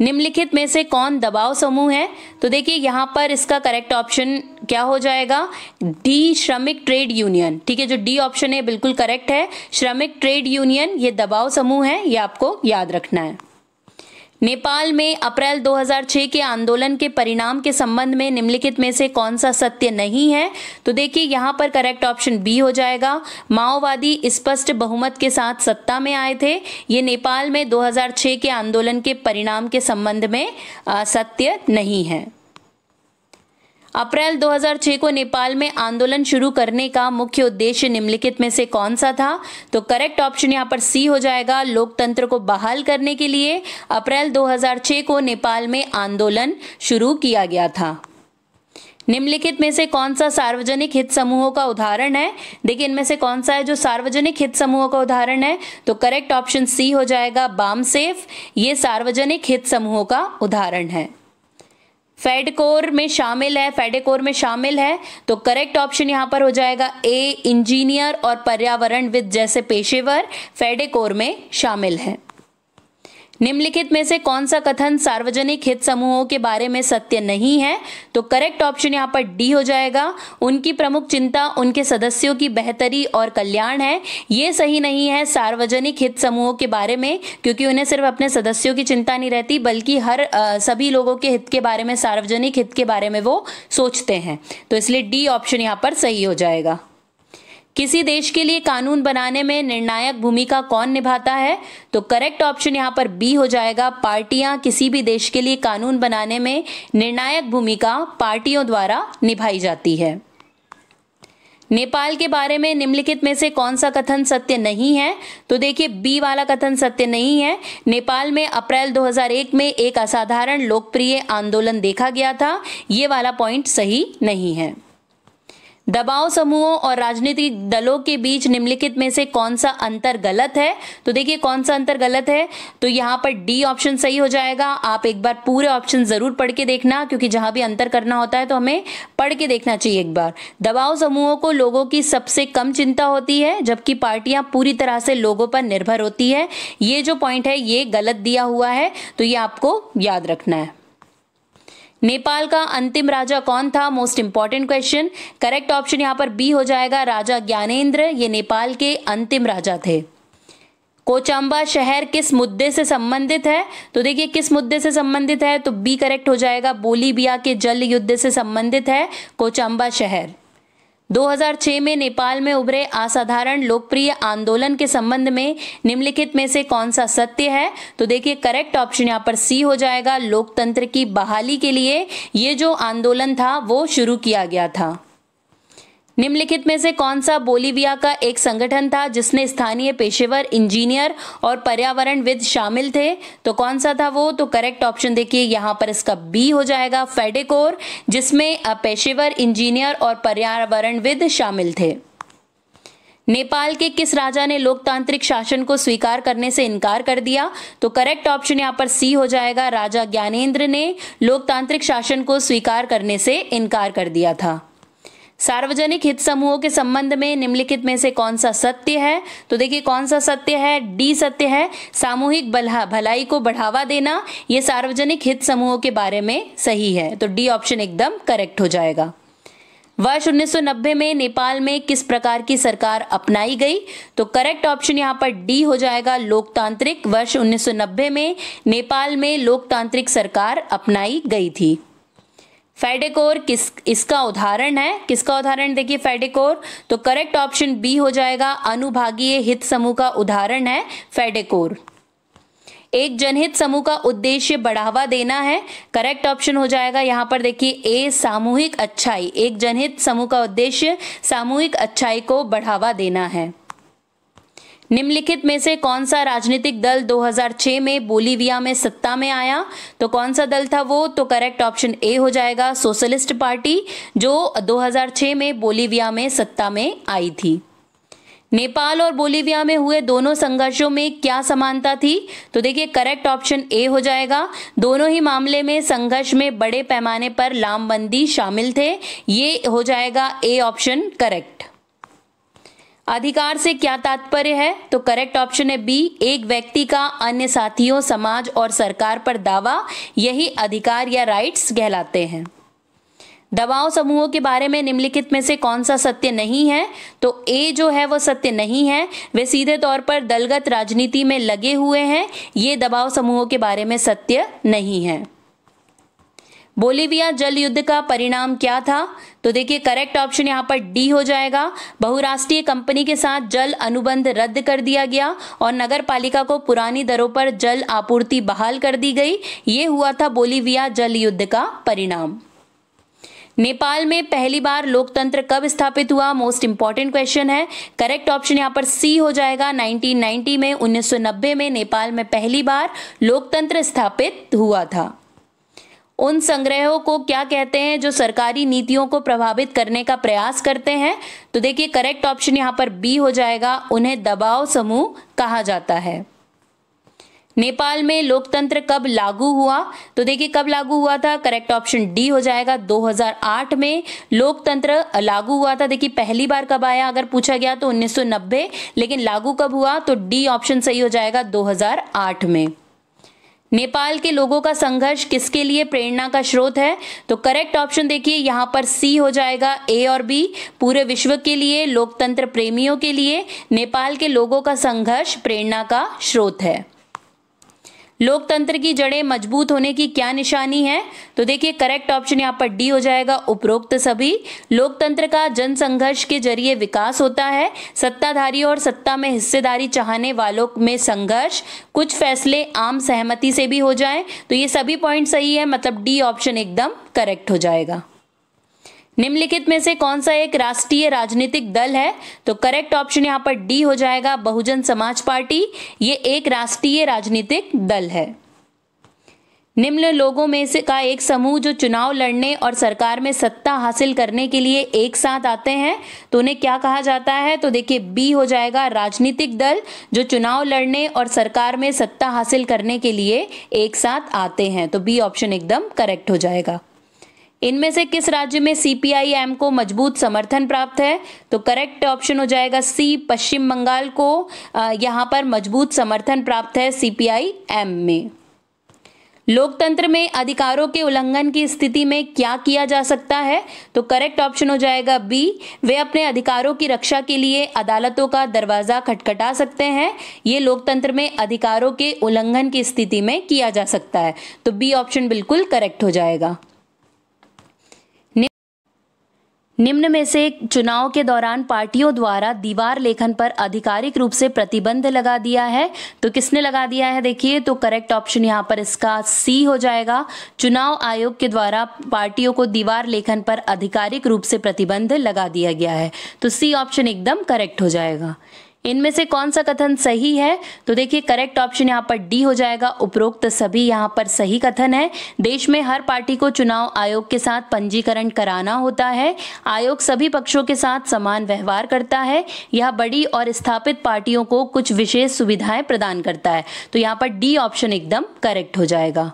निम्नलिखित में से कौन दबाव समूह है तो देखिए यहाँ पर इसका करेक्ट ऑप्शन क्या हो जाएगा डी श्रमिक ट्रेड यूनियन ठीक है जो डी ऑप्शन है बिल्कुल करेक्ट है श्रमिक ट्रेड यूनियन ये दबाव समूह है ये आपको याद रखना है नेपाल में अप्रैल 2006 के आंदोलन के परिणाम के संबंध में निम्नलिखित में से कौन सा सत्य नहीं है तो देखिए यहाँ पर करेक्ट ऑप्शन बी हो जाएगा माओवादी स्पष्ट बहुमत के साथ सत्ता में आए थे ये नेपाल में 2006 के आंदोलन के परिणाम के संबंध में सत्य नहीं है अप्रैल 2006 को नेपाल में आंदोलन शुरू करने का मुख्य उद्देश्य निम्नलिखित में से कौन सा था तो करेक्ट ऑप्शन यहाँ पर सी हो जाएगा लोकतंत्र को बहाल करने के लिए अप्रैल 2006 को नेपाल में आंदोलन शुरू किया गया था निम्नलिखित में से कौन सा सार्वजनिक हित समूहों का उदाहरण है देखिए इनमें से कौन सा है जो सार्वजनिक हित समूहों का उदाहरण है तो करेक्ट ऑप्शन सी हो जाएगा बामसेफ ये सार्वजनिक हित समूहों का उदाहरण है फेडकोर में शामिल है फेडेकोर में शामिल है तो करेक्ट ऑप्शन यहाँ पर हो जाएगा ए इंजीनियर और पर्यावरण विद जैसे पेशेवर फेडेकोर में शामिल है निम्नलिखित में से कौन सा कथन सार्वजनिक हित समूहों के बारे में सत्य नहीं है तो करेक्ट ऑप्शन यहाँ पर डी हो जाएगा उनकी प्रमुख चिंता उनके सदस्यों की बेहतरी और कल्याण है ये सही नहीं है सार्वजनिक हित समूहों के बारे में क्योंकि उन्हें सिर्फ अपने सदस्यों की चिंता नहीं रहती बल्कि हर आ, सभी लोगों के हित के बारे में सार्वजनिक हित के बारे में वो सोचते हैं तो इसलिए डी ऑप्शन यहाँ पर सही हो जाएगा किसी देश के लिए कानून बनाने में निर्णायक भूमिका कौन निभाता है तो करेक्ट ऑप्शन यहाँ पर बी हो जाएगा पार्टियां किसी भी देश के लिए कानून बनाने में निर्णायक भूमिका पार्टियों द्वारा निभाई जाती है नेपाल के बारे में निम्नलिखित में से कौन सा कथन सत्य नहीं है तो देखिए बी वाला कथन सत्य नहीं है नेपाल में अप्रैल 2001 में एक असाधारण लोकप्रिय आंदोलन देखा गया था ये वाला पॉइंट सही नहीं है दबाव समूहों और राजनीतिक दलों के बीच निम्नलिखित में से कौन सा अंतर गलत है तो देखिए कौन सा अंतर गलत है तो यहाँ पर डी ऑप्शन सही हो जाएगा आप एक बार पूरे ऑप्शन जरूर पढ़ के देखना क्योंकि जहां भी अंतर करना होता है तो हमें पढ़ के देखना चाहिए एक बार दबाव समूहों को लोगों की सबसे कम चिंता होती है जबकि पार्टियां पूरी तरह से लोगों पर निर्भर होती है ये जो पॉइंट है ये गलत दिया हुआ है तो ये आपको याद रखना है नेपाल का अंतिम राजा कौन था most important question correct option यहां पर बी हो जाएगा राजा ज्ञानेन्द्र ये नेपाल के अंतिम राजा थे कोचांबा शहर किस मुद्दे से संबंधित है तो देखिए किस मुद्दे से संबंधित है तो बी करेक्ट हो जाएगा बोलीबिया के जल युद्ध से संबंधित है कोचांबा शहर 2006 में नेपाल में उभरे असाधारण लोकप्रिय आंदोलन के संबंध में निम्नलिखित में से कौन सा सत्य है तो देखिए करेक्ट ऑप्शन यहाँ पर सी हो जाएगा लोकतंत्र की बहाली के लिए ये जो आंदोलन था वो शुरू किया गया था निम्नलिखित में से कौन सा बोलीविया का एक संगठन था जिसने स्थानीय पेशेवर इंजीनियर और पर्यावरणविद शामिल थे तो कौन सा था वो तो करेक्ट ऑप्शन देखिए यहाँ पर इसका बी हो जाएगा फेडेकोर जिसमें पेशेवर इंजीनियर और पर्यावरणविद शामिल थे नेपाल के किस राजा ने लोकतांत्रिक शासन को स्वीकार करने से इनकार कर दिया तो करेक्ट ऑप्शन यहाँ पर सी हो जाएगा राजा ज्ञानेन्द्र ने लोकतांत्रिक शासन को स्वीकार करने से इनकार कर दिया था सार्वजनिक हित समूहों के संबंध में निम्नलिखित में से कौन सा सत्य है तो देखिए कौन सा सत्य है डी सत्य है सामूहिक भला भलाई को बढ़ावा देना ये सार्वजनिक हित समूहों के बारे में सही है तो डी ऑप्शन एकदम करेक्ट हो जाएगा वर्ष 1990 में नेपाल में किस प्रकार की सरकार अपनाई गई तो करेक्ट ऑप्शन यहाँ पर डी हो जाएगा लोकतांत्रिक वर्ष 1990 में नेपाल में लोकतांत्रिक सरकार अपनाई गई थी फेडेकोर किस इसका उदाहरण है किसका उदाहरण देखिए फेडेकोर तो करेक्ट ऑप्शन बी हो जाएगा अनुभागीय हित समूह का उदाहरण है फेडेकोर एक जनहित समूह का उद्देश्य बढ़ावा देना है करेक्ट ऑप्शन हो जाएगा यहां पर देखिए ए सामूहिक अच्छाई एक जनहित समूह का उद्देश्य सामूहिक अच्छाई को बढ़ावा देना है निम्नलिखित में से कौन सा राजनीतिक दल 2006 में बोलीविया में सत्ता में आया तो कौन सा दल था वो तो करेक्ट ऑप्शन ए हो जाएगा सोशलिस्ट पार्टी जो 2006 में बोलीविया में सत्ता में आई थी नेपाल और बोलीविया में हुए दोनों संघर्षों में क्या समानता थी तो देखिए करेक्ट ऑप्शन ए हो जाएगा दोनों ही मामले में संघर्ष में बड़े पैमाने पर लामबंदी शामिल थे ये हो जाएगा ए ऑप्शन करेक्ट अधिकार से क्या तात्पर्य है तो करेक्ट ऑप्शन है बी एक व्यक्ति का अन्य साथियों समाज और सरकार पर दावा यही अधिकार या राइट्स कहलाते हैं दबाव समूहों के बारे में निम्नलिखित में से कौन सा सत्य नहीं है तो ए जो है वो सत्य नहीं है वे सीधे तौर पर दलगत राजनीति में लगे हुए हैं ये दबाव समूहों के बारे में सत्य नहीं है बोलीविया जल युद्ध का परिणाम क्या था तो देखिए करेक्ट ऑप्शन यहाँ पर डी हो जाएगा बहुराष्ट्रीय कंपनी के साथ जल अनुबंध रद्द कर दिया गया और नगर पालिका को पुरानी दरों पर जल आपूर्ति बहाल कर दी गई ये हुआ था बोलीविया जल युद्ध का परिणाम नेपाल में पहली बार लोकतंत्र कब स्थापित हुआ मोस्ट इंपॉर्टेंट क्वेश्चन है करेक्ट ऑप्शन यहाँ पर सी हो जाएगा 1990 में 1990 में नेपाल में पहली बार लोकतंत्र स्थापित हुआ था उन संग्रहों को क्या कहते हैं जो सरकारी नीतियों को प्रभावित करने का प्रयास करते हैं तो देखिए करेक्ट ऑप्शन यहां पर बी हो जाएगा उन्हें दबाव समूह कहा जाता है नेपाल में लोकतंत्र कब लागू हुआ तो देखिए कब लागू हुआ था करेक्ट ऑप्शन डी हो जाएगा 2008 में लोकतंत्र लागू हुआ था देखिए पहली बार कब आया अगर पूछा गया तो 1990 लेकिन लागू कब हुआ तो डी ऑप्शन सही हो जाएगा 2008 में नेपाल के लोगों का संघर्ष किसके लिए प्रेरणा का स्रोत है तो करेक्ट ऑप्शन देखिए यहाँ पर सी हो जाएगा ए और बी पूरे विश्व के लिए लोकतंत्र प्रेमियों के लिए नेपाल के लोगों का संघर्ष प्रेरणा का स्रोत है लोकतंत्र की जड़ें मजबूत होने की क्या निशानी है तो देखिए करेक्ट ऑप्शन यहाँ पर डी हो जाएगा उपरोक्त सभी लोकतंत्र का जनसंघर्ष के जरिए विकास होता है सत्ताधारी और सत्ता में हिस्सेदारी चाहने वालों में संघर्ष कुछ फैसले आम सहमति से भी हो जाए तो ये सभी पॉइंट सही है मतलब डी ऑप्शन एकदम करेक्ट हो जाएगा निम्नलिखित में से कौन सा एक राष्ट्रीय राजनीतिक दल है तो करेक्ट ऑप्शन यहाँ पर डी हो जाएगा बहुजन समाज पार्टी ये एक राष्ट्रीय राजनीतिक दल है निम्न लोगों में से का एक समूह जो चुनाव लड़ने और सरकार में सत्ता हासिल करने के लिए एक साथ आते हैं तो उन्हें क्या कहा जाता है तो देखिए बी हो जाएगा राजनीतिक दल जो चुनाव लड़ने और सरकार में सत्ता हासिल करने के लिए एक साथ आते हैं तो बी ऑप्शन एकदम करेक्ट हो जाएगा इनमें से किस राज्य में सीपीआईएम को मजबूत समर्थन प्राप्त है तो करेक्ट ऑप्शन हो जाएगा सी पश्चिम बंगाल को यहां पर मजबूत समर्थन प्राप्त है सीपीआईएम में लोकतंत्र में अधिकारों के उल्लंघन की स्थिति में क्या किया जा सकता है तो करेक्ट ऑप्शन हो जाएगा बी वे अपने अधिकारों की रक्षा के लिए अदालतों का दरवाज़ा खटखटा सकते हैं ये लोकतंत्र में अधिकारों के उल्लंघन की स्थिति में किया जा सकता है तो बी ऑप्शन बिल्कुल करेक्ट हो जाएगा निम्न में से चुनाव के दौरान पार्टियों द्वारा दीवार लेखन पर आधिकारिक रूप से प्रतिबंध लगा दिया है तो किसने लगा दिया है देखिए तो करेक्ट ऑप्शन यहाँ पर इसका सी हो जाएगा चुनाव आयोग के द्वारा पार्टियों को दीवार लेखन पर आधिकारिक रूप से प्रतिबंध लगा दिया गया है तो सी ऑप्शन एकदम करेक्ट हो जाएगा इनमें से कौन सा कथन सही है तो देखिए करेक्ट ऑप्शन यहाँ पर डी हो जाएगा उपरोक्त सभी यहाँ पर सही कथन है देश में हर पार्टी को चुनाव आयोग के साथ पंजीकरण कराना होता है आयोग सभी पक्षों के साथ समान व्यवहार करता है यह बड़ी और स्थापित पार्टियों को कुछ विशेष सुविधाएं प्रदान करता है तो यहाँ पर डी ऑप्शन एकदम करेक्ट हो जाएगा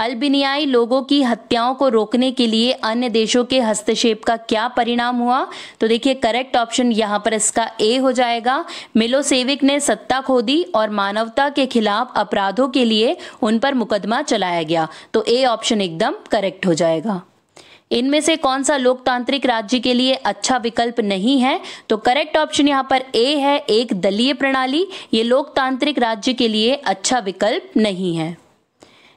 अल्बिनियाई लोगों की हत्याओं को रोकने के लिए अन्य देशों के हस्तक्षेप का क्या परिणाम हुआ तो देखिए करेक्ट ऑप्शन यहाँ पर इसका ए हो जाएगा मिलोसेविक ने सत्ता खो दी और मानवता के खिलाफ अपराधों के लिए उन पर मुकदमा चलाया गया तो ए ऑप्शन एकदम करेक्ट हो जाएगा इनमें से कौन सा लोकतांत्रिक राज्य के लिए अच्छा विकल्प नहीं है तो करेक्ट ऑप्शन यहाँ पर ए है एक दलीय प्रणाली ये लोकतांत्रिक राज्य के लिए अच्छा विकल्प नहीं है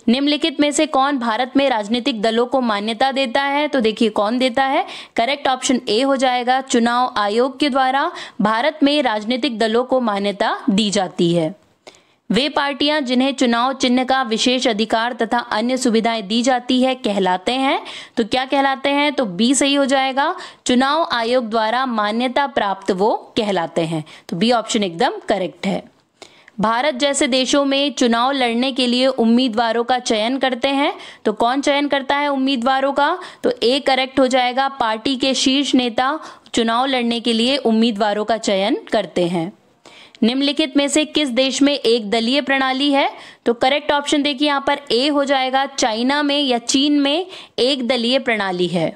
निम्नलिखित में से कौन भारत में राजनीतिक दलों को मान्यता देता है तो देखिए कौन देता है करेक्ट ऑप्शन ए हो जाएगा चुनाव आयोग के द्वारा भारत में राजनीतिक दलों को मान्यता दी जाती है वे पार्टियां जिन्हें चुनाव चिन्ह का विशेष अधिकार तथा अन्य सुविधाएं दी जाती है कहलाते हैं तो क्या कहलाते हैं तो बी सही हो जाएगा चुनाव आयोग द्वारा मान्यता प्राप्त वो कहलाते हैं तो बी ऑप्शन एकदम करेक्ट है भारत जैसे देशों में चुनाव लड़ने के लिए उम्मीदवारों का चयन करते हैं तो कौन चयन करता है उम्मीदवारों का तो ए करेक्ट हो जाएगा पार्टी के शीर्ष नेता चुनाव लड़ने के लिए उम्मीदवारों का चयन करते हैं निम्नलिखित में से किस देश में एक दलीय प्रणाली है तो करेक्ट ऑप्शन देखिए यहाँ पर ए हो जाएगा चाइना में या चीन में एक दलीय प्रणाली है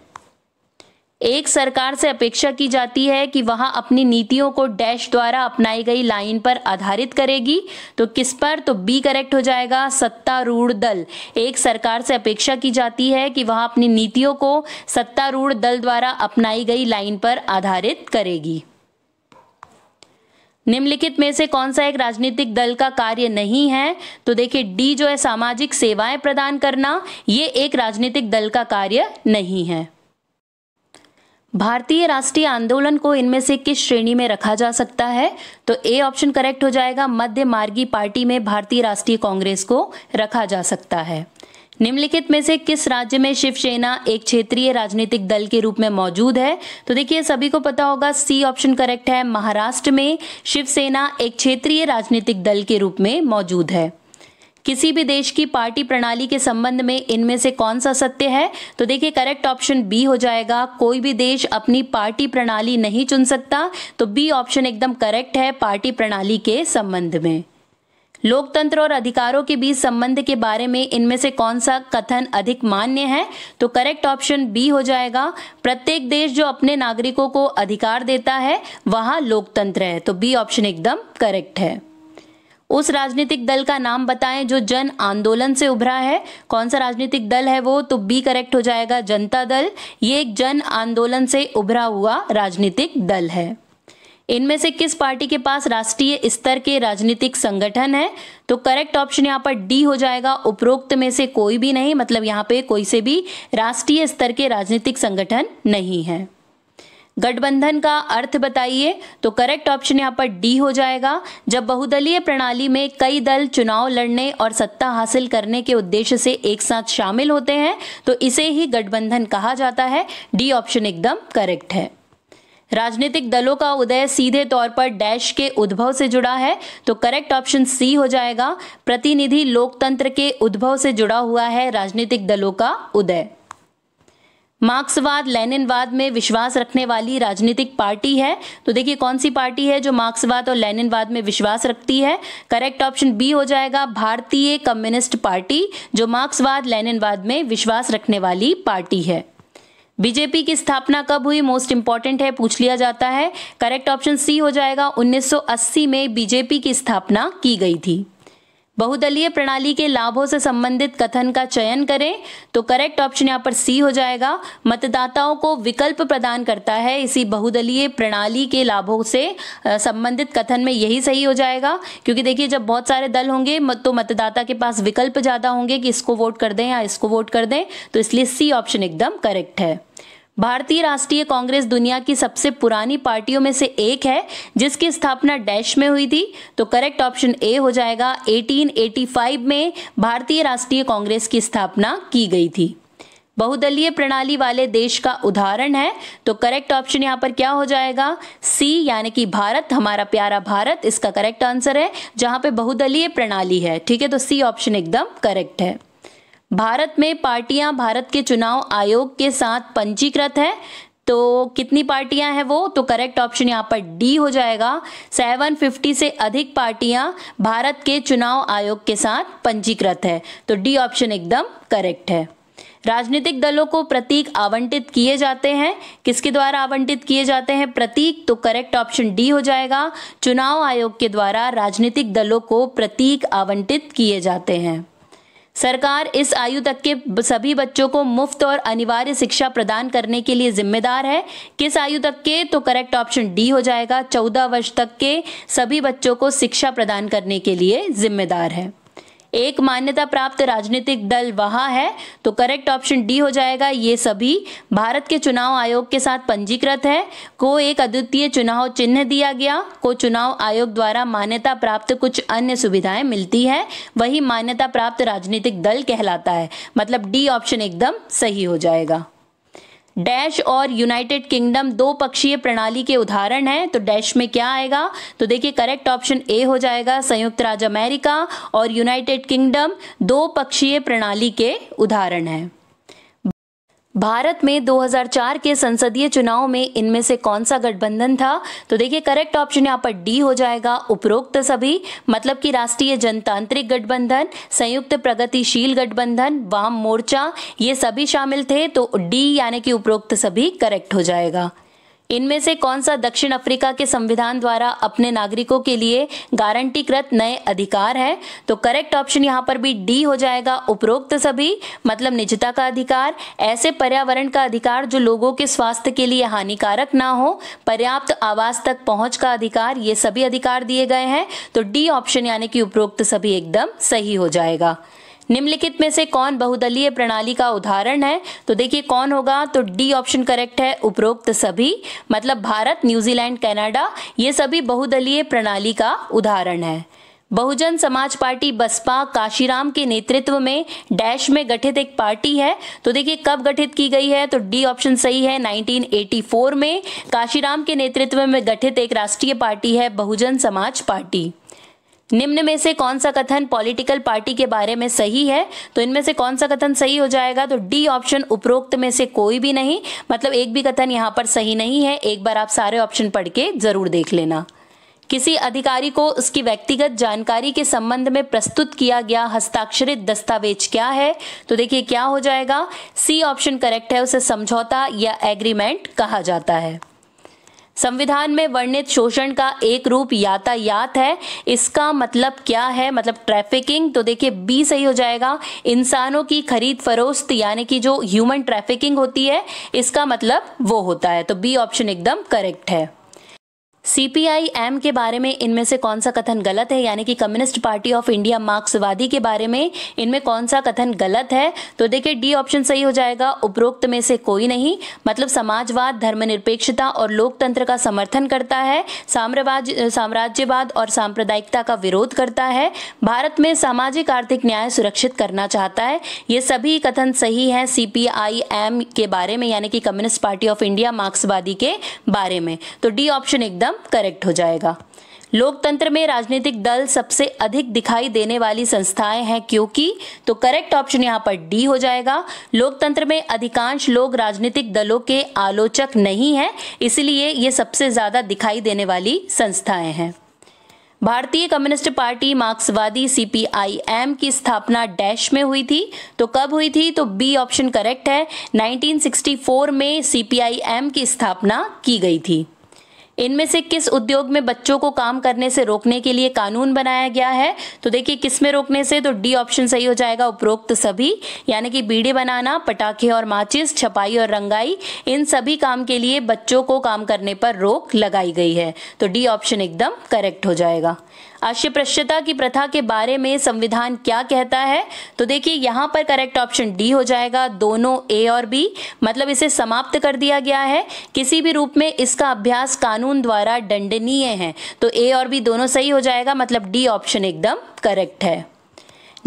एक सरकार से अपेक्षा की जाती है कि वह अपनी नीतियों को डैश द्वारा अपनाई गई लाइन पर आधारित करेगी तो किस पर तो बी करेक्ट हो जाएगा सत्तारूढ़ दल एक सरकार से अपेक्षा की जाती है कि वह अपनी नीतियों को सत्तारूढ़ दल द्वारा अपनाई गई लाइन पर आधारित करेगी निम्नलिखित में से कौन सा एक राजनीतिक दल का कार्य नहीं है तो देखिए डी जो है सामाजिक सेवाएं प्रदान करना ये एक राजनीतिक दल का कार्य नहीं है भारतीय राष्ट्रीय आंदोलन को इनमें से किस श्रेणी में रखा जा सकता है तो ए ऑप्शन करेक्ट हो जाएगा मध्य मार्गी पार्टी में भारतीय राष्ट्रीय कांग्रेस को रखा जा सकता है निम्नलिखित में से किस राज्य में शिवसेना एक क्षेत्रीय राजनीतिक दल के रूप में मौजूद है तो देखिए सभी को पता होगा सी ऑप्शन करेक्ट है महाराष्ट्र में शिवसेना एक क्षेत्रीय राजनीतिक दल के रूप में मौजूद है किसी भी देश की पार्टी प्रणाली के संबंध में इनमें से कौन सा सत्य है तो देखिए करेक्ट ऑप्शन बी हो जाएगा कोई भी देश अपनी पार्टी प्रणाली नहीं चुन सकता तो बी ऑप्शन एकदम करेक्ट है पार्टी प्रणाली के संबंध में लोकतंत्र और अधिकारों के बीच संबंध के बारे में इनमें से कौन सा कथन अधिक मान्य है तो करेक्ट ऑप्शन बी हो जाएगा प्रत्येक देश जो अपने नागरिकों को अधिकार देता है वहाँ लोकतंत्र है तो बी ऑप्शन एकदम करेक्ट है उस राजनीतिक दल का नाम बताएं जो जन आंदोलन से उभरा है कौन सा राजनीतिक दल है वो तो बी करेक्ट हो जाएगा जनता दल ये एक जन आंदोलन से उभरा हुआ राजनीतिक दल है इनमें से किस पार्टी के पास राष्ट्रीय स्तर के राजनीतिक संगठन है तो करेक्ट ऑप्शन यहाँ पर डी हो जाएगा उपरोक्त में से कोई भी नहीं मतलब यहाँ पे कोई से भी राष्ट्रीय स्तर के राजनीतिक संगठन नहीं है गठबंधन का अर्थ बताइए तो करेक्ट ऑप्शन यहाँ पर डी हो जाएगा जब बहुदलीय प्रणाली में कई दल चुनाव लड़ने और सत्ता हासिल करने के उद्देश्य से एक साथ शामिल होते हैं तो इसे ही गठबंधन कहा जाता है डी ऑप्शन एकदम करेक्ट है राजनीतिक दलों का उदय सीधे तौर पर डैश के उद्भव से जुड़ा है तो करेक्ट ऑप्शन सी हो जाएगा प्रतिनिधि लोकतंत्र के उद्भव से जुड़ा हुआ है राजनीतिक दलों का उदय मार्क्सवाद लेनिनवाद में विश्वास रखने वाली राजनीतिक पार्टी है तो देखिए कौन सी पार्टी है जो मार्क्सवाद और लेनिनवाद में विश्वास रखती है करेक्ट ऑप्शन बी हो जाएगा भारतीय कम्युनिस्ट पार्टी जो मार्क्सवाद लेनिनवाद में विश्वास रखने वाली पार्टी है बीजेपी की स्थापना कब हुई मोस्ट इंपॉर्टेंट है पूछ लिया जाता है करेक्ट ऑप्शन सी हो जाएगा 1980 में बीजेपी की स्थापना की गई थी बहुदलीय प्रणाली के लाभों से संबंधित कथन का चयन करें तो करेक्ट ऑप्शन यहाँ पर सी हो जाएगा मतदाताओं को विकल्प प्रदान करता है इसी बहुदलीय प्रणाली के लाभों से संबंधित कथन में यही सही हो जाएगा क्योंकि देखिए जब बहुत सारे दल होंगे तो मतदाता के पास विकल्प ज़्यादा होंगे कि इसको वोट कर दें या इसको वोट कर दें तो इसलिए सी ऑप्शन एकदम करेक्ट है भारतीय राष्ट्रीय कांग्रेस दुनिया की सबसे पुरानी पार्टियों में से एक है जिसकी स्थापना डैश में हुई थी तो करेक्ट ऑप्शन ए हो जाएगा 1885 में भारतीय राष्ट्रीय कांग्रेस की स्थापना की गई थी बहुदलीय प्रणाली वाले देश का उदाहरण है तो करेक्ट ऑप्शन यहाँ पर क्या हो जाएगा सी यानी कि भारत हमारा प्यारा भारत इसका करेक्ट आंसर है जहाँ पे बहुदलीय प्रणाली है ठीक है तो सी ऑप्शन एकदम करेक्ट है भारत में पार्टियां भारत के चुनाव आयोग के साथ पंजीकृत है तो कितनी पार्टियां हैं वो तो करेक्ट ऑप्शन यहाँ पर डी हो जाएगा 750 से अधिक पार्टियां भारत के चुनाव आयोग के साथ पंजीकृत है तो डी ऑप्शन एकदम करेक्ट है राजनीतिक दलों को प्रतीक आवंटित किए जाते हैं किसके द्वारा आवंटित किए जाते हैं प्रतीक तो करेक्ट ऑप्शन डी हो जाएगा चुनाव आयोग के द्वारा राजनीतिक दलों को प्रतीक आवंटित किए जाते हैं सरकार इस आयु तक के सभी बच्चों को मुफ्त और अनिवार्य शिक्षा प्रदान करने के लिए जिम्मेदार है किस आयु तक के तो करेक्ट ऑप्शन डी हो जाएगा चौदह वर्ष तक के सभी बच्चों को शिक्षा प्रदान करने के लिए जिम्मेदार है एक मान्यता प्राप्त राजनीतिक दल वहाँ है तो करेक्ट ऑप्शन डी हो जाएगा ये सभी भारत के चुनाव आयोग के साथ पंजीकृत है को एक अद्वितीय चुनाव चिन्ह दिया गया को चुनाव आयोग द्वारा मान्यता प्राप्त कुछ अन्य सुविधाएं मिलती है वही मान्यता प्राप्त राजनीतिक दल कहलाता है मतलब डी ऑप्शन एकदम सही हो जाएगा डैश और यूनाइटेड किंगडम दो पक्षीय प्रणाली के उदाहरण हैं तो डैश में क्या आएगा तो देखिए करेक्ट ऑप्शन ए हो जाएगा संयुक्त राज्य अमेरिका और यूनाइटेड किंगडम दो पक्षीय प्रणाली के उदाहरण हैं भारत में 2004 के संसदीय चुनाव में इनमें से कौन सा गठबंधन था तो देखिए करेक्ट ऑप्शन यहाँ पर डी हो जाएगा उपरोक्त सभी मतलब कि राष्ट्रीय जनतांत्रिक गठबंधन संयुक्त प्रगतिशील गठबंधन वाम मोर्चा ये सभी शामिल थे तो डी यानी कि उपरोक्त सभी करेक्ट हो जाएगा इनमें से कौन सा दक्षिण अफ्रीका के संविधान द्वारा अपने नागरिकों के लिए गारंटीकृत नए अधिकार है तो करेक्ट ऑप्शन यहाँ पर भी डी हो जाएगा उपरोक्त सभी मतलब निजता का अधिकार ऐसे पर्यावरण का अधिकार जो लोगों के स्वास्थ्य के लिए हानिकारक ना हो पर्याप्त आवास तक पहुंच का अधिकार ये सभी अधिकार दिए गए हैं तो डी ऑप्शन यानी कि उपरोक्त सभी एकदम सही हो जाएगा निम्नलिखित में से कौन बहुदलीय प्रणाली का उदाहरण है तो देखिए कौन होगा तो डी ऑप्शन करेक्ट है उपरोक्त सभी मतलब भारत न्यूजीलैंड कनाडा ये सभी बहुदलीय प्रणाली का उदाहरण है बहुजन समाज पार्टी बसपा काशीराम के नेतृत्व में डैश में गठित एक पार्टी है तो देखिए कब गठित की गई है तो डी ऑप्शन सही है 1984 में काशीराम के नेतृत्व में गठित एक राष्ट्रीय पार्टी है बहुजन समाज पार्टी निम्न में से कौन सा कथन पॉलिटिकल पार्टी के बारे में सही है तो इनमें से कौन सा कथन सही हो जाएगा तो डी ऑप्शन उपरोक्त में से कोई भी नहीं मतलब एक भी कथन यहाँ पर सही नहीं है एक बार आप सारे ऑप्शन पढ़ के जरूर देख लेना किसी अधिकारी को उसकी व्यक्तिगत जानकारी के संबंध में प्रस्तुत किया गया हस्ताक्षरित दस्तावेज क्या है तो देखिए क्या हो जाएगा सी ऑप्शन करेक्ट है उसे समझौता या एग्रीमेंट कहा जाता है संविधान में वर्णित शोषण का एक रूप यातायात है इसका मतलब क्या है मतलब ट्रैफिकिंग तो देखिए बी सही हो जाएगा इंसानों की खरीद फरोख्त यानी कि जो ह्यूमन ट्रैफिकिंग होती है इसका मतलब वो होता है तो बी ऑप्शन एकदम करेक्ट है सीपीआईएम के बारे में इनमें से कौन सा कथन गलत है यानी कि कम्युनिस्ट पार्टी ऑफ इंडिया मार्क्सवादी के बारे में इनमें कौन सा कथन गलत है तो देखिए डी ऑप्शन सही हो जाएगा उपरोक्त में से कोई नहीं मतलब समाजवाद धर्मनिरपेक्षता और लोकतंत्र का समर्थन करता है साम्रवाज साम्राज्यवाद और सांप्रदायिकता का विरोध करता है भारत में सामाजिक आर्थिक न्याय सुरक्षित करना चाहता है ये सभी कथन सही है सी के बारे में यानी कि कम्युनिस्ट पार्टी ऑफ इंडिया मार्क्सवादी के बारे में तो डी ऑप्शन एकदम करेक्ट हो जाएगा लोकतंत्र में राजनीतिक दल सबसे अधिक दिखाई देने वाली संस्थाएं हैं क्योंकि तो करेक्ट ऑप्शन यहां पर डी हो जाएगा लोकतंत्र में अधिकांश लोग राजनीतिक दलों के आलोचक नहीं हैं इसलिए ये सबसे ज़्यादा दिखाई देने वाली संस्थाएं हैं भारतीय कम्युनिस्ट पार्टी मार्क्सवादी सीपीआईएम की स्थापना डैश में हुई थी तो कब हुई थी तो बी ऑप्शन करेक्ट है 1964 में सीपीआईएम की स्थापना की गई थी इनमें से किस उद्योग में बच्चों को काम करने से रोकने के लिए कानून बनाया गया है तो देखिए किस में रोकने से तो डी ऑप्शन सही हो जाएगा उपरोक्त सभी यानी कि बीड़े बनाना पटाखे और माचिस छपाई और रंगाई इन सभी काम के लिए बच्चों को काम करने पर रोक लगाई गई है तो डी ऑप्शन एकदम करेक्ट हो जाएगा आशिप्रश्यता की प्रथा के बारे में संविधान क्या कहता है तो देखिए यहाँ पर करेक्ट ऑप्शन डी हो जाएगा दोनों ए और बी मतलब इसे समाप्त कर दिया गया है किसी भी रूप में इसका अभ्यास कानून द्वारा दंडनीय है तो ए और बी दोनों सही हो जाएगा मतलब डी ऑप्शन एकदम करेक्ट है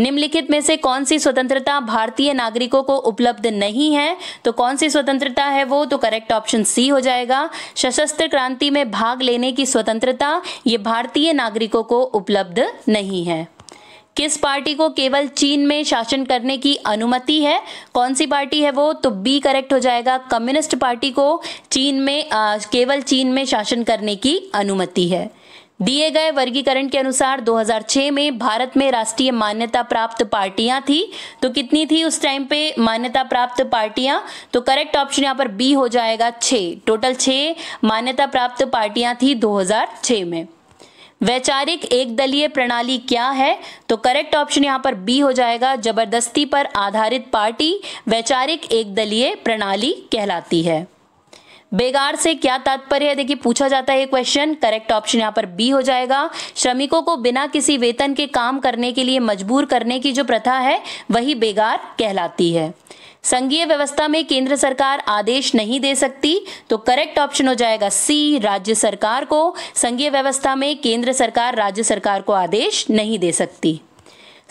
निम्नलिखित में से कौन सी स्वतंत्रता भारतीय नागरिकों को उपलब्ध नहीं है तो कौन सी स्वतंत्रता है वो तो करेक्ट ऑप्शन सी हो जाएगा सशस्त्र क्रांति में भाग लेने की स्वतंत्रता ये भारतीय नागरिकों को उपलब्ध नहीं है किस पार्टी को केवल चीन में शासन करने की अनुमति है कौन सी पार्टी है वो तो बी करेक्ट हो जाएगा कम्युनिस्ट पार्टी को चीन में आ, केवल चीन में शासन करने की अनुमति है दिए गए वर्गीकरण के अनुसार 2006 में भारत में राष्ट्रीय मान्यता प्राप्त पार्टियां थी तो कितनी थी उस टाइम पे मान्यता प्राप्त पार्टियां तो करेक्ट ऑप्शन यहाँ पर बी हो जाएगा छ टोटल छ मान्यता प्राप्त पार्टियां थी 2006 में वैचारिक एक दलीय प्रणाली क्या है तो करेक्ट ऑप्शन यहाँ पर बी हो जाएगा जबरदस्ती पर आधारित पार्टी वैचारिक एक दलीय प्रणाली कहलाती है बेगार से क्या तात्पर्य है देखिए पूछा जाता है क्वेश्चन करेक्ट ऑप्शन यहाँ पर बी हो जाएगा श्रमिकों को बिना किसी वेतन के काम करने के लिए मजबूर करने की जो प्रथा है वही बेगार कहलाती है संघीय व्यवस्था में केंद्र सरकार आदेश नहीं दे सकती तो करेक्ट ऑप्शन हो जाएगा सी राज्य सरकार को संघीय व्यवस्था में केंद्र सरकार राज्य सरकार को आदेश नहीं दे सकती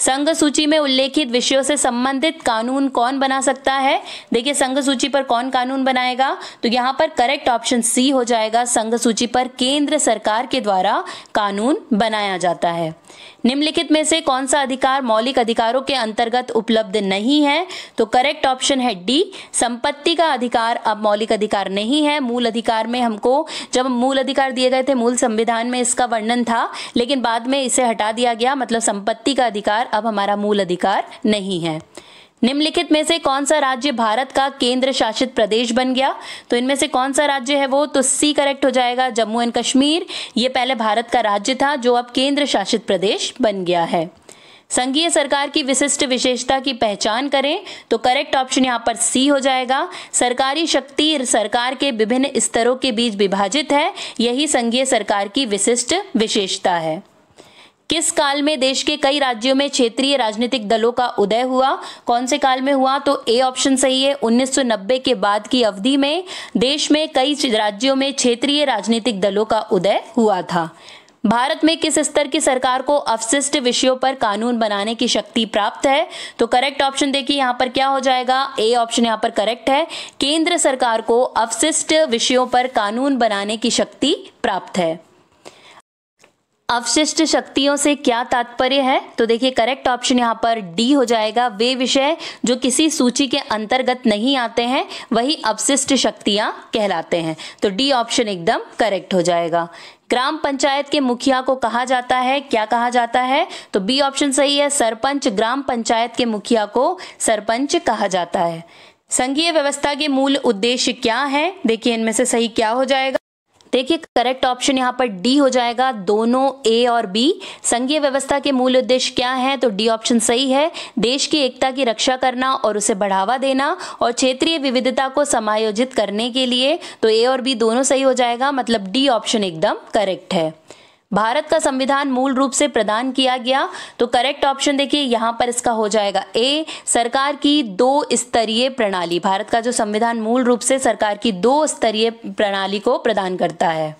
संघ सूची में उल्लेखित विषयों से संबंधित कानून कौन बना सकता है देखिए संघ सूची पर कौन कानून बनाएगा तो यहाँ पर करेक्ट ऑप्शन सी हो जाएगा संघ सूची पर केंद्र सरकार के द्वारा कानून बनाया जाता है निम्नलिखित में से कौन सा अधिकार मौलिक अधिकारों के अंतर्गत उपलब्ध नहीं है तो करेक्ट ऑप्शन है डी संपत्ति का अधिकार अब मौलिक अधिकार नहीं है मूल अधिकार में हमको जब मूल अधिकार दिए गए थे मूल संविधान में इसका वर्णन था लेकिन बाद में इसे हटा दिया गया मतलब संपत्ति का अधिकार अब हमारा मूल अधिकार नहीं है निम्नलिखित में से कौन सा राज्य भारत का केंद्र शासित प्रदेश बन गया तो इनमें से कौन सा राज्य है वो तो सी करेक्ट हो जाएगा जम्मू एंड कश्मीर ये पहले भारत का राज्य था जो अब केंद्र शासित प्रदेश बन गया है संघीय सरकार की विशिष्ट विशेषता की पहचान करें तो करेक्ट ऑप्शन यहाँ पर सी हो जाएगा सरकारी शक्ति सरकार के विभिन्न स्तरों के बीच विभाजित है यही संघीय सरकार की विशिष्ट विशेषता है किस काल में देश के कई राज्यों में क्षेत्रीय राजनीतिक दलों का उदय हुआ कौन से काल में हुआ तो ए ऑप्शन सही है 1990 के बाद की अवधि में देश में कई राज्यों में क्षेत्रीय राजनीतिक दलों का उदय हुआ था भारत में किस स्तर की सरकार को अवशिष्ट विषयों पर कानून बनाने की शक्ति प्राप्त है तो करेक्ट ऑप्शन देखिए यहाँ पर क्या हो जाएगा ए ऑप्शन यहाँ पर करेक्ट है केंद्र सरकार को अवशिष्ट विषयों पर कानून बनाने की शक्ति प्राप्त है अवशिष्ट शक्तियों से क्या तात्पर्य है तो देखिए करेक्ट ऑप्शन यहाँ पर डी हो जाएगा वे विषय जो किसी सूची के अंतर्गत नहीं आते हैं वही अवशिष्ट शक्तियां कहलाते हैं तो डी ऑप्शन एकदम करेक्ट हो जाएगा ग्राम पंचायत के मुखिया को कहा जाता है क्या कहा जाता है तो बी ऑप्शन सही है सरपंच ग्राम पंचायत के मुखिया को सरपंच कहा जाता है संघीय व्यवस्था के मूल उद्देश्य क्या है देखिए इनमें से सही क्या हो जाएगा देखिए करेक्ट ऑप्शन यहाँ पर डी हो जाएगा दोनों ए और बी संघीय व्यवस्था के मूल उद्देश्य क्या है तो डी ऑप्शन सही है देश की एकता की रक्षा करना और उसे बढ़ावा देना और क्षेत्रीय विविधता को समायोजित करने के लिए तो ए और बी दोनों सही हो जाएगा मतलब डी ऑप्शन एकदम करेक्ट है भारत का संविधान मूल रूप से प्रदान किया गया तो करेक्ट ऑप्शन देखिए यहां पर इसका हो जाएगा ए सरकार की दो स्तरीय प्रणाली भारत का जो संविधान मूल रूप से सरकार की दो स्तरीय प्रणाली को प्रदान करता है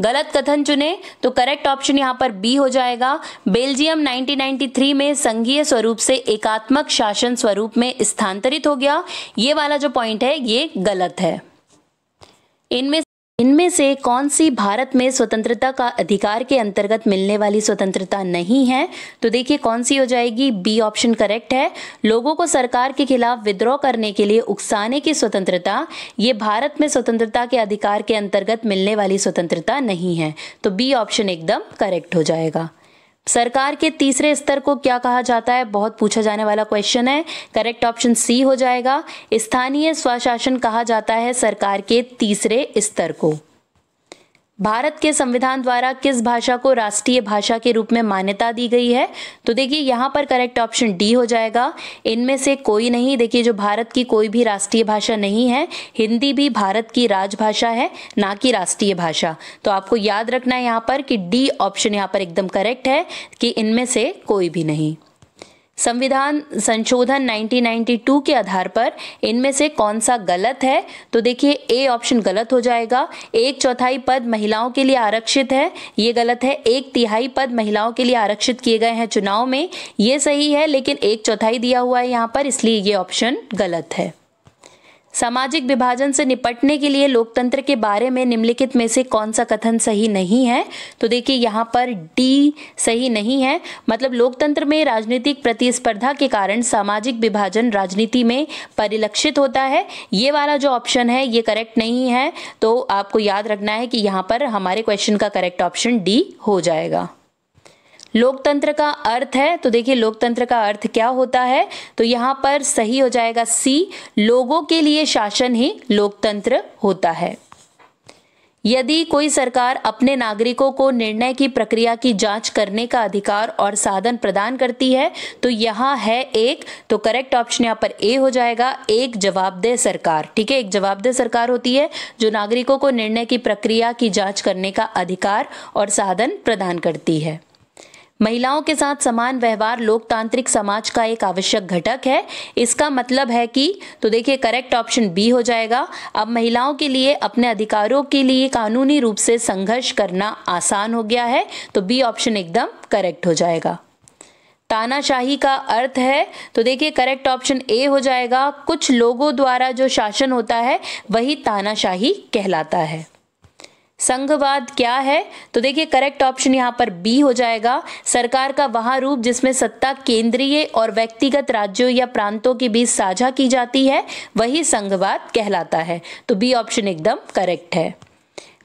गलत कथन चुने तो करेक्ट ऑप्शन यहां पर बी हो जाएगा बेल्जियम 1993 में संघीय स्वरूप से एकात्मक शासन स्वरूप में स्थानांतरित हो गया ये वाला जो पॉइंट है ये गलत है इनमें इनमें से कौन सी भारत में स्वतंत्रता का अधिकार के अंतर्गत मिलने वाली स्वतंत्रता नहीं है तो देखिए कौन सी हो जाएगी बी ऑप्शन करेक्ट है लोगों को सरकार के खिलाफ विद्रोह करने के लिए उकसाने की स्वतंत्रता ये भारत में स्वतंत्रता के अधिकार के अंतर्गत मिलने वाली स्वतंत्रता नहीं है तो बी ऑप्शन एकदम करेक्ट हो जाएगा सरकार के तीसरे स्तर को क्या कहा जाता है बहुत पूछा जाने वाला क्वेश्चन है करेक्ट ऑप्शन सी हो जाएगा स्थानीय स्वशासन कहा जाता है सरकार के तीसरे स्तर को भारत के संविधान द्वारा किस भाषा को राष्ट्रीय भाषा के रूप में मान्यता दी गई है तो देखिए यहाँ पर करेक्ट ऑप्शन डी हो जाएगा इनमें से कोई नहीं देखिए जो भारत की कोई भी राष्ट्रीय भाषा नहीं है हिंदी भी भारत की राजभाषा है ना कि राष्ट्रीय भाषा तो आपको याद रखना है यहाँ पर कि डी ऑप्शन यहाँ पर एकदम करेक्ट है कि इनमें से कोई भी नहीं संविधान संशोधन 1992 के आधार पर इनमें से कौन सा गलत है तो देखिए ए ऑप्शन गलत हो जाएगा एक चौथाई पद महिलाओं के लिए आरक्षित है ये गलत है एक तिहाई पद महिलाओं के लिए आरक्षित किए गए हैं चुनाव में ये सही है लेकिन एक चौथाई दिया हुआ है यहाँ पर इसलिए ये ऑप्शन गलत है सामाजिक विभाजन से निपटने के लिए लोकतंत्र के बारे में निम्नलिखित में से कौन सा कथन सही नहीं है तो देखिए यहाँ पर डी सही नहीं है मतलब लोकतंत्र में राजनीतिक प्रतिस्पर्धा के कारण सामाजिक विभाजन राजनीति में परिलक्षित होता है ये वाला जो ऑप्शन है ये करेक्ट नहीं है तो आपको याद रखना है कि यहाँ पर हमारे क्वेश्चन का करेक्ट ऑप्शन डी हो जाएगा लोकतंत्र का अर्थ है तो देखिए लोकतंत्र का अर्थ क्या होता है तो यहाँ पर सही हो जाएगा सी लोगों के लिए शासन ही लोकतंत्र होता है यदि कोई सरकार अपने नागरिकों को निर्णय की प्रक्रिया की जांच करने का अधिकार और साधन प्रदान करती है तो यहाँ है एक तो करेक्ट ऑप्शन यहाँ पर ए हो जाएगा एक जवाबदेह सरकार ठीक है एक जवाबदेह सरकार होती है जो नागरिकों को निर्णय की प्रक्रिया की जांच करने का अधिकार और साधन प्रदान करती है महिलाओं के साथ समान व्यवहार लोकतांत्रिक समाज का एक आवश्यक घटक है इसका मतलब है कि तो देखिए करेक्ट ऑप्शन बी हो जाएगा अब महिलाओं के लिए अपने अधिकारों के लिए कानूनी रूप से संघर्ष करना आसान हो गया है तो बी ऑप्शन एकदम करेक्ट हो जाएगा तानाशाही का अर्थ है तो देखिए करेक्ट ऑप्शन ए हो जाएगा कुछ लोगों द्वारा जो शासन होता है वही तानाशाही कहलाता है संघवाद क्या है तो देखिए करेक्ट ऑप्शन यहाँ पर बी हो जाएगा सरकार का वह रूप जिसमें सत्ता केंद्रीय और व्यक्तिगत राज्यों या प्रांतों के बीच साझा की जाती है वही संघवाद कहलाता है तो बी ऑप्शन एकदम करेक्ट है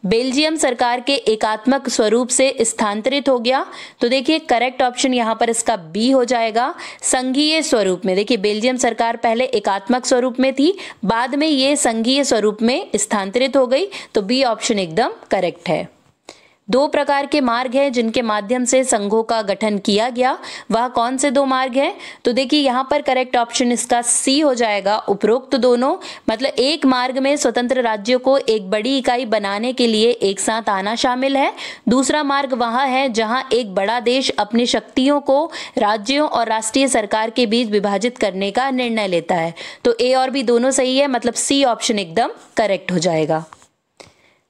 बेल्जियम सरकार के एकात्मक स्वरूप से स्थानांतरित हो गया तो देखिए करेक्ट ऑप्शन यहाँ पर इसका बी हो जाएगा संघीय स्वरूप में देखिए बेल्जियम सरकार पहले एकात्मक स्वरूप में थी बाद में ये संघीय स्वरूप में स्थानांतरित हो गई तो बी ऑप्शन एकदम करेक्ट है दो प्रकार के मार्ग हैं जिनके माध्यम से संघों का गठन किया गया वह कौन से दो मार्ग हैं तो देखिए यहाँ पर करेक्ट ऑप्शन इसका सी हो जाएगा उपरोक्त दोनों मतलब एक मार्ग में स्वतंत्र राज्यों को एक बड़ी इकाई बनाने के लिए एक साथ आना शामिल है दूसरा मार्ग वह है जहाँ एक बड़ा देश अपनी शक्तियों को राज्यों और राष्ट्रीय सरकार के बीच विभाजित करने का निर्णय लेता है तो ए और बी दोनों सही है मतलब सी ऑप्शन एकदम करेक्ट हो जाएगा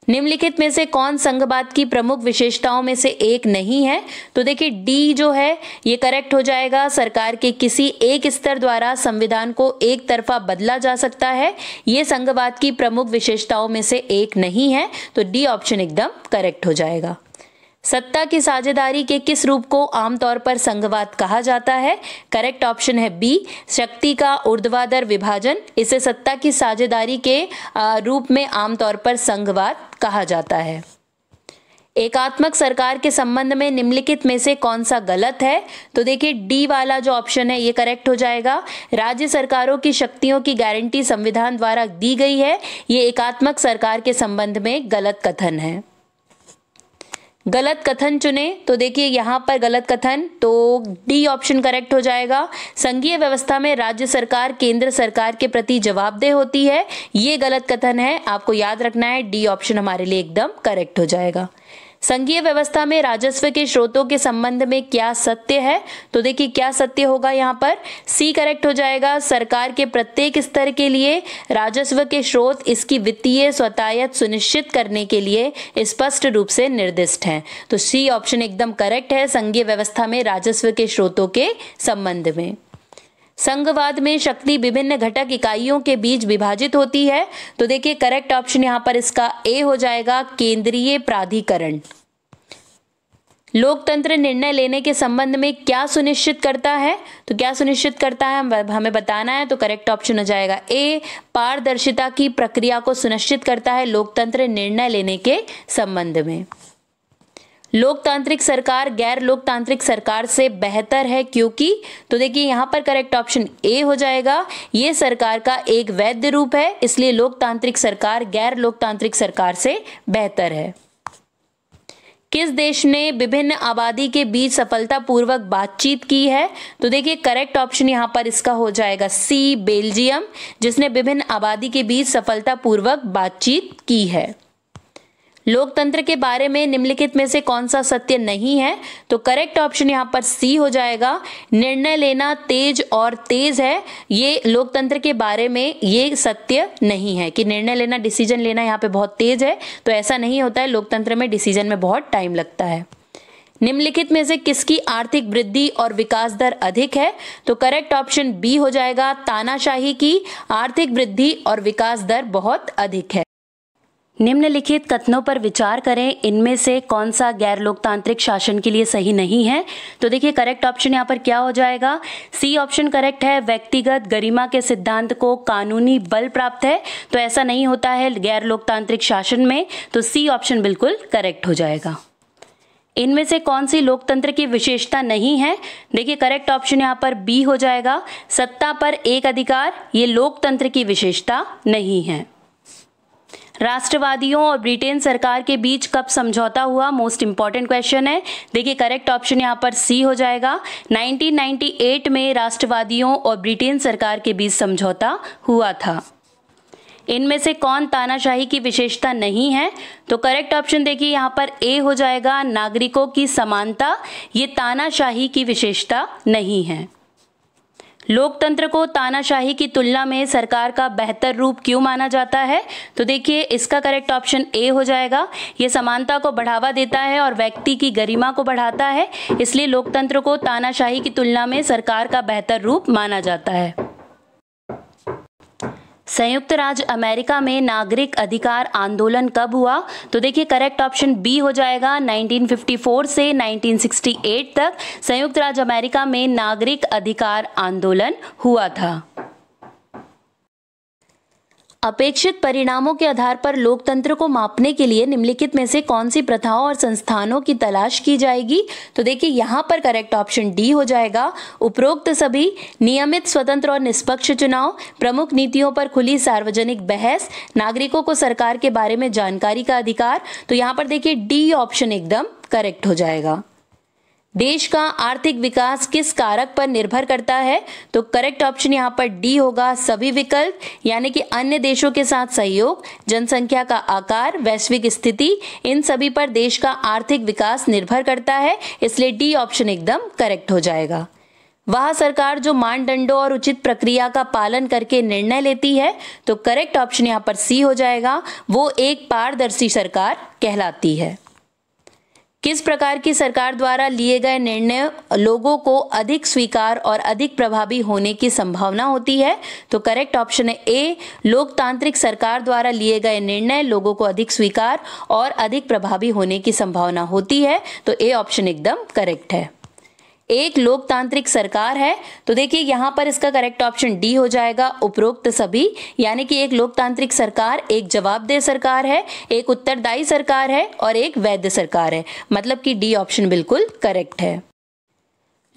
निम्नलिखित में से कौन संघवाद की प्रमुख विशेषताओं में से एक नहीं है तो देखिए डी जो है ये करेक्ट हो जाएगा सरकार के किसी एक स्तर द्वारा संविधान को एक तरफा बदला जा सकता है ये संघवाद की प्रमुख विशेषताओं में से एक नहीं है तो डी ऑप्शन एकदम करेक्ट हो जाएगा सत्ता की साझेदारी के किस रूप को आमतौर पर संघवाद कहा जाता है करेक्ट ऑप्शन है बी शक्ति का ऊर्ध्वाधर विभाजन इसे सत्ता की साझेदारी के रूप में आमतौर पर संघवाद कहा जाता है एकात्मक सरकार के संबंध में निम्नलिखित में से कौन सा गलत है तो देखिए डी वाला जो ऑप्शन है ये करेक्ट हो जाएगा राज्य सरकारों की शक्तियों की गारंटी संविधान द्वारा दी गई है ये एकात्मक सरकार के संबंध में गलत कथन है गलत कथन चुने तो देखिए यहाँ पर गलत कथन तो डी ऑप्शन करेक्ट हो जाएगा संघीय व्यवस्था में राज्य सरकार केंद्र सरकार के प्रति जवाबदेह होती है ये गलत कथन है आपको याद रखना है डी ऑप्शन हमारे लिए एकदम करेक्ट हो जाएगा संघीय व्यवस्था में राजस्व के स्रोतों के संबंध में क्या सत्य है तो देखिए क्या सत्य होगा यहाँ पर सी करेक्ट हो जाएगा सरकार के प्रत्येक स्तर के लिए राजस्व के स्रोत इसकी वित्तीय स्वतायत सुनिश्चित करने के लिए स्पष्ट रूप से निर्दिष्ट हैं तो सी ऑप्शन एकदम करेक्ट है संघीय व्यवस्था में राजस्व के स्रोतों के संबंध में संघवाद में शक्ति विभिन्न घटक इकाइयों के बीच विभाजित होती है तो देखिए करेक्ट ऑप्शन यहां पर इसका ए हो जाएगा केंद्रीय प्राधिकरण लोकतंत्र निर्णय लेने के संबंध में क्या सुनिश्चित करता है तो क्या सुनिश्चित करता है हमें बताना है तो करेक्ट ऑप्शन हो जाएगा ए पारदर्शिता की प्रक्रिया को सुनिश्चित करता है लोकतंत्र निर्णय लेने के संबंध में लोकतांत्रिक सरकार गैर लोकतांत्रिक सरकार से बेहतर है क्योंकि तो देखिए यहाँ पर करेक्ट ऑप्शन ए हो जाएगा ये सरकार का एक वैध रूप है इसलिए लोकतांत्रिक सरकार गैर लोकतांत्रिक सरकार से बेहतर है किस देश ने विभिन्न आबादी के बीच सफलतापूर्वक बातचीत की है तो देखिए करेक्ट ऑप्शन यहाँ पर इसका हो जाएगा सी बेल्जियम जिसने विभिन्न आबादी के बीच सफलतापूर्वक बातचीत की है लोकतंत्र के बारे में निम्नलिखित में से कौन सा सत्य नहीं है तो करेक्ट ऑप्शन यहाँ पर सी हो जाएगा निर्णय लेना तेज और तेज है ये लोकतंत्र के बारे में ये सत्य नहीं है कि निर्णय लेना डिसीजन लेना यहाँ पे बहुत तेज है तो ऐसा नहीं होता है लोकतंत्र में डिसीजन में बहुत टाइम लगता है निम्नलिखित में से किसकी आर्थिक वृद्धि और विकास दर अधिक है तो करेक्ट ऑप्शन बी हो जाएगा तानाशाही की आर्थिक वृद्धि और विकास दर बहुत अधिक है निम्नलिखित कथनों पर विचार करें इनमें से कौन सा गैर लोकतांत्रिक शासन के लिए सही नहीं है तो देखिए करेक्ट ऑप्शन यहाँ पर क्या हो जाएगा सी ऑप्शन करेक्ट है व्यक्तिगत गरिमा के सिद्धांत को कानूनी बल प्राप्त है तो ऐसा नहीं होता है गैर लोकतांत्रिक शासन में तो सी ऑप्शन बिल्कुल करेक्ट हो जाएगा इनमें से कौन सी लोकतंत्र की विशेषता नहीं है देखिए करेक्ट ऑप्शन यहाँ पर बी हो जाएगा सत्ता पर एक अधिकार ये लोकतंत्र की विशेषता नहीं है राष्ट्रवादियों और ब्रिटेन सरकार के बीच कब समझौता हुआ मोस्ट इंपॉर्टेंट क्वेश्चन है देखिए करेक्ट ऑप्शन यहाँ पर सी हो जाएगा 1998 में राष्ट्रवादियों और ब्रिटेन सरकार के बीच समझौता हुआ था इनमें से कौन तानाशाही की विशेषता नहीं है तो करेक्ट ऑप्शन देखिए यहाँ पर ए हो जाएगा नागरिकों की समानता ये तानाशाही की विशेषता नहीं है लोकतंत्र को तानाशाही की तुलना में सरकार का बेहतर रूप क्यों माना जाता है तो देखिए इसका करेक्ट ऑप्शन ए हो जाएगा ये समानता को बढ़ावा देता है और व्यक्ति की गरिमा को बढ़ाता है इसलिए लोकतंत्र को तानाशाही की तुलना में सरकार का बेहतर रूप माना जाता है संयुक्त राज्य अमेरिका में नागरिक अधिकार आंदोलन कब हुआ तो देखिए करेक्ट ऑप्शन बी हो जाएगा 1954 से 1968 तक संयुक्त राज्य अमेरिका में नागरिक अधिकार आंदोलन हुआ था अपेक्षित परिणामों के आधार पर लोकतंत्र को मापने के लिए निम्नलिखित में से कौन सी प्रथाओं और संस्थानों की तलाश की जाएगी तो देखिए यहाँ पर करेक्ट ऑप्शन डी हो जाएगा उपरोक्त सभी नियमित स्वतंत्र और निष्पक्ष चुनाव प्रमुख नीतियों पर खुली सार्वजनिक बहस नागरिकों को सरकार के बारे में जानकारी का अधिकार तो यहाँ पर देखिए डी ऑप्शन एकदम करेक्ट हो जाएगा देश का आर्थिक विकास किस कारक पर निर्भर करता है तो करेक्ट ऑप्शन यहाँ पर डी होगा सभी विकल्प यानी कि अन्य देशों के साथ सहयोग जनसंख्या का आकार वैश्विक स्थिति इन सभी पर देश का आर्थिक विकास निर्भर करता है इसलिए डी ऑप्शन एकदम करेक्ट हो जाएगा वह सरकार जो मानदंडों और उचित प्रक्रिया का पालन करके निर्णय लेती है तो करेक्ट ऑप्शन यहाँ पर सी हो जाएगा वो एक पारदर्शी सरकार कहलाती है किस प्रकार की सरकार द्वारा लिए गए निर्णय लोगों को अधिक स्वीकार और अधिक प्रभावी होने की संभावना होती है तो करेक्ट ऑप्शन है ए लोकतांत्रिक सरकार द्वारा लिए गए निर्णय लोगों को अधिक स्वीकार और अधिक प्रभावी होने की संभावना होती है तो ए ऑप्शन एकदम करेक्ट है एक लोकतांत्रिक सरकार है तो देखिए यहाँ पर इसका करेक्ट ऑप्शन डी हो जाएगा उपरोक्त सभी यानी कि एक लोकतांत्रिक सरकार एक जवाबदेह सरकार है एक उत्तरदायी सरकार है और एक वैध सरकार है मतलब कि डी ऑप्शन बिल्कुल करेक्ट है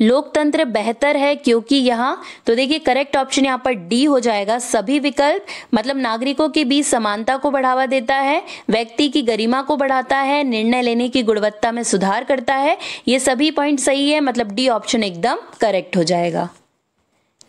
लोकतंत्र बेहतर है क्योंकि यहाँ तो देखिए करेक्ट ऑप्शन यहाँ पर डी हो जाएगा सभी विकल्प मतलब नागरिकों के बीच समानता को बढ़ावा देता है व्यक्ति की गरिमा को बढ़ाता है निर्णय लेने की गुणवत्ता में सुधार करता है ये सभी पॉइंट सही है मतलब डी ऑप्शन एकदम करेक्ट हो जाएगा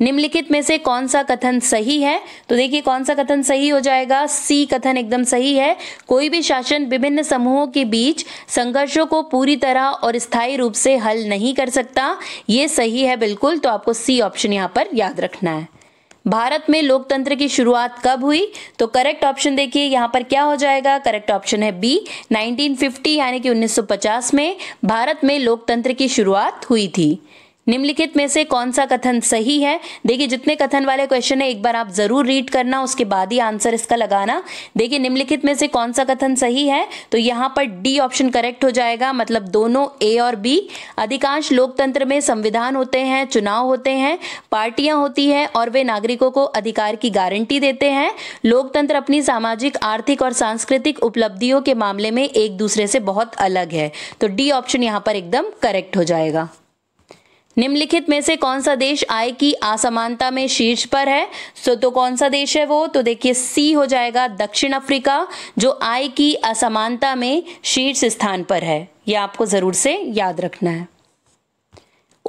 निम्नलिखित में से कौन सा कथन सही है तो देखिए कौन सा कथन सही हो जाएगा सी कथन एकदम सही है कोई भी शासन विभिन्न समूहों के बीच संघर्षों को पूरी तरह और स्थायी रूप से हल नहीं कर सकता ये सही है बिल्कुल तो आपको सी ऑप्शन यहाँ पर याद रखना है भारत में लोकतंत्र की शुरुआत कब हुई तो करेक्ट ऑप्शन देखिए यहाँ पर क्या हो जाएगा करेक्ट ऑप्शन है बी 1950 यानी कि 1950 में भारत में लोकतंत्र की शुरुआत हुई थी निम्नलिखित में से कौन सा कथन सही है देखिए जितने कथन वाले क्वेश्चन है एक बार आप जरूर रीड करना उसके बाद ही आंसर इसका लगाना देखिए निम्नलिखित में से कौन सा कथन सही है तो यहाँ पर डी ऑप्शन करेक्ट हो जाएगा मतलब दोनों ए और बी अधिकांश लोकतंत्र में संविधान होते हैं चुनाव होते हैं पार्टियां होती हैं और वे नागरिकों को अधिकार की गारंटी देते हैं लोकतंत्र अपनी सामाजिक आर्थिक और सांस्कृतिक उपलब्धियों के मामले में एक दूसरे से बहुत अलग है तो डी ऑप्शन यहाँ पर एकदम करेक्ट हो जाएगा निम्नलिखित में से कौन सा देश आय की असमानता में शीर्ष पर है सो तो कौन सा देश है वो तो देखिए सी हो जाएगा दक्षिण अफ्रीका जो आय की असमानता में शीर्ष स्थान पर है यह आपको ज़रूर से याद रखना है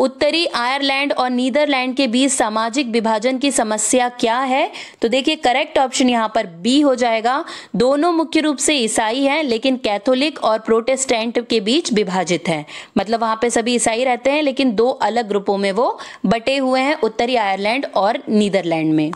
उत्तरी आयरलैंड और नीदरलैंड के बीच सामाजिक विभाजन की समस्या क्या है तो देखिए करेक्ट ऑप्शन यहाँ पर बी हो जाएगा दोनों मुख्य रूप से ईसाई हैं लेकिन कैथोलिक और प्रोटेस्टेंट के बीच विभाजित हैं मतलब वहाँ पे सभी ईसाई रहते हैं लेकिन दो अलग ग्रुपों में वो बटे हुए हैं उत्तरी आयरलैंड और नीदरलैंड में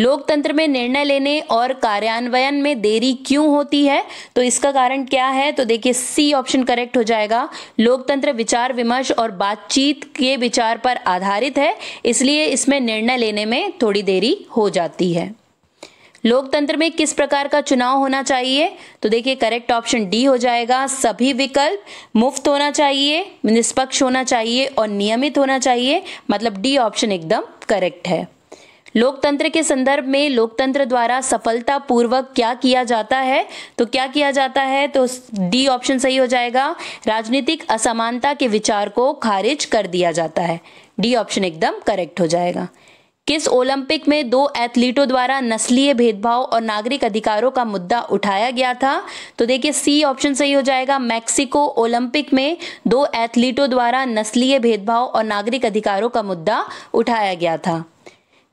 लोकतंत्र में निर्णय लेने और कार्यान्वयन में देरी क्यों होती है तो इसका कारण क्या है तो देखिए सी ऑप्शन करेक्ट हो जाएगा लोकतंत्र विचार विमर्श और बातचीत के विचार पर आधारित है इसलिए इसमें निर्णय लेने में थोड़ी देरी हो जाती है लोकतंत्र में किस प्रकार का चुनाव होना चाहिए तो देखिए करेक्ट ऑप्शन डी हो जाएगा सभी विकल्प मुफ्त होना चाहिए निष्पक्ष होना चाहिए और नियमित होना चाहिए मतलब डी ऑप्शन एकदम करेक्ट है लोकतंत्र के संदर्भ में लोकतंत्र द्वारा सफलता पूर्वक क्या किया जाता है तो क्या किया जाता है तो डी ऑप्शन सही हो जाएगा राजनीतिक असमानता के विचार को खारिज कर दिया जाता है डी ऑप्शन एकदम करेक्ट हो जाएगा किस ओलंपिक में दो एथलीटों द्वारा नस्लीय भेदभाव और नागरिक अधिकारों का मुद्दा उठाया गया था तो देखिए सी ऑप्शन सही हो जाएगा मैक्सिको ओलंपिक में दो एथलीटों द्वारा नस्लीय भेदभाव और नागरिक अधिकारों का मुद्दा उठाया गया था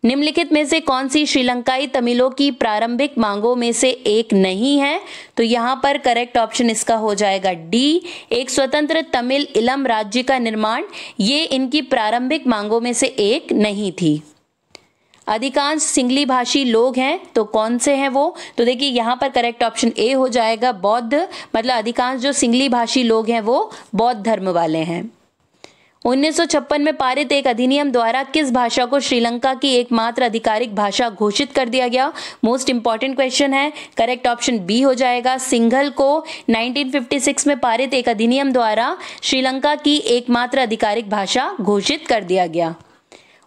निम्नलिखित में से कौन सी श्रीलंकाई तमिलों की प्रारंभिक मांगों में से एक नहीं है तो यहाँ पर करेक्ट ऑप्शन इसका हो जाएगा डी एक स्वतंत्र तमिल इलम राज्य का निर्माण ये इनकी प्रारंभिक मांगों में से एक नहीं थी अधिकांश सिंगली भाषी लोग हैं तो कौन से हैं वो तो देखिए यहाँ पर करेक्ट ऑप्शन ए हो जाएगा बौद्ध मतलब अधिकांश जो सिंगली भाषी लोग हैं वो बौद्ध धर्म वाले हैं उन्नीस में पारित एक अधिनियम द्वारा किस भाषा को श्रीलंका की एकमात्र आधिकारिक भाषा घोषित कर दिया गया मोस्ट इंपॉर्टेंट क्वेश्चन है करेक्ट ऑप्शन बी हो जाएगा सिंघल को 1956 में पारित एक अधिनियम द्वारा श्रीलंका की एकमात्र आधिकारिक भाषा घोषित कर दिया गया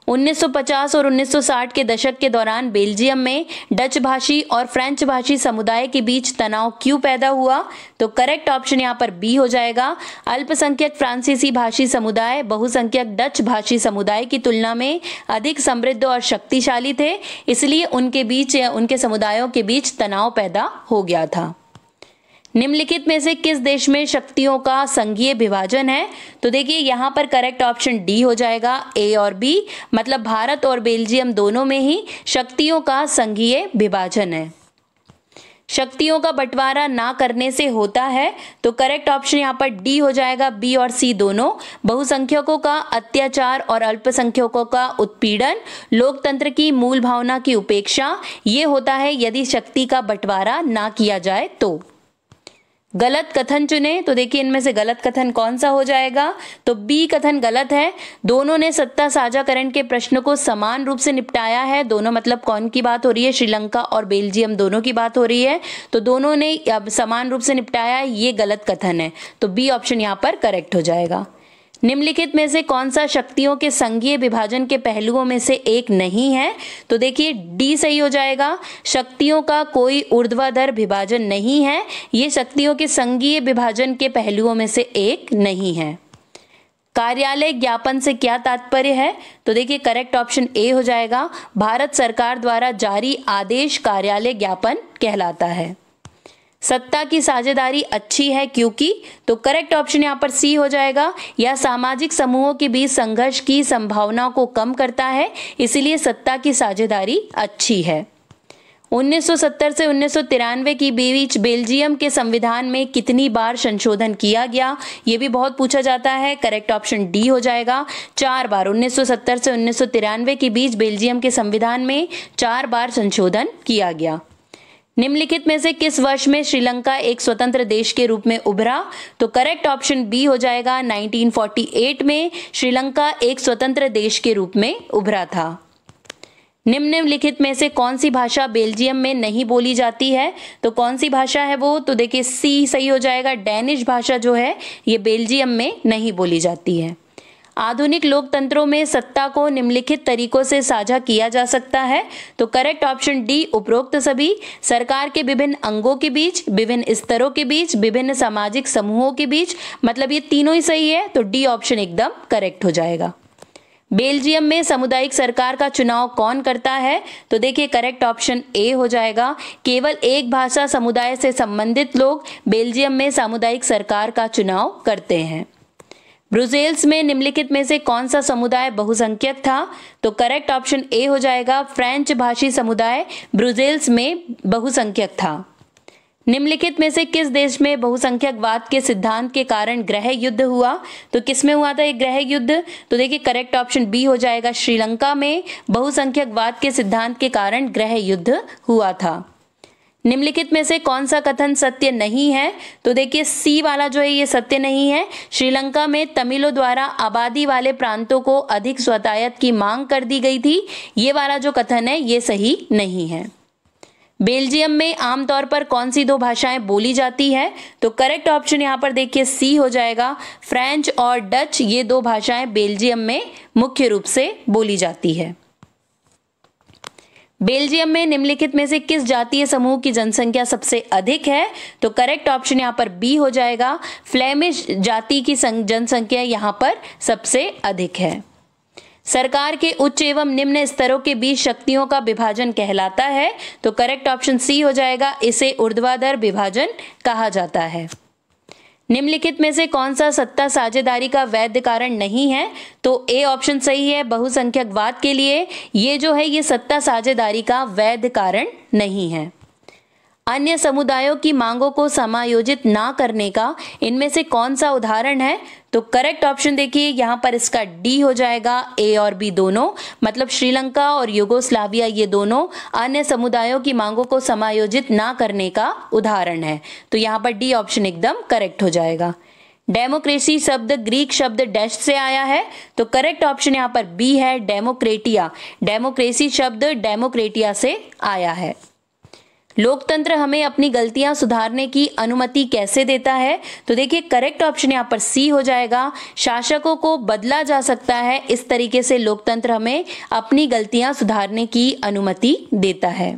1950 और 1960 के दशक के दौरान बेल्जियम में डच भाषी और फ्रेंच भाषी समुदाय के बीच तनाव क्यों पैदा हुआ तो करेक्ट ऑप्शन यहाँ पर बी हो जाएगा अल्पसंख्यक फ्रांसीसी भाषी समुदाय बहुसंख्यक डच भाषी समुदाय की तुलना में अधिक समृद्ध और शक्तिशाली थे इसलिए उनके बीच उनके समुदायों के बीच तनाव पैदा हो गया था निम्नलिखित में से किस देश में शक्तियों का संघीय विभाजन है तो देखिए यहाँ पर करेक्ट ऑप्शन डी हो जाएगा ए और बी मतलब भारत और बेल्जियम दोनों में ही शक्तियों का संघीय विभाजन है शक्तियों का बंटवारा ना करने से होता है तो करेक्ट ऑप्शन यहाँ पर डी हो जाएगा बी और सी दोनों बहुसंख्यकों का अत्याचार और अल्पसंख्यकों का उत्पीड़न लोकतंत्र की मूल भावना की उपेक्षा ये होता है यदि शक्ति का बंटवारा ना किया जाए तो गलत कथन चुने तो देखिए इनमें से गलत कथन कौन सा हो जाएगा तो बी कथन गलत है दोनों ने सत्ता साझाकरण के प्रश्न को समान रूप से निपटाया है दोनों मतलब कौन की बात हो रही है श्रीलंका और बेल्जियम दोनों की बात हो रही है तो दोनों ने अब समान रूप से निपटाया है ये गलत कथन है तो बी ऑप्शन यहाँ पर करेक्ट हो जाएगा निम्नलिखित में से कौन सा शक्तियों के संघीय विभाजन के पहलुओं में से एक नहीं है तो देखिए डी सही हो जाएगा शक्तियों का कोई ऊर्ध्वाधर विभाजन नहीं है ये शक्तियों के संघीय विभाजन के पहलुओं में से एक नहीं है कार्यालय ज्ञापन से क्या तात्पर्य है तो देखिए करेक्ट ऑप्शन ए हो जाएगा भारत सरकार द्वारा जारी आदेश कार्यालय ज्ञापन कहलाता है सत्ता की साझेदारी अच्छी है क्योंकि तो करेक्ट ऑप्शन यहाँ पर सी हो जाएगा या सामाजिक समूहों के बीच संघर्ष की संभावना को कम करता है इसीलिए सत्ता की साझेदारी अच्छी है 1970 से उन्नीस के बीच बेल्जियम के संविधान में कितनी बार संशोधन किया गया ये भी बहुत पूछा जाता है करेक्ट ऑप्शन डी हो जाएगा चार बार 1970 से उन्नीस के बीच बेल्जियम के संविधान में चार बार संशोधन किया गया निम्नलिखित में से किस वर्ष में श्रीलंका एक स्वतंत्र देश के रूप में उभरा तो करेक्ट ऑप्शन बी हो जाएगा 1948 में श्रीलंका एक स्वतंत्र देश के रूप में उभरा था निम्नलिखित में से कौन सी भाषा बेल्जियम में नहीं बोली जाती है तो कौन सी भाषा है वो तो देखिए सी सही हो जाएगा डेनिश भाषा जो है ये बेल्जियम में नहीं बोली जाती है आधुनिक लोकतंत्रों में सत्ता को निम्नलिखित तरीकों से साझा किया जा सकता है तो करेक्ट ऑप्शन डी उपरोक्त सभी सरकार के विभिन्न अंगों के बीच विभिन्न स्तरों के बीच विभिन्न सामाजिक समूहों के बीच मतलब ये तीनों ही सही है तो डी ऑप्शन एकदम करेक्ट हो जाएगा बेल्जियम में सामुदायिक सरकार का चुनाव कौन करता है तो देखिए करेक्ट ऑप्शन ए हो जाएगा केवल एक भाषा समुदाय से संबंधित लोग बेल्जियम में सामुदायिक सरकार का चुनाव करते हैं ब्रुसेल्स में निम्नलिखित में से कौन सा समुदाय बहुसंख्यक था तो करेक्ट ऑप्शन ए हो जाएगा फ्रेंच भाषी समुदाय ब्रुसेल्स में बहुसंख्यक था निम्नलिखित में से किस देश में बहुसंख्यकवाद के सिद्धांत के कारण ग्रह युद्ध हुआ तो किस में हुआ था ये ग्रह युद्ध तो देखिए करेक्ट ऑप्शन बी हो जाएगा श्रीलंका में बहुसंख्यकवाद के सिद्धांत के कारण ग्रह युद्ध हुआ था निम्नलिखित में से कौन सा कथन सत्य नहीं है तो देखिए सी वाला जो है ये सत्य नहीं है श्रीलंका में तमिलों द्वारा आबादी वाले प्रांतों को अधिक स्वतायत की मांग कर दी गई थी ये वाला जो कथन है ये सही नहीं है बेल्जियम में आमतौर पर कौन सी दो भाषाएं बोली जाती है तो करेक्ट ऑप्शन यहाँ पर देखिए सी हो जाएगा फ्रेंच और डच ये दो भाषाएं बेल्जियम में मुख्य रूप से बोली जाती है बेल्जियम में निम्नलिखित में से किस जातीय समूह की जनसंख्या सबसे अधिक है तो करेक्ट ऑप्शन यहाँ पर बी हो जाएगा फ्लेमिश जाति की जनसंख्या यहाँ पर सबसे अधिक है सरकार के उच्च एवं निम्न स्तरों के बीच शक्तियों का विभाजन कहलाता है तो करेक्ट ऑप्शन सी हो जाएगा इसे ऊर्ध्वाधर विभाजन कहा जाता है निम्नलिखित में से कौन सा सत्ता साझेदारी का वैध कारण नहीं है तो ए ऑप्शन सही है बहुसंख्यकवाद के लिए ये जो है ये सत्ता साझेदारी का वैध कारण नहीं है अन्य समुदायों की मांगों को समायोजित ना करने का इनमें से कौन सा उदाहरण है तो करेक्ट ऑप्शन देखिए यहाँ पर इसका डी हो जाएगा ए और बी दोनों मतलब श्रीलंका और युगोस्लाविया ये दोनों अन्य समुदायों की मांगों को समायोजित ना करने का उदाहरण है तो यहाँ पर डी ऑप्शन एकदम करेक्ट हो जाएगा डेमोक्रेसी शब्द ग्रीक शब्द डैश से आया है तो करेक्ट ऑप्शन यहाँ पर बी है डेमोक्रेटिया डेमोक्रेसी शब्द डेमोक्रेटिया से आया है लोकतंत्र हमें अपनी गलतियां सुधारने की अनुमति कैसे देता है तो देखिए करेक्ट ऑप्शन यहाँ पर सी हो जाएगा शासकों को बदला जा सकता है इस तरीके से लोकतंत्र हमें अपनी गलतियां सुधारने की अनुमति देता है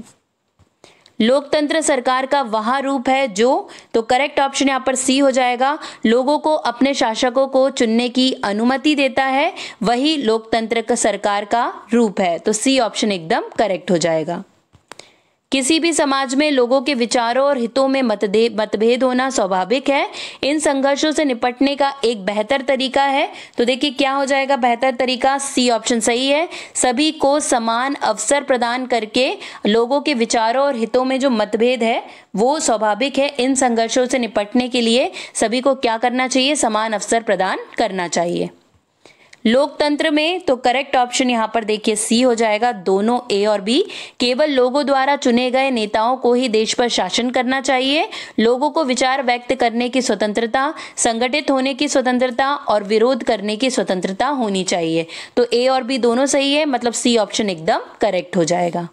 लोकतंत्र सरकार का वह रूप है जो तो करेक्ट ऑप्शन यहाँ पर सी हो जाएगा लोगों को अपने शासकों को चुनने की अनुमति देता है वही लोकतंत्र का सरकार का रूप है तो सी ऑप्शन एकदम करेक्ट हो जाएगा किसी भी समाज में लोगों के विचारों और हितों में मतभेद होना स्वाभाविक है इन संघर्षों से निपटने का एक बेहतर तरीका है तो देखिए क्या हो जाएगा बेहतर तरीका सी ऑप्शन सही है सभी को समान अवसर प्रदान करके लोगों के विचारों और हितों में जो मतभेद है वो स्वाभाविक है इन संघर्षों से निपटने के लिए सभी को क्या करना चाहिए समान अवसर प्रदान करना चाहिए लोकतंत्र में तो करेक्ट ऑप्शन यहाँ पर देखिए सी हो जाएगा दोनों ए और बी केवल लोगों द्वारा चुने गए नेताओं को ही देश पर शासन करना चाहिए लोगों को विचार व्यक्त करने की स्वतंत्रता संगठित होने की स्वतंत्रता और विरोध करने की स्वतंत्रता होनी चाहिए तो ए और बी दोनों सही है मतलब सी ऑप्शन एकदम करेक्ट हो जाएगा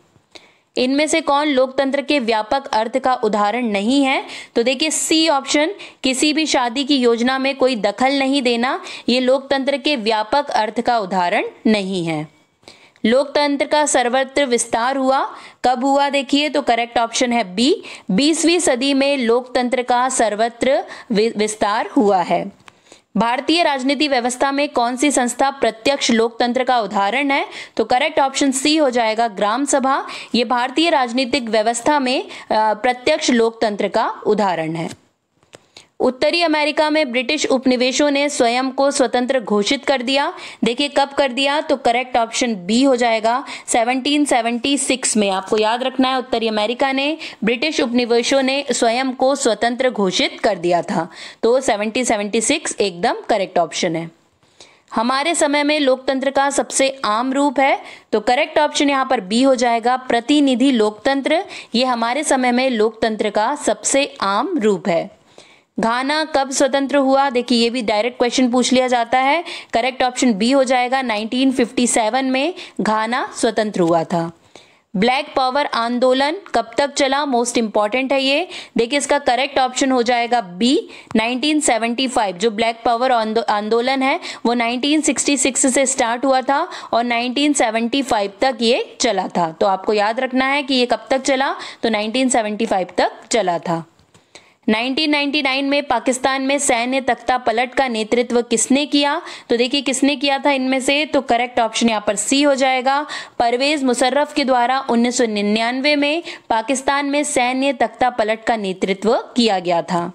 इनमें से कौन लोकतंत्र के व्यापक अर्थ का उदाहरण नहीं है तो देखिए सी ऑप्शन किसी भी शादी की योजना में कोई दखल नहीं देना ये लोकतंत्र के व्यापक अर्थ का उदाहरण नहीं है लोकतंत्र का सर्वत्र विस्तार हुआ कब हुआ देखिए तो करेक्ट ऑप्शन है बी बीसवीं सदी में लोकतंत्र का सर्वत्र विस्तार हुआ है भारतीय राजनीति व्यवस्था में कौन सी संस्था प्रत्यक्ष लोकतंत्र का उदाहरण है तो करेक्ट ऑप्शन सी हो जाएगा ग्राम सभा ये भारतीय राजनीतिक व्यवस्था में प्रत्यक्ष लोकतंत्र का उदाहरण है उत्तरी अमेरिका में ब्रिटिश उपनिवेशों ने स्वयं को स्वतंत्र घोषित कर दिया देखिए कब कर दिया तो करेक्ट ऑप्शन बी हो जाएगा 1776 में आपको याद रखना है उत्तरी अमेरिका ने ब्रिटिश उपनिवेशों ने स्वयं को स्वतंत्र घोषित कर दिया था तो 1776 एकदम करेक्ट ऑप्शन है हमारे समय में लोकतंत्र का सबसे आम रूप है तो करेक्ट ऑप्शन यहाँ पर बी हो जाएगा प्रतिनिधि लोकतंत्र ये हमारे समय में लोकतंत्र का सबसे आम रूप है घाना कब स्वतंत्र हुआ देखिए ये भी डायरेक्ट क्वेश्चन पूछ लिया जाता है करेक्ट ऑप्शन बी हो जाएगा 1957 में घाना स्वतंत्र हुआ था ब्लैक पावर आंदोलन कब तक चला मोस्ट इंपॉर्टेंट है ये देखिए इसका करेक्ट ऑप्शन हो जाएगा बी 1975 जो ब्लैक पावर आंदोलन है वो 1966 से स्टार्ट हुआ था और 1975 तक ये चला था तो आपको याद रखना है कि ये कब तक चला तो 1975 तक चला था 1999 में पाकिस्तान में सैन्य तख्ता पलट का नेतृत्व किसने किया तो देखिए किसने किया था इनमें से तो करेक्ट ऑप्शन यहाँ पर सी हो जाएगा परवेज मुशर्रफ के द्वारा 1999 में पाकिस्तान में सैन्य तख्ता पलट का नेतृत्व किया गया था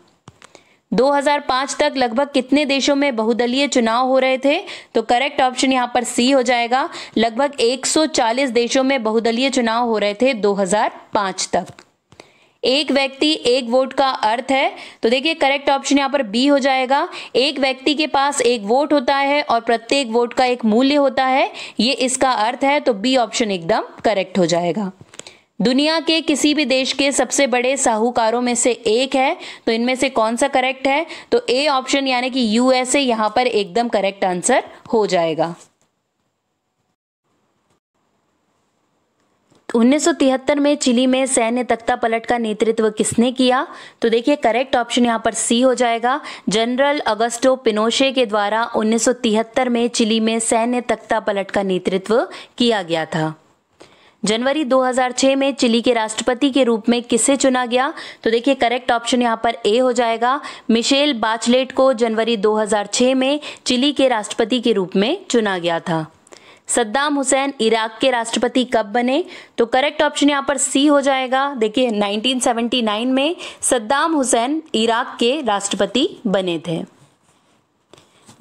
2005 तक लगभग कितने देशों में बहुदलीय चुनाव हो रहे थे तो करेक्ट ऑप्शन यहाँ पर सी हो जाएगा लगभग 140 देशों में बहुदलीय चुनाव हो रहे थे 2005 तक एक व्यक्ति एक वोट का अर्थ है तो देखिए करेक्ट ऑप्शन यहाँ पर बी हो जाएगा एक व्यक्ति के पास एक वोट होता है और प्रत्येक वोट का एक मूल्य होता है ये इसका अर्थ है तो बी ऑप्शन एकदम करेक्ट हो जाएगा दुनिया के किसी भी देश के सबसे बड़े साहूकारों में से एक है तो इनमें से कौन सा करेक्ट है तो ए ऑप्शन यानी कि यूएसए यहाँ पर एकदम करेक्ट आंसर हो जाएगा 1973 में चिली में सैन्य तख्ता पलट का नेतृत्व किसने किया तो देखिए करेक्ट ऑप्शन यहाँ पर सी हो जाएगा जनरल अगस्टो पिनोशे के द्वारा 1973 में चिली में सैन्य तख्ता पलट का नेतृत्व किया गया था जनवरी 2006 में चिली के राष्ट्रपति के रूप में किसे चुना गया तो देखिए करेक्ट ऑप्शन यहाँ पर ए हो जाएगा मिशेल बाचलेट को जनवरी 2006 में चिली के राष्ट्रपति के रूप में चुना गया था सद्दाम हुसैन इराक के राष्ट्रपति कब बने तो करेक्ट ऑप्शन यहाँ पर सी हो जाएगा देखिए 1979 में सद्दाम हुसैन इराक के राष्ट्रपति बने थे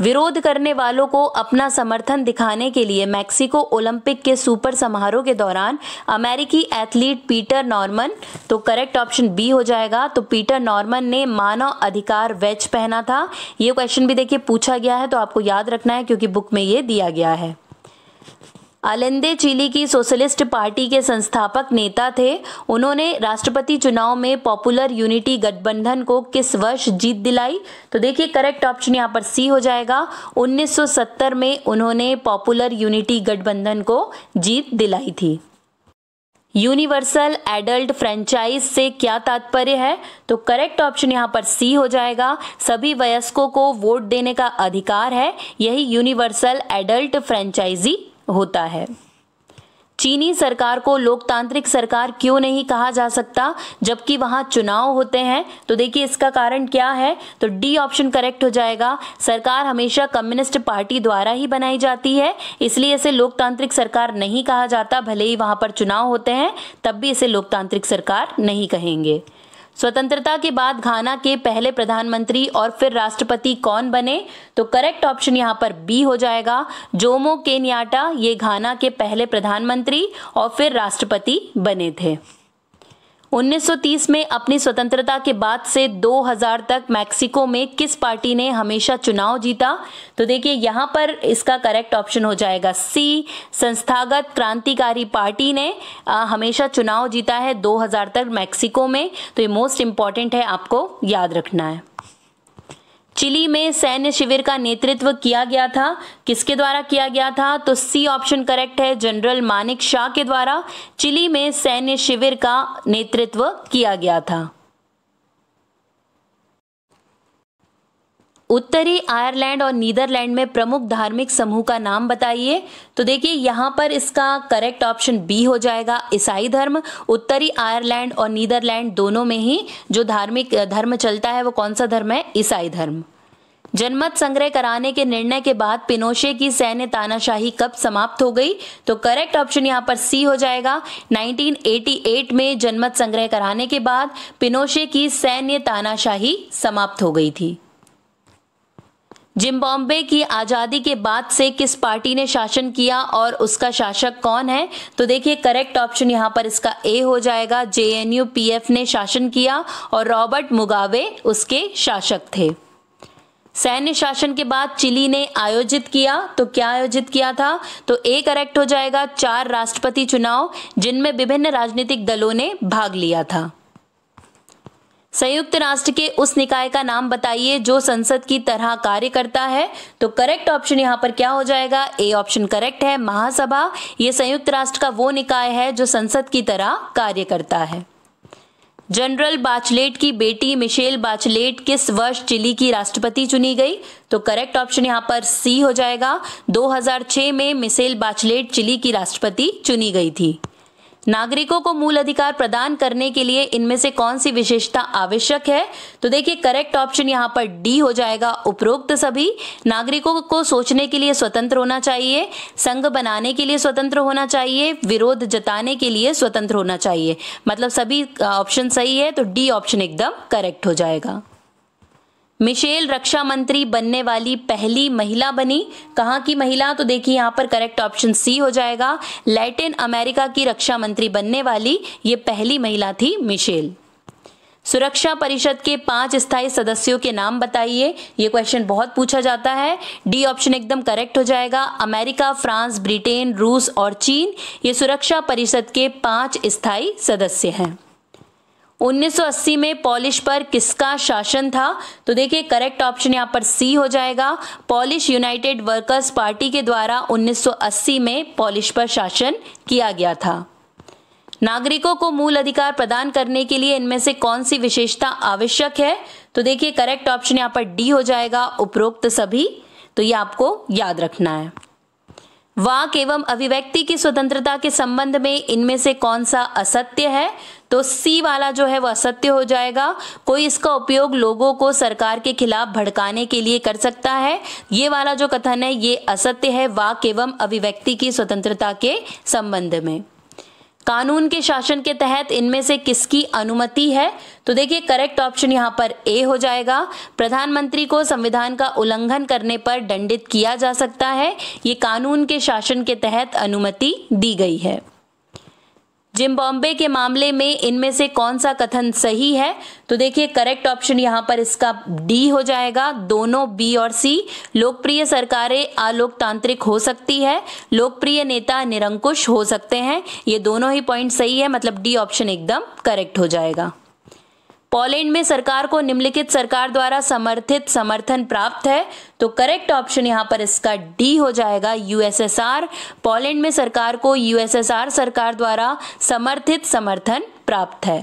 विरोध करने वालों को अपना समर्थन दिखाने के लिए मैक्सिको ओलंपिक के सुपर समारोह के दौरान अमेरिकी एथलीट पीटर नॉर्मन तो करेक्ट ऑप्शन बी हो जाएगा तो पीटर नॉर्मन ने मानव अधिकार वेच पहना था ये क्वेश्चन भी देखिए पूछा गया है तो आपको याद रखना है क्योंकि बुक में ये दिया गया है आलंदे चिली की सोशलिस्ट पार्टी के संस्थापक नेता थे उन्होंने राष्ट्रपति चुनाव में पॉपुलर यूनिटी गठबंधन को किस वर्ष जीत दिलाई तो देखिए करेक्ट ऑप्शन यहाँ पर सी हो जाएगा 1970 में उन्होंने पॉपुलर यूनिटी गठबंधन को जीत दिलाई थी यूनिवर्सल एडल्ट फ्रेंचाइज से क्या तात्पर्य है तो करेक्ट ऑप्शन यहाँ पर सी हो जाएगा सभी वयस्कों को वोट देने का अधिकार है यही यूनिवर्सल एडल्ट फ्रेंचाइजी होता है चीनी सरकार को लोकतांत्रिक सरकार क्यों नहीं कहा जा सकता जबकि वहां चुनाव होते हैं तो देखिए इसका कारण क्या है तो डी ऑप्शन करेक्ट हो जाएगा सरकार हमेशा कम्युनिस्ट पार्टी द्वारा ही बनाई जाती है इसलिए इसे लोकतांत्रिक सरकार नहीं कहा जाता भले ही वहां पर चुनाव होते हैं तब भी इसे लोकतांत्रिक सरकार नहीं कहेंगे स्वतंत्रता के बाद घाना के पहले प्रधानमंत्री और फिर राष्ट्रपति कौन बने तो करेक्ट ऑप्शन यहां पर बी हो जाएगा जोमो केनियाटा ये घाना के पहले प्रधानमंत्री और फिर राष्ट्रपति बने थे 1930 में अपनी स्वतंत्रता के बाद से 2000 तक मैक्सिको में किस पार्टी ने हमेशा चुनाव जीता तो देखिए यहाँ पर इसका करेक्ट ऑप्शन हो जाएगा सी संस्थागत क्रांतिकारी पार्टी ने आ, हमेशा चुनाव जीता है 2000 तक मैक्सिको में तो ये मोस्ट इम्पॉर्टेंट है आपको याद रखना है चिली में सैन्य शिविर का नेतृत्व किया गया था किसके द्वारा किया गया था तो सी ऑप्शन करेक्ट है जनरल मानिक शाह के द्वारा चिली में सैन्य शिविर का नेतृत्व किया गया था उत्तरी आयरलैंड और नीदरलैंड में प्रमुख धार्मिक समूह का नाम बताइए तो देखिए यहाँ पर इसका करेक्ट ऑप्शन बी हो जाएगा ईसाई धर्म उत्तरी आयरलैंड और नीदरलैंड दोनों में ही जो धार्मिक धर्म चलता है वो कौन सा धर्म है ईसाई धर्म जनमत संग्रह कराने के निर्णय के बाद पिनोशे की सैन्य तानाशाही कब समाप्त हो गई तो करेक्ट ऑप्शन यहाँ पर सी हो जाएगा 1988 में जनमत संग्रह कराने के बाद पिनोशे की सैन्य तानाशाही समाप्त हो गई थी जिम्बाब्वे की आज़ादी के बाद से किस पार्टी ने शासन किया और उसका शासक कौन है तो देखिए करेक्ट ऑप्शन यहाँ पर इसका ए हो जाएगा जेएनयू पीएफ ने शासन किया और रॉबर्ट मुगावे उसके शासक थे सैन्य शासन के बाद चिली ने आयोजित किया तो क्या आयोजित किया था तो ए करेक्ट हो जाएगा चार राष्ट्रपति चुनाव जिनमें विभिन्न राजनीतिक दलों ने भाग लिया था संयुक्त राष्ट्र के उस निकाय का नाम बताइए जो संसद की तरह कार्य करता है तो करेक्ट ऑप्शन यहाँ पर क्या हो जाएगा ए ऑप्शन करेक्ट है महासभा ये संयुक्त राष्ट्र का वो निकाय है जो संसद की तरह कार्य करता है जनरल बाचलेट की बेटी मिशेल बाचलेट किस वर्ष चिली की राष्ट्रपति चुनी गई तो करेक्ट ऑप्शन यहाँ पर सी हो जाएगा 2006 में मिशेल बाचलेट चिली की राष्ट्रपति चुनी गई थी नागरिकों को मूल अधिकार प्रदान करने के लिए इनमें से कौन सी विशेषता आवश्यक है तो देखिए करेक्ट ऑप्शन यहाँ पर डी हो जाएगा उपरोक्त सभी नागरिकों को सोचने के लिए स्वतंत्र होना चाहिए संघ बनाने के लिए स्वतंत्र होना चाहिए विरोध जताने के लिए स्वतंत्र होना चाहिए मतलब सभी ऑप्शन सही है तो डी ऑप्शन एकदम करेक्ट हो जाएगा मिशेल रक्षा मंत्री बनने वाली पहली महिला बनी कहाँ की महिला तो देखिए यहाँ पर करेक्ट ऑप्शन सी हो जाएगा लैटिन अमेरिका की रक्षा मंत्री बनने वाली ये पहली महिला थी मिशेल सुरक्षा परिषद के पांच स्थायी सदस्यों के नाम बताइए ये क्वेश्चन बहुत पूछा जाता है डी ऑप्शन एकदम करेक्ट हो जाएगा अमेरिका फ्रांस ब्रिटेन रूस और चीन ये सुरक्षा परिषद के पांच स्थायी सदस्य हैं 1980 में पॉलिश पर किसका शासन था तो देखिए करेक्ट ऑप्शन यहाँ पर सी हो जाएगा पॉलिश यूनाइटेड वर्कर्स पार्टी के द्वारा 1980 में पॉलिश पर शासन किया गया था नागरिकों को मूल अधिकार प्रदान करने के लिए इनमें से कौन सी विशेषता आवश्यक है तो देखिए करेक्ट ऑप्शन यहाँ पर डी हो जाएगा उपरोक्त सभी तो ये आपको याद रखना है वाक एवं अभिव्यक्ति की स्वतंत्रता के संबंध में इनमें से कौन सा असत्य है तो सी वाला जो है वह असत्य हो जाएगा कोई इसका उपयोग लोगों को सरकार के खिलाफ भड़काने के लिए कर सकता है ये वाला जो कथन है ये असत्य है वाक एवं अभिव्यक्ति की स्वतंत्रता के संबंध में कानून के शासन के तहत इनमें से किसकी अनुमति है तो देखिए करेक्ट ऑप्शन यहाँ पर ए हो जाएगा प्रधानमंत्री को संविधान का उल्लंघन करने पर दंडित किया जा सकता है ये कानून के शासन के तहत अनुमति दी गई है जिम्बाब्वे के मामले में इनमें से कौन सा कथन सही है तो देखिए करेक्ट ऑप्शन यहाँ पर इसका डी हो जाएगा दोनों बी और सी लोकप्रिय सरकारें आलोकतांत्रिक हो सकती है लोकप्रिय नेता निरंकुश हो सकते हैं ये दोनों ही पॉइंट सही है मतलब डी ऑप्शन एकदम करेक्ट हो जाएगा पोलैंड में सरकार को निम्नलिखित सरकार द्वारा समर्थित समर्थन प्राप्त है तो करेक्ट ऑप्शन यहां पर इसका डी हो जाएगा यूएसएसआर पोलैंड में सरकार को यूएसएसआर सरकार द्वारा समर्थित समर्थन प्राप्त है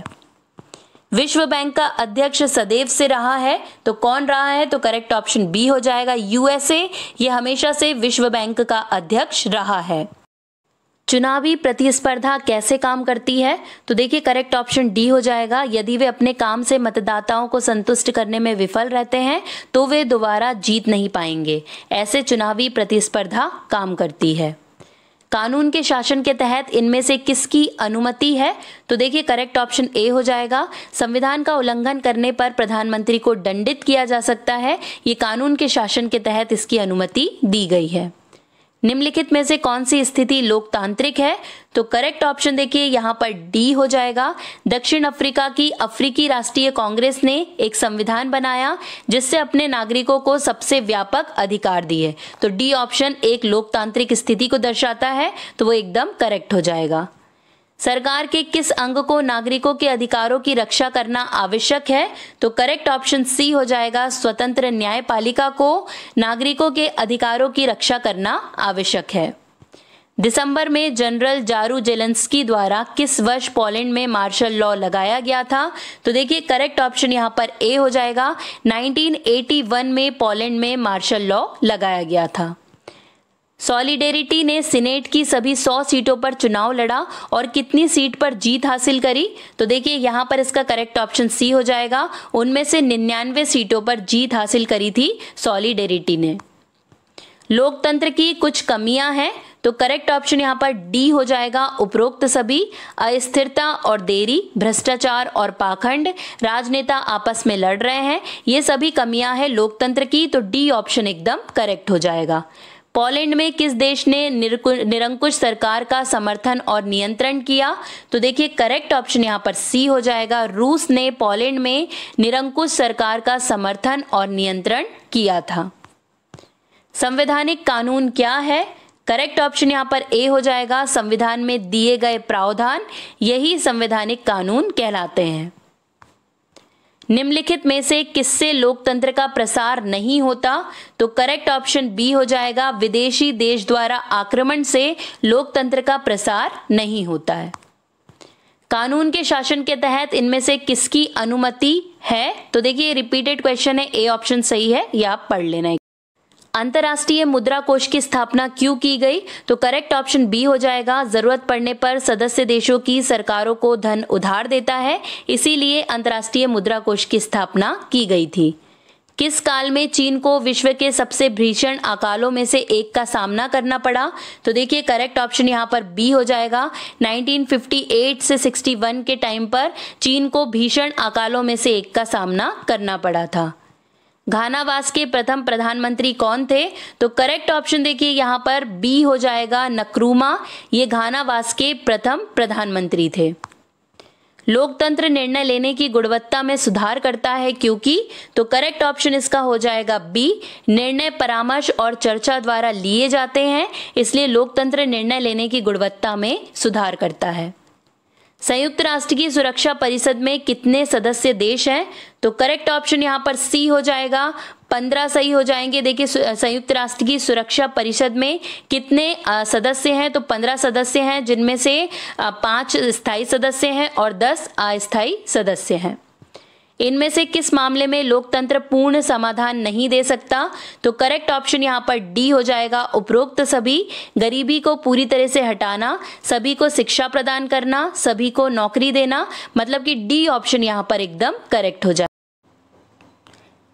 विश्व बैंक का अध्यक्ष सदैव से रहा है तो कौन रहा है तो करेक्ट ऑप्शन बी हो जाएगा यूएसए ये हमेशा से विश्व बैंक का अध्यक्ष रहा है चुनावी प्रतिस्पर्धा कैसे काम करती है तो देखिए करेक्ट ऑप्शन डी हो जाएगा यदि वे अपने काम से मतदाताओं को संतुष्ट करने में विफल रहते हैं तो वे दोबारा जीत नहीं पाएंगे ऐसे चुनावी प्रतिस्पर्धा काम करती है कानून के शासन के तहत इनमें से किसकी अनुमति है तो देखिए करेक्ट ऑप्शन ए हो जाएगा संविधान का उल्लंघन करने पर प्रधानमंत्री को दंडित किया जा सकता है ये कानून के शासन के तहत इसकी अनुमति दी गई है निम्नलिखित में से कौन सी स्थिति लोकतांत्रिक है तो करेक्ट ऑप्शन देखिए यहाँ पर डी हो जाएगा दक्षिण अफ्रीका की अफ्रीकी राष्ट्रीय कांग्रेस ने एक संविधान बनाया जिससे अपने नागरिकों को सबसे व्यापक अधिकार दिए तो डी ऑप्शन एक लोकतांत्रिक स्थिति को दर्शाता है तो वो एकदम करेक्ट हो जाएगा सरकार के किस अंग को नागरिकों के अधिकारों की रक्षा करना आवश्यक है तो करेक्ट ऑप्शन सी हो जाएगा स्वतंत्र न्यायपालिका को नागरिकों के अधिकारों की रक्षा करना आवश्यक है दिसंबर में जनरल जारू जेलेंस्की द्वारा किस वर्ष पोलैंड में मार्शल लॉ लगाया गया था तो देखिए करेक्ट ऑप्शन यहाँ पर ए हो जाएगा 1981 में पोलैंड में मार्शल लॉ लगाया गया था सॉलिडेरिटी ने सीनेट की सभी 100 सीटों पर चुनाव लड़ा और कितनी सीट पर जीत हासिल करी तो देखिए यहाँ पर इसका करेक्ट ऑप्शन सी हो जाएगा उनमें से निन्यानवे सीटों पर जीत हासिल करी थी सॉलिडेरिटी ने लोकतंत्र की कुछ कमियां हैं तो करेक्ट ऑप्शन यहाँ पर डी हो जाएगा उपरोक्त सभी अस्थिरता और देरी भ्रष्टाचार और पाखंड राजनेता आपस में लड़ रहे हैं ये सभी कमियां हैं लोकतंत्र की तो डी ऑप्शन एकदम करेक्ट हो जाएगा पोलैंड में किस देश ने निरंकुश सरकार का समर्थन और नियंत्रण किया तो देखिए करेक्ट ऑप्शन यहाँ पर सी हो जाएगा रूस ने पोलैंड में निरंकुश सरकार का समर्थन और नियंत्रण किया था संवैधानिक कानून क्या है करेक्ट ऑप्शन यहाँ पर ए हो जाएगा संविधान में दिए गए प्रावधान यही संवैधानिक कानून कहलाते हैं निम्नलिखित में से किससे लोकतंत्र का प्रसार नहीं होता तो करेक्ट ऑप्शन बी हो जाएगा विदेशी देश द्वारा आक्रमण से लोकतंत्र का प्रसार नहीं होता है कानून के शासन के तहत इनमें से किसकी अनुमति है तो देखिए रिपीटेड क्वेश्चन है ए ऑप्शन सही है यह आप पढ़ लेना अंतर्राष्ट्रीय मुद्रा कोष की स्थापना क्यों की गई तो करेक्ट ऑप्शन बी हो जाएगा जरूरत पड़ने पर सदस्य देशों की सरकारों को धन उधार देता है इसीलिए अंतर्राष्ट्रीय मुद्रा कोष की स्थापना की गई थी किस काल में चीन को विश्व के सबसे भीषण अकालों में से एक का सामना करना पड़ा तो देखिए करेक्ट ऑप्शन यहाँ पर बी हो जाएगा 1958 से 61 के टाइम पर चीन को भीषण अकालों में से एक का सामना करना पड़ा था घानावास के प्रथम प्रधानमंत्री कौन थे तो करेक्ट ऑप्शन देखिए यहाँ पर बी हो जाएगा नक्रूमा ये घानावास के प्रथम प्रधानमंत्री थे लोकतंत्र निर्णय लेने की गुणवत्ता में सुधार करता है क्योंकि तो करेक्ट ऑप्शन इसका हो जाएगा बी निर्णय परामर्श और चर्चा द्वारा लिए जाते हैं इसलिए लोकतंत्र निर्णय लेने की गुणवत्ता में सुधार करता है संयुक्त राष्ट्र की सुरक्षा परिषद में कितने सदस्य देश हैं तो करेक्ट ऑप्शन यहाँ पर सी हो जाएगा पंद्रह सही हो जाएंगे देखिए संयुक्त राष्ट्र की सुरक्षा परिषद में कितने सदस्य हैं तो पंद्रह सदस्य हैं जिनमें से पांच स्थायी सदस्य हैं और दस अस्थायी सदस्य हैं इनमें से किस मामले में लोकतंत्र पूर्ण समाधान नहीं दे सकता तो करेक्ट ऑप्शन यहाँ पर डी हो जाएगा उपरोक्त सभी गरीबी को पूरी तरह से हटाना सभी को शिक्षा प्रदान करना सभी को नौकरी देना मतलब कि डी ऑप्शन यहाँ पर एकदम करेक्ट हो जाए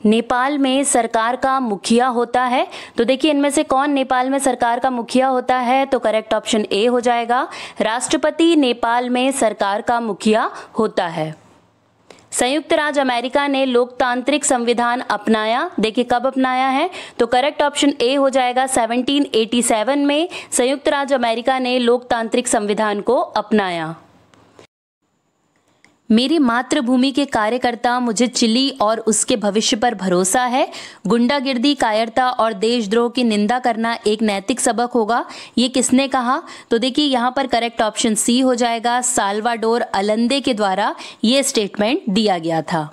नेपाल में सरकार का मुखिया होता है तो देखिए इनमें से कौन नेपाल में सरकार का मुखिया होता है तो करेक्ट ऑप्शन ए हो जाएगा राष्ट्रपति नेपाल में सरकार का मुखिया होता है संयुक्त राज्य अमेरिका ने लोकतांत्रिक संविधान अपनाया देखिए कब अपनाया है तो करेक्ट ऑप्शन ए हो जाएगा 1787 में संयुक्त राज्य अमेरिका ने लोकतांत्रिक संविधान को अपनाया मेरी मातृभूमि के कार्यकर्ता मुझे चिली और उसके भविष्य पर भरोसा है गुंडागिर्दी कायरता और देशद्रोह की निंदा करना एक नैतिक सबक होगा ये किसने कहा तो देखिए यहाँ पर करेक्ट ऑप्शन सी हो जाएगा साल्वाडोर अलंदे के द्वारा ये स्टेटमेंट दिया गया था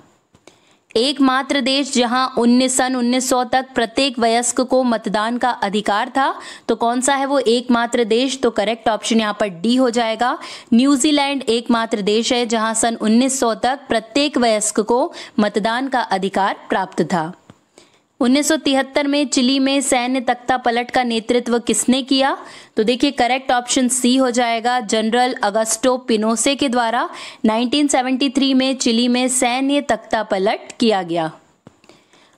एकमात्र देश जहां उन्नीस सन सौ तक प्रत्येक वयस्क को मतदान का अधिकार था तो कौन सा है वो एकमात्र देश तो करेक्ट ऑप्शन यहाँ पर डी हो जाएगा न्यूजीलैंड एकमात्र देश है जहां सन 1900 तक प्रत्येक वयस्क को मतदान का अधिकार प्राप्त था 1973 में चिली में सैन्य तख्ता पलट का नेतृत्व किसने किया तो देखिए करेक्ट ऑप्शन सी हो जाएगा जनरल अगस्टो पिनोसे के द्वारा 1973 में चिली में सैन्य तख्ता पलट किया गया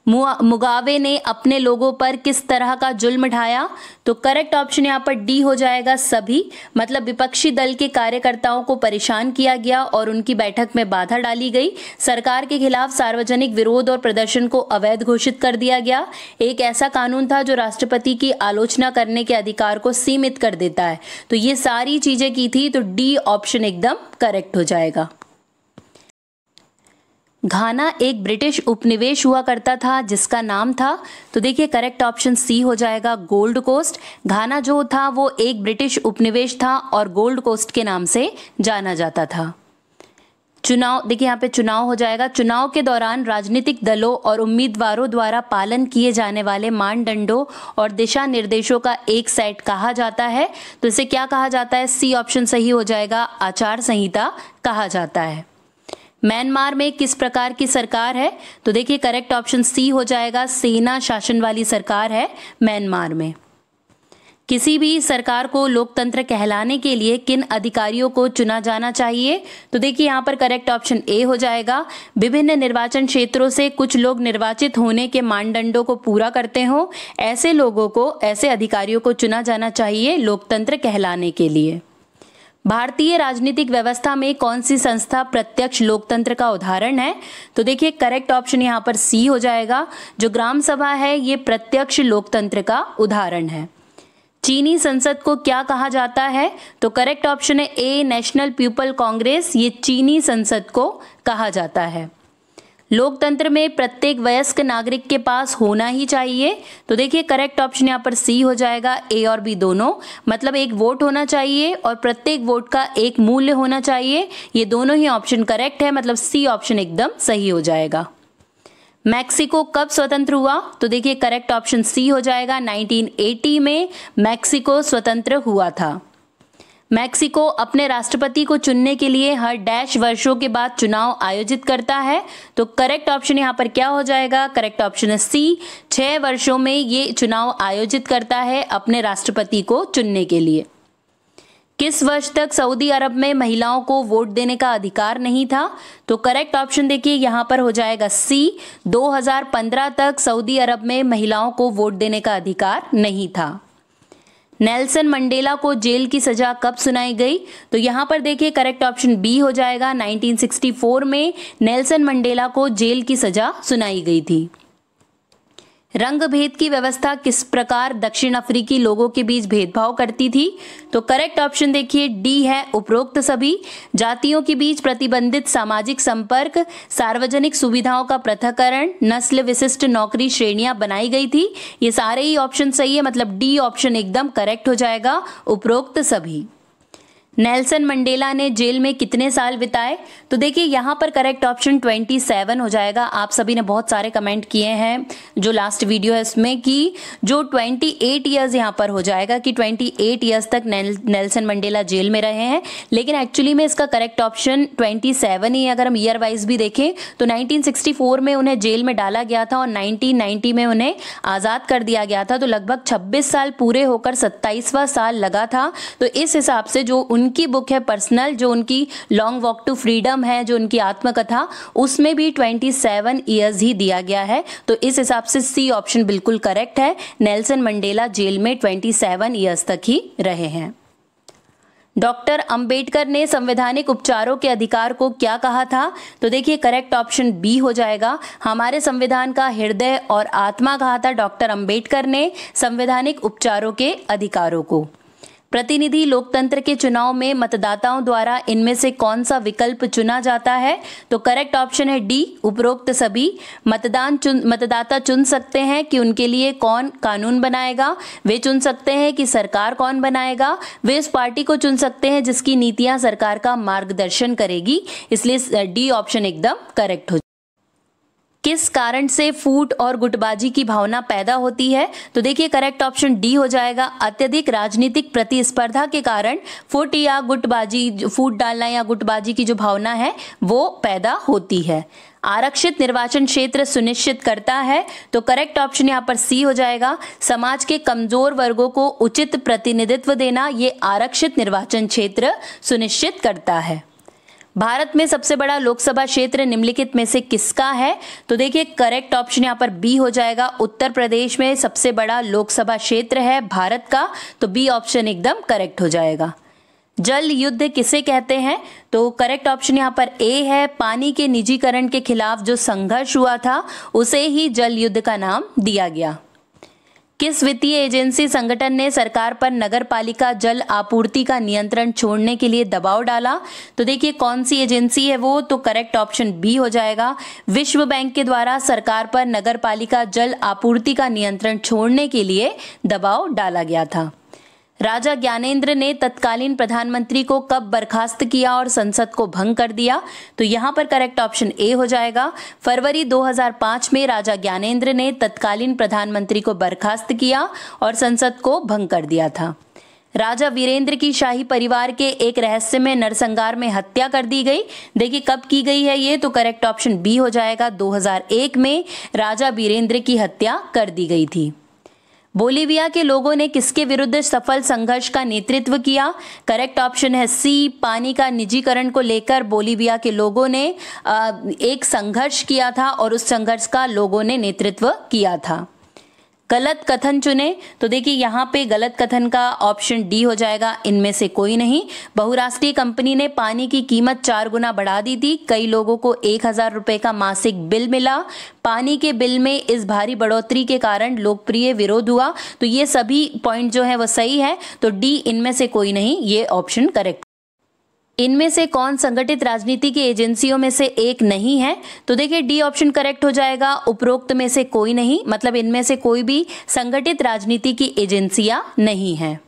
मुगावे ने अपने लोगों पर किस तरह का जुल्म ढाया तो करेक्ट ऑप्शन यहाँ पर डी हो जाएगा सभी मतलब विपक्षी दल के कार्यकर्ताओं को परेशान किया गया और उनकी बैठक में बाधा डाली गई सरकार के खिलाफ सार्वजनिक विरोध और प्रदर्शन को अवैध घोषित कर दिया गया एक ऐसा कानून था जो राष्ट्रपति की आलोचना करने के अधिकार को सीमित कर देता है तो ये सारी चीजें की थी तो डी ऑप्शन एकदम करेक्ट हो जाएगा घाना एक ब्रिटिश उपनिवेश हुआ करता था जिसका नाम था तो देखिए करेक्ट ऑप्शन सी हो जाएगा गोल्ड कोस्ट घाना जो था वो एक ब्रिटिश उपनिवेश था और गोल्ड कोस्ट के नाम से जाना जाता था चुनाव देखिए यहाँ पे चुनाव हो जाएगा चुनाव के दौरान राजनीतिक दलों और उम्मीदवारों द्वारा पालन किए जाने वाले मानदंडों और दिशा निर्देशों का एक सेट कहा जाता है तो इसे क्या कहा जाता है सी ऑप्शन सही हो जाएगा आचार संहिता कहा जाता है म्यांमार में किस प्रकार की सरकार है तो देखिए करेक्ट ऑप्शन सी हो जाएगा सेना शासन वाली सरकार है म्यांमार में किसी भी सरकार को लोकतंत्र कहलाने के लिए किन अधिकारियों को चुना जाना चाहिए तो देखिए यहाँ पर करेक्ट ऑप्शन ए हो जाएगा विभिन्न निर्वाचन क्षेत्रों से कुछ लोग निर्वाचित होने के मानदंडों को पूरा करते हों ऐसे लोगों को ऐसे अधिकारियों को चुना जाना चाहिए लोकतंत्र कहलाने के लिए भारतीय राजनीतिक व्यवस्था में कौन सी संस्था प्रत्यक्ष लोकतंत्र का उदाहरण है तो देखिए करेक्ट ऑप्शन यहाँ पर सी हो जाएगा जो ग्राम सभा है ये प्रत्यक्ष लोकतंत्र का उदाहरण है चीनी संसद को क्या कहा जाता है तो करेक्ट ऑप्शन है ए नेशनल पीपल कांग्रेस ये चीनी संसद को कहा जाता है लोकतंत्र में प्रत्येक वयस्क नागरिक के पास होना ही चाहिए तो देखिए करेक्ट ऑप्शन यहाँ पर सी हो जाएगा ए और बी दोनों मतलब एक वोट होना चाहिए और प्रत्येक वोट का एक मूल्य होना चाहिए ये दोनों ही ऑप्शन करेक्ट है मतलब सी ऑप्शन एकदम सही हो जाएगा मैक्सिको कब स्वतंत्र हुआ तो देखिए करेक्ट ऑप्शन सी हो जाएगा 1980 में मैक्सिको स्वतंत्र हुआ था मैक्सिको अपने राष्ट्रपति को चुनने के लिए हर डैश वर्षों के बाद चुनाव आयोजित करता है तो करेक्ट ऑप्शन यहाँ पर क्या हो जाएगा करेक्ट ऑप्शन है सी छः वर्षों में ये चुनाव आयोजित करता है अपने राष्ट्रपति को चुनने के लिए किस वर्ष तक सऊदी अरब में महिलाओं को वोट देने का अधिकार नहीं था तो करेक्ट ऑप्शन देखिए यहाँ पर हो जाएगा सी 2015 तक सऊदी अरब में महिलाओं को वोट देने का अधिकार नहीं था नेल्सन मंडेला को जेल की सजा कब सुनाई गई तो यहाँ पर देखिए करेक्ट ऑप्शन बी हो जाएगा 1964 में नेल्सन मंडेला को जेल की सजा सुनाई गई थी रंग भेद की व्यवस्था किस प्रकार दक्षिण अफ्रीकी लोगों के बीच भेदभाव करती थी तो करेक्ट ऑप्शन देखिए डी है उपरोक्त सभी जातियों के बीच प्रतिबंधित सामाजिक संपर्क सार्वजनिक सुविधाओं का पृथकरण नस्ल विशिष्ट नौकरी श्रेणियां बनाई गई थी ये सारे ही ऑप्शन सही है मतलब डी ऑप्शन एकदम करेक्ट हो जाएगा उपरोक्त सभी नेल्सन मंडेला ने जेल में कितने साल बिताए तो देखिए यहाँ पर करेक्ट ऑप्शन 27 हो जाएगा आप सभी ने बहुत सारे कमेंट किए हैं जो लास्ट वीडियो है उसमें कि जो 28 इयर्स यहाँ पर हो जाएगा कि 28 इयर्स तक नेल्सन मंडेला जेल में रहे हैं लेकिन एक्चुअली में इसका करेक्ट ऑप्शन 27 ही अगर हम ईयर वाइज भी देखें तो नाइनटीन में उन्हें जेल में डाला गया था और नाइनटीन में उन्हें आज़ाद कर दिया गया था तो लगभग छब्बीस साल पूरे होकर सत्ताईसवां साल लगा था तो इस हिसाब से जो उन उनकी बुक है पर्सनल जो उनकी लॉन्ग वॉक टू फ्रीडम है जो उनकी आत्मकथा उसमें भी 27 सेवन ईयर्स ही दिया गया है तो इस हिसाब से सी ऑप्शन बिल्कुल करेक्ट है नेल्सन मंडेला जेल में 27 सेवन ईयर्स तक ही रहे हैं डॉक्टर अंबेडकर ने संवैधानिक उपचारों के अधिकार को क्या कहा था तो देखिए करेक्ट ऑप्शन बी हो जाएगा हमारे संविधान का हृदय और आत्मा कहा था डॉक्टर अंबेडकर ने संवैधानिक उपचारों के अधिकारों को प्रतिनिधि लोकतंत्र के चुनाव में मतदाताओं द्वारा इनमें से कौन सा विकल्प चुना जाता है तो करेक्ट ऑप्शन है डी उपरोक्त सभी मतदान चुन मतदाता चुन सकते हैं कि उनके लिए कौन कानून बनाएगा वे चुन सकते हैं कि सरकार कौन बनाएगा वे उस पार्टी को चुन सकते हैं जिसकी नीतियां सरकार का मार्गदर्शन करेगी इसलिए डी ऑप्शन एकदम करेक्ट हो किस कारण से फूट और गुटबाजी की भावना पैदा होती है तो देखिए करेक्ट ऑप्शन डी हो जाएगा अत्यधिक राजनीतिक प्रतिस्पर्धा के कारण फूट या गुटबाजी फूट डालना या गुटबाजी की जो भावना है वो पैदा होती है आरक्षित निर्वाचन क्षेत्र सुनिश्चित करता है तो करेक्ट ऑप्शन यहाँ पर सी हो जाएगा समाज के कमजोर वर्गों को उचित प्रतिनिधित्व देना ये आरक्षित निर्वाचन क्षेत्र सुनिश्चित करता है भारत में सबसे बड़ा लोकसभा क्षेत्र निम्नलिखित में से किसका है तो देखिए करेक्ट ऑप्शन यहाँ पर बी हो जाएगा उत्तर प्रदेश में सबसे बड़ा लोकसभा क्षेत्र है भारत का तो बी ऑप्शन एकदम करेक्ट हो जाएगा जल युद्ध किसे कहते हैं तो करेक्ट ऑप्शन यहाँ पर ए है पानी के निजीकरण के खिलाफ जो संघर्ष हुआ था उसे ही जल युद्ध का नाम दिया गया किस वित्तीय एजेंसी संगठन ने सरकार पर नगर पालिका जल आपूर्ति का नियंत्रण छोड़ने के लिए दबाव डाला तो देखिए कौन सी एजेंसी है वो तो करेक्ट ऑप्शन बी हो जाएगा विश्व बैंक के द्वारा सरकार पर नगर पालिका जल आपूर्ति का नियंत्रण छोड़ने के लिए दबाव डाला गया था राजा ज्ञानेंद्र ने तत्कालीन प्रधानमंत्री को कब बर्खास्त किया और संसद को भंग कर दिया तो यहाँ पर करेक्ट ऑप्शन ए हो जाएगा फरवरी 2005 में राजा ज्ञानेंद्र ने तत्कालीन प्रधानमंत्री को बर्खास्त किया और संसद को भंग कर दिया था राजा वीरेंद्र की शाही परिवार के एक रहस्य में नरसंगार में हत्या कर दी गई देखिए कब की गई है ये तो करेक्ट ऑप्शन बी हो जाएगा 2001 में राजा वीरेंद्र की हत्या कर दी गई थी बोलीविया के लोगों ने किसके विरुद्ध सफल संघर्ष का नेतृत्व किया करेक्ट ऑप्शन है सी पानी का निजीकरण को लेकर बोलीविया के लोगों ने एक संघर्ष किया था और उस संघर्ष का लोगों ने नेतृत्व किया था गलत कथन चुने तो देखिए यहाँ पे गलत कथन का ऑप्शन डी हो जाएगा इनमें से कोई नहीं बहुराष्ट्रीय कंपनी ने पानी की कीमत चार गुना बढ़ा दी थी कई लोगों को एक हजार रुपये का मासिक बिल मिला पानी के बिल में इस भारी बढ़ोतरी के कारण लोकप्रिय विरोध हुआ तो ये सभी पॉइंट जो है वो सही है तो डी इनमें से कोई नहीं ये ऑप्शन करेक्ट इनमें से कौन संगठित राजनीति की एजेंसियों में से एक नहीं है तो देखिए डी ऑप्शन करेक्ट हो जाएगा उपरोक्त में से कोई नहीं मतलब इनमें से कोई भी संगठित राजनीति की एजेंसियां नहीं है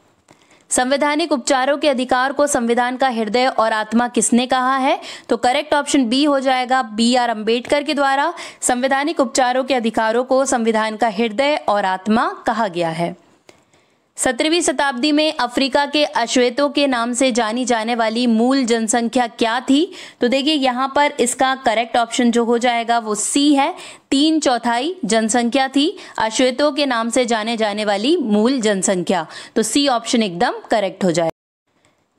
संवैधानिक उपचारों के अधिकार को संविधान का हृदय और आत्मा किसने कहा है तो करेक्ट ऑप्शन बी हो जाएगा बी आर अंबेडकर के द्वारा संवैधानिक उपचारों के अधिकारों को संविधान का हृदय और आत्मा कहा गया है सत्रहवीं शताब्दी में अफ्रीका के अश्वेतों के नाम से जानी जाने वाली मूल जनसंख्या क्या थी तो देखिए यहाँ पर इसका करेक्ट ऑप्शन जो हो जाएगा वो सी है तीन चौथाई जनसंख्या थी अश्वेतों के नाम से जाने जाने वाली मूल जनसंख्या तो सी ऑप्शन एकदम करेक्ट हो जाएगा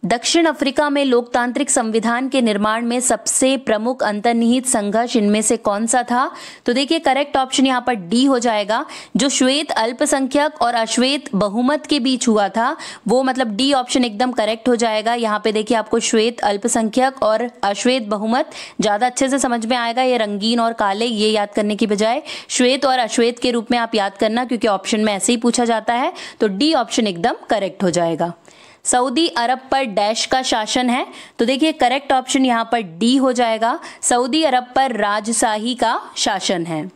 दक्षिण अफ्रीका में लोकतांत्रिक संविधान के निर्माण में सबसे प्रमुख अंतर्निहित संघर्ष इनमें से कौन सा था तो देखिए करेक्ट ऑप्शन यहाँ पर डी हो जाएगा जो श्वेत अल्पसंख्यक और अश्वेत बहुमत के बीच हुआ था वो मतलब डी ऑप्शन एकदम करेक्ट हो जाएगा यहाँ पे देखिए आपको श्वेत अल्पसंख्यक और अश्वेत बहुमत ज़्यादा अच्छे से समझ में आएगा ये रंगीन और काले ये याद करने की बजाय श्वेत और अश्वेत के रूप में आप याद करना क्योंकि ऑप्शन में ऐसे ही पूछा जाता है तो डी ऑप्शन एकदम करेक्ट हो जाएगा सऊदी अरब पर डैश का शासन है तो देखिए करेक्ट ऑप्शन यहां पर डी हो जाएगा सऊदी अरब पर राजशाही का शासन है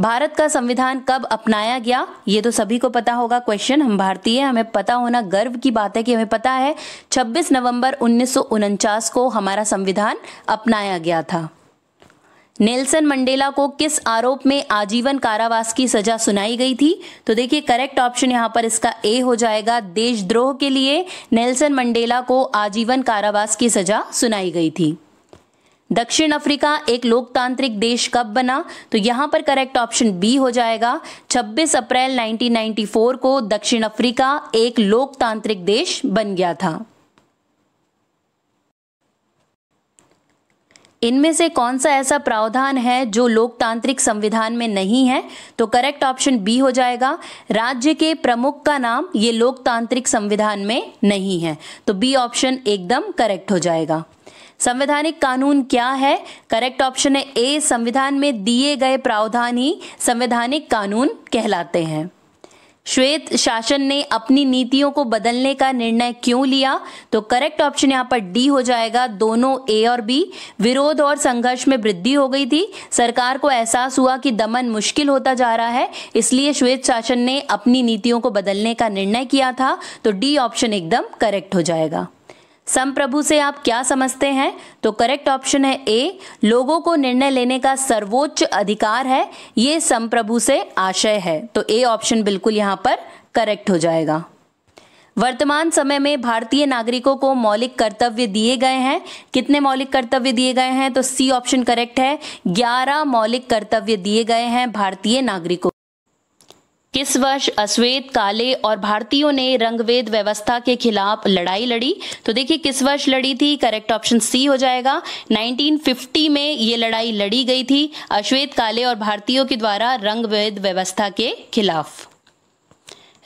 भारत का संविधान कब अपनाया गया ये तो सभी को पता होगा क्वेश्चन हम भारतीय हमें पता होना गर्व की बात है कि हमें पता है 26 नवंबर उन्नीस को हमारा संविधान अपनाया गया था नेल्सन मंडेला को किस आरोप में आजीवन कारावास की सजा सुनाई गई थी तो देखिए करेक्ट ऑप्शन यहां पर इसका ए हो जाएगा देशद्रोह के लिए नेल्सन मंडेला को आजीवन कारावास की सजा सुनाई गई थी दक्षिण अफ्रीका एक लोकतांत्रिक देश कब बना तो यहां पर करेक्ट ऑप्शन बी हो जाएगा 26 अप्रैल 1994 को दक्षिण अफ्रीका एक लोकतांत्रिक देश बन गया था इनमें से कौन सा ऐसा प्रावधान है जो लोकतांत्रिक संविधान में नहीं है तो करेक्ट ऑप्शन बी हो जाएगा राज्य के प्रमुख का नाम ये लोकतांत्रिक संविधान में नहीं है तो बी ऑप्शन एकदम करेक्ट हो जाएगा संवैधानिक कानून क्या है करेक्ट ऑप्शन है ए संविधान में दिए गए प्रावधान ही संवैधानिक कानून कहलाते हैं श्वेत शासन ने अपनी नीतियों को बदलने का निर्णय क्यों लिया तो करेक्ट ऑप्शन यहाँ पर डी हो जाएगा दोनों ए और बी विरोध और संघर्ष में वृद्धि हो गई थी सरकार को एहसास हुआ कि दमन मुश्किल होता जा रहा है इसलिए श्वेत शासन ने अपनी नीतियों को बदलने का निर्णय किया था तो डी ऑप्शन एकदम करेक्ट हो जाएगा संप्रभु से आप क्या समझते हैं तो करेक्ट ऑप्शन है ए लोगों को निर्णय लेने का सर्वोच्च अधिकार है ये संप्रभु से आशय है तो ए ऑप्शन बिल्कुल यहां पर करेक्ट हो जाएगा वर्तमान समय में भारतीय नागरिकों को मौलिक कर्तव्य दिए गए हैं कितने मौलिक कर्तव्य दिए गए हैं तो सी ऑप्शन करेक्ट है ग्यारह मौलिक कर्तव्य दिए गए हैं भारतीय नागरिकों किस वर्ष अश्वेत काले और भारतीयों ने रंगवेद व्यवस्था के खिलाफ लड़ाई लड़ी तो देखिए किस वर्ष लड़ी थी करेक्ट ऑप्शन सी हो जाएगा 1950 में ये लड़ाई लड़ी गई थी अश्वेत काले और भारतीयों के द्वारा रंगवेद व्यवस्था के खिलाफ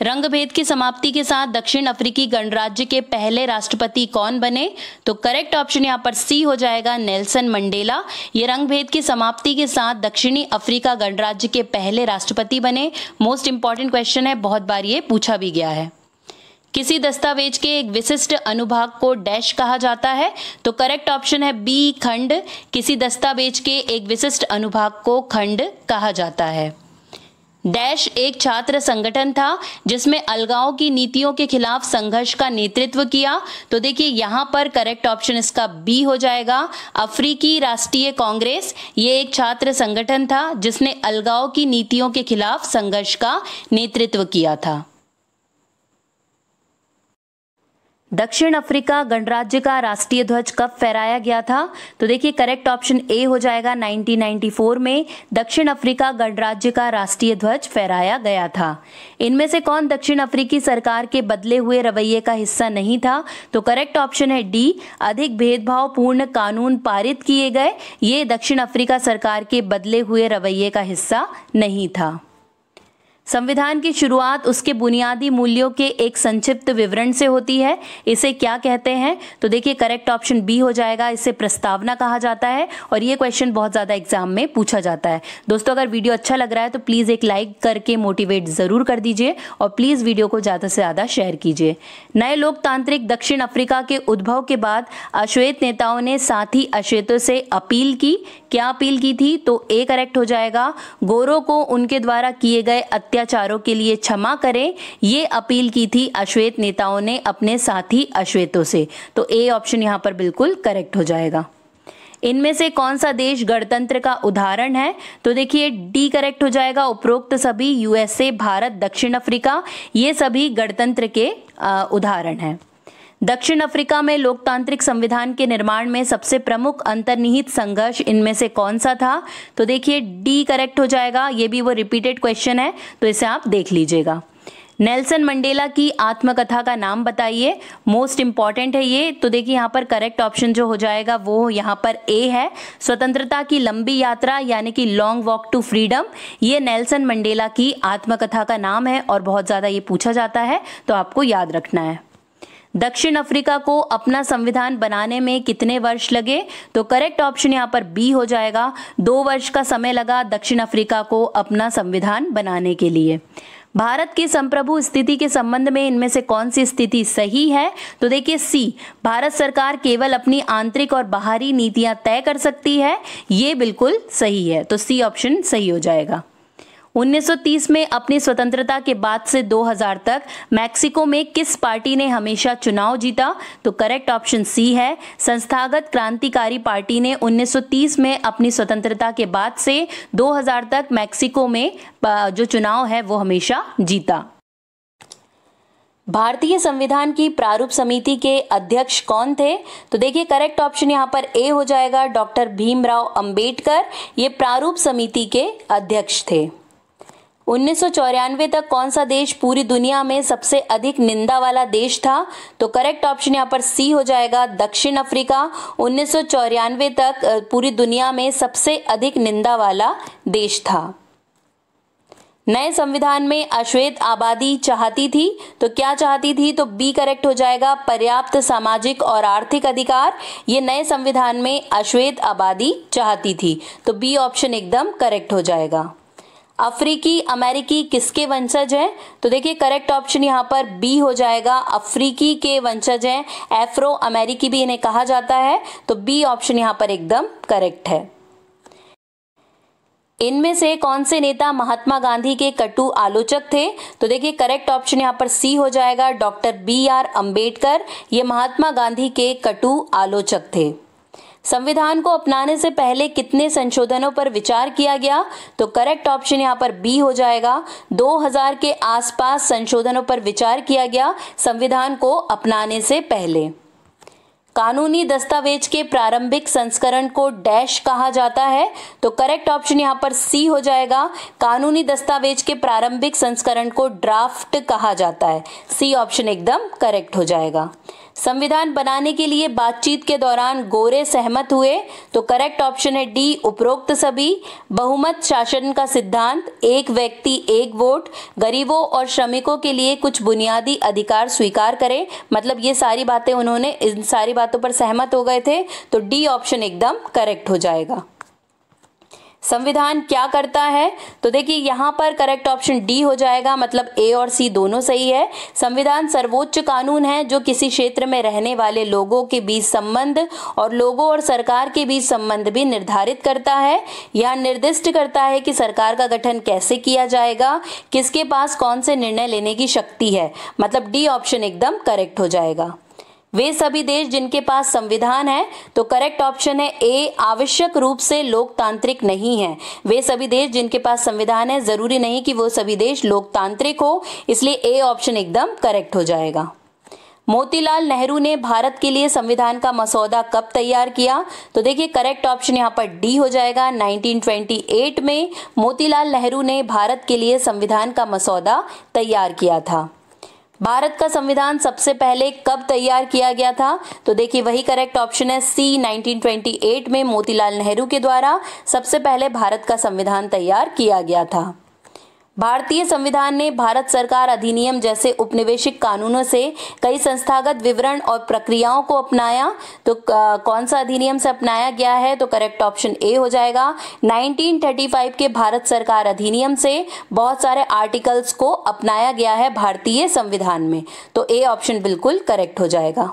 रंगभेद की समाप्ति के साथ दक्षिण अफ्रीकी गणराज्य के पहले राष्ट्रपति कौन बने तो करेक्ट ऑप्शन यहाँ पर सी हो जाएगा नेल्सन मंडेला ये रंगभेद की समाप्ति के साथ दक्षिणी अफ्रीका गणराज्य के पहले राष्ट्रपति बने मोस्ट इंपॉर्टेंट क्वेश्चन है बहुत बार ये पूछा भी गया है किसी दस्तावेज के एक विशिष्ट अनुभाग को डैश कहा जाता है तो करेक्ट ऑप्शन है बी खंड किसी दस्तावेज के एक विशिष्ट अनुभाग को खंड कहा जाता है डैश एक छात्र संगठन था जिसमें अलगाव की नीतियों के खिलाफ संघर्ष का नेतृत्व किया तो देखिए यहाँ पर करेक्ट ऑप्शन इसका बी हो जाएगा अफ्रीकी राष्ट्रीय कांग्रेस ये एक छात्र संगठन था जिसने अलगाव की नीतियों के खिलाफ संघर्ष का नेतृत्व किया था दक्षिण अफ्रीका गणराज्य का राष्ट्रीय ध्वज कब फहराया गया था तो देखिए करेक्ट ऑप्शन ए हो जाएगा 1994 में दक्षिण अफ्रीका गणराज्य का राष्ट्रीय ध्वज फहराया गया था इनमें से कौन दक्षिण अफ्रीकी सरकार के बदले हुए रवैये का हिस्सा नहीं था तो करेक्ट ऑप्शन है डी अधिक भेदभाव पूर्ण कानून पारित किए गए ये दक्षिण अफ्रीका सरकार के बदले हुए रवैये का हिस्सा नहीं था संविधान की शुरुआत उसके बुनियादी मूल्यों के एक संक्षिप्त विवरण से होती है इसे क्या कहते हैं तो देखिए करेक्ट ऑप्शन बी हो जाएगा इसे प्रस्तावना कहा जाता है और ये क्वेश्चन बहुत ज़्यादा एग्जाम में पूछा जाता है दोस्तों अगर वीडियो अच्छा लग रहा है तो प्लीज़ एक लाइक करके मोटिवेट ज़रूर कर दीजिए और प्लीज़ वीडियो को ज़्यादा से ज़्यादा शेयर कीजिए नए लोकतांत्रिक दक्षिण अफ्रीका के उद्भव के बाद अश्वेत नेताओं ने साथी अश्वेतों से अपील की क्या अपील की थी तो ए करेक्ट हो जाएगा गोरों को उनके द्वारा किए गए अत्या अत्याचारों के लिए क्षमा करें ये अपील की थी अश्वेत नेताओं ने अपने साथी अश्वेतों से तो ए ऑप्शन यहाँ पर बिल्कुल करेक्ट हो जाएगा इनमें से कौन सा देश गणतंत्र का उदाहरण है तो देखिए डी करेक्ट हो जाएगा उपरोक्त सभी यूएसए भारत दक्षिण अफ्रीका ये सभी गणतंत्र के उदाहरण हैं दक्षिण अफ्रीका में लोकतांत्रिक संविधान के निर्माण में सबसे प्रमुख अंतर्निहित संघर्ष इनमें से कौन सा था तो देखिए डी करेक्ट हो जाएगा ये भी वो रिपीटेड क्वेश्चन है तो इसे आप देख लीजिएगा नेल्सन मंडेला की आत्मकथा का नाम बताइए मोस्ट इम्पॉर्टेंट है ये तो देखिए यहाँ पर करेक्ट ऑप्शन जो हो जाएगा वो यहाँ पर ए है स्वतंत्रता की लंबी यात्रा यानी कि लॉन्ग वॉक टू फ्रीडम ये नेल्सन मंडेला की आत्मकथा का नाम है और बहुत ज़्यादा ये पूछा जाता है तो आपको याद रखना है दक्षिण अफ्रीका को अपना संविधान बनाने में कितने वर्ष लगे तो करेक्ट ऑप्शन यहाँ पर बी हो जाएगा दो वर्ष का समय लगा दक्षिण अफ्रीका को अपना संविधान बनाने के लिए भारत की संप्रभु स्थिति के संबंध में इनमें से कौन सी स्थिति सही है तो देखिए सी भारत सरकार केवल अपनी आंतरिक और बाहरी नीतियां तय कर सकती है ये बिल्कुल सही है तो सी ऑप्शन सही हो जाएगा 1930 में अपनी स्वतंत्रता के बाद से 2000 तक मैक्सिको में किस पार्टी ने हमेशा चुनाव जीता तो करेक्ट ऑप्शन सी है संस्थागत क्रांतिकारी पार्टी ने 1930 में अपनी स्वतंत्रता के बाद से 2000 तक मैक्सिको में जो चुनाव है वो हमेशा जीता भारतीय संविधान की प्रारूप समिति के अध्यक्ष कौन थे तो देखिए करेक्ट ऑप्शन यहाँ पर ए हो जाएगा डॉक्टर भीमराव अंबेडकर ये प्रारूप समिति के अध्यक्ष थे उन्नीस तक कौन सा देश पूरी दुनिया में सबसे अधिक निंदा वाला देश था तो करेक्ट ऑप्शन यहाँ पर सी हो जाएगा दक्षिण अफ्रीका उन्नीस तक पूरी दुनिया में सबसे अधिक निंदा वाला देश था नए संविधान में अश्वेत आबादी चाहती थी तो क्या चाहती थी तो बी करेक्ट हो जाएगा पर्याप्त सामाजिक और आर्थिक अधिकार ये नए संविधान में अश्वेत आबादी चाहती थी तो बी ऑप्शन एकदम करेक्ट हो जाएगा अफ्रीकी अमेरिकी किसके वंशज हैं तो देखिए करेक्ट ऑप्शन यहाँ पर बी हो जाएगा अफ्रीकी के वंशज हैं एफ्रो अमेरिकी भी इन्हें कहा जाता है तो बी ऑप्शन यहाँ पर एकदम करेक्ट है इनमें से कौन से नेता महात्मा गांधी के कटु आलोचक थे तो देखिए करेक्ट ऑप्शन यहाँ पर सी हो जाएगा डॉक्टर बी आर अम्बेडकर ये महात्मा गांधी के कटु आलोचक थे संविधान को अपनाने से पहले कितने संशोधनों पर विचार किया गया तो करेक्ट ऑप्शन यहाँ पर बी हो जाएगा 2000 के आसपास संशोधनों पर विचार किया गया संविधान को अपनाने से पहले कानूनी दस्तावेज के प्रारंभिक संस्करण को डैश कहा जाता है तो करेक्ट ऑप्शन यहाँ पर सी हो जाएगा कानूनी दस्तावेज के प्रारंभिक संस्करण को ड्राफ्ट कहा जाता है सी ऑप्शन एकदम करेक्ट हो जाएगा संविधान बनाने के लिए बातचीत के दौरान गोरे सहमत हुए तो करेक्ट ऑप्शन है डी उपरोक्त सभी बहुमत शासन का सिद्धांत एक व्यक्ति एक वोट गरीबों और श्रमिकों के लिए कुछ बुनियादी अधिकार स्वीकार करें मतलब ये सारी बातें उन्होंने इन सारी बातों पर सहमत हो गए थे तो डी ऑप्शन एकदम करेक्ट हो जाएगा संविधान क्या करता है तो देखिए यहाँ पर करेक्ट ऑप्शन डी हो जाएगा मतलब ए और सी दोनों सही है संविधान सर्वोच्च कानून है जो किसी क्षेत्र में रहने वाले लोगों के बीच संबंध और लोगों और सरकार के बीच संबंध भी निर्धारित करता है यह निर्दिष्ट करता है कि सरकार का गठन कैसे किया जाएगा किसके पास कौन से निर्णय लेने की शक्ति है मतलब डी ऑप्शन एकदम करेक्ट हो जाएगा वे सभी देश जिनके पास संविधान है तो करेक्ट ऑप्शन है ए आवश्यक रूप से लोकतांत्रिक नहीं है वे सभी देश जिनके पास संविधान है जरूरी नहीं कि वो सभी देश लोकतांत्रिक हो इसलिए ए ऑप्शन एकदम करेक्ट हो जाएगा मोतीलाल नेहरू ने भारत के लिए संविधान का मसौदा कब तैयार किया तो देखिए करेक्ट ऑप्शन यहाँ पर डी हो जाएगा 1928 में मोतीलाल नेहरू ने भारत के लिए संविधान का मसौदा तैयार किया था भारत का संविधान सबसे पहले कब तैयार किया गया था तो देखिए वही करेक्ट ऑप्शन है सी 1928 में मोतीलाल नेहरू के द्वारा सबसे पहले भारत का संविधान तैयार किया गया था भारतीय संविधान ने भारत सरकार अधिनियम जैसे उपनिवेशिक कानूनों से कई संस्थागत विवरण और प्रक्रियाओं को अपनाया तो कौन सा अधिनियम से अपनाया गया है तो करेक्ट ऑप्शन ए हो जाएगा 1935 के भारत सरकार अधिनियम से बहुत सारे आर्टिकल्स को अपनाया गया है भारतीय संविधान में तो ए ऑप्शन बिल्कुल करेक्ट हो जाएगा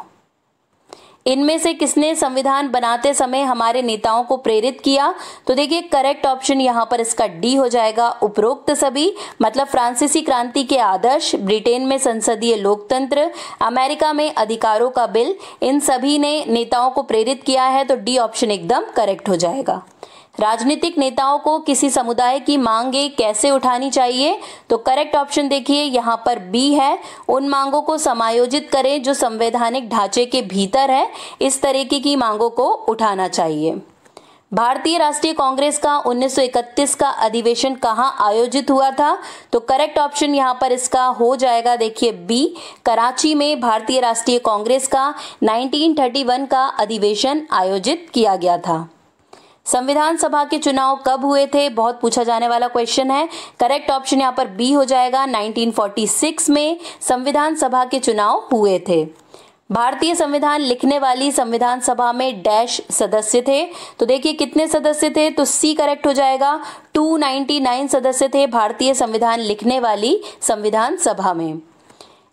इनमें से किसने संविधान बनाते समय हमारे नेताओं को प्रेरित किया तो देखिए करेक्ट ऑप्शन यहाँ पर इसका डी हो जाएगा उपरोक्त सभी मतलब फ्रांसीसी क्रांति के आदर्श ब्रिटेन में संसदीय लोकतंत्र अमेरिका में अधिकारों का बिल इन सभी ने नेताओं को प्रेरित किया है तो डी ऑप्शन एकदम करेक्ट हो जाएगा राजनीतिक नेताओं को किसी समुदाय की मांगे कैसे उठानी चाहिए तो करेक्ट ऑप्शन देखिए यहाँ पर बी है उन मांगों को समायोजित करें जो संवैधानिक ढांचे के भीतर है इस तरीके की मांगों को उठाना चाहिए भारतीय राष्ट्रीय कांग्रेस का 1931 का अधिवेशन कहाँ आयोजित हुआ था तो करेक्ट ऑप्शन यहाँ पर इसका हो जाएगा देखिए बी कराची में भारतीय राष्ट्रीय कांग्रेस का 1931 का अधिवेशन आयोजित किया गया था संविधान सभा के चुनाव कब हुए थे बहुत पूछा जाने वाला क्वेश्चन है करेक्ट ऑप्शन यहाँ पर बी हो जाएगा 1946 में संविधान सभा के चुनाव हुए थे भारतीय संविधान लिखने वाली संविधान सभा में डैश सदस्य थे तो देखिए कितने सदस्य थे तो सी करेक्ट हो जाएगा 299 सदस्य थे भारतीय संविधान लिखने वाली संविधान सभा में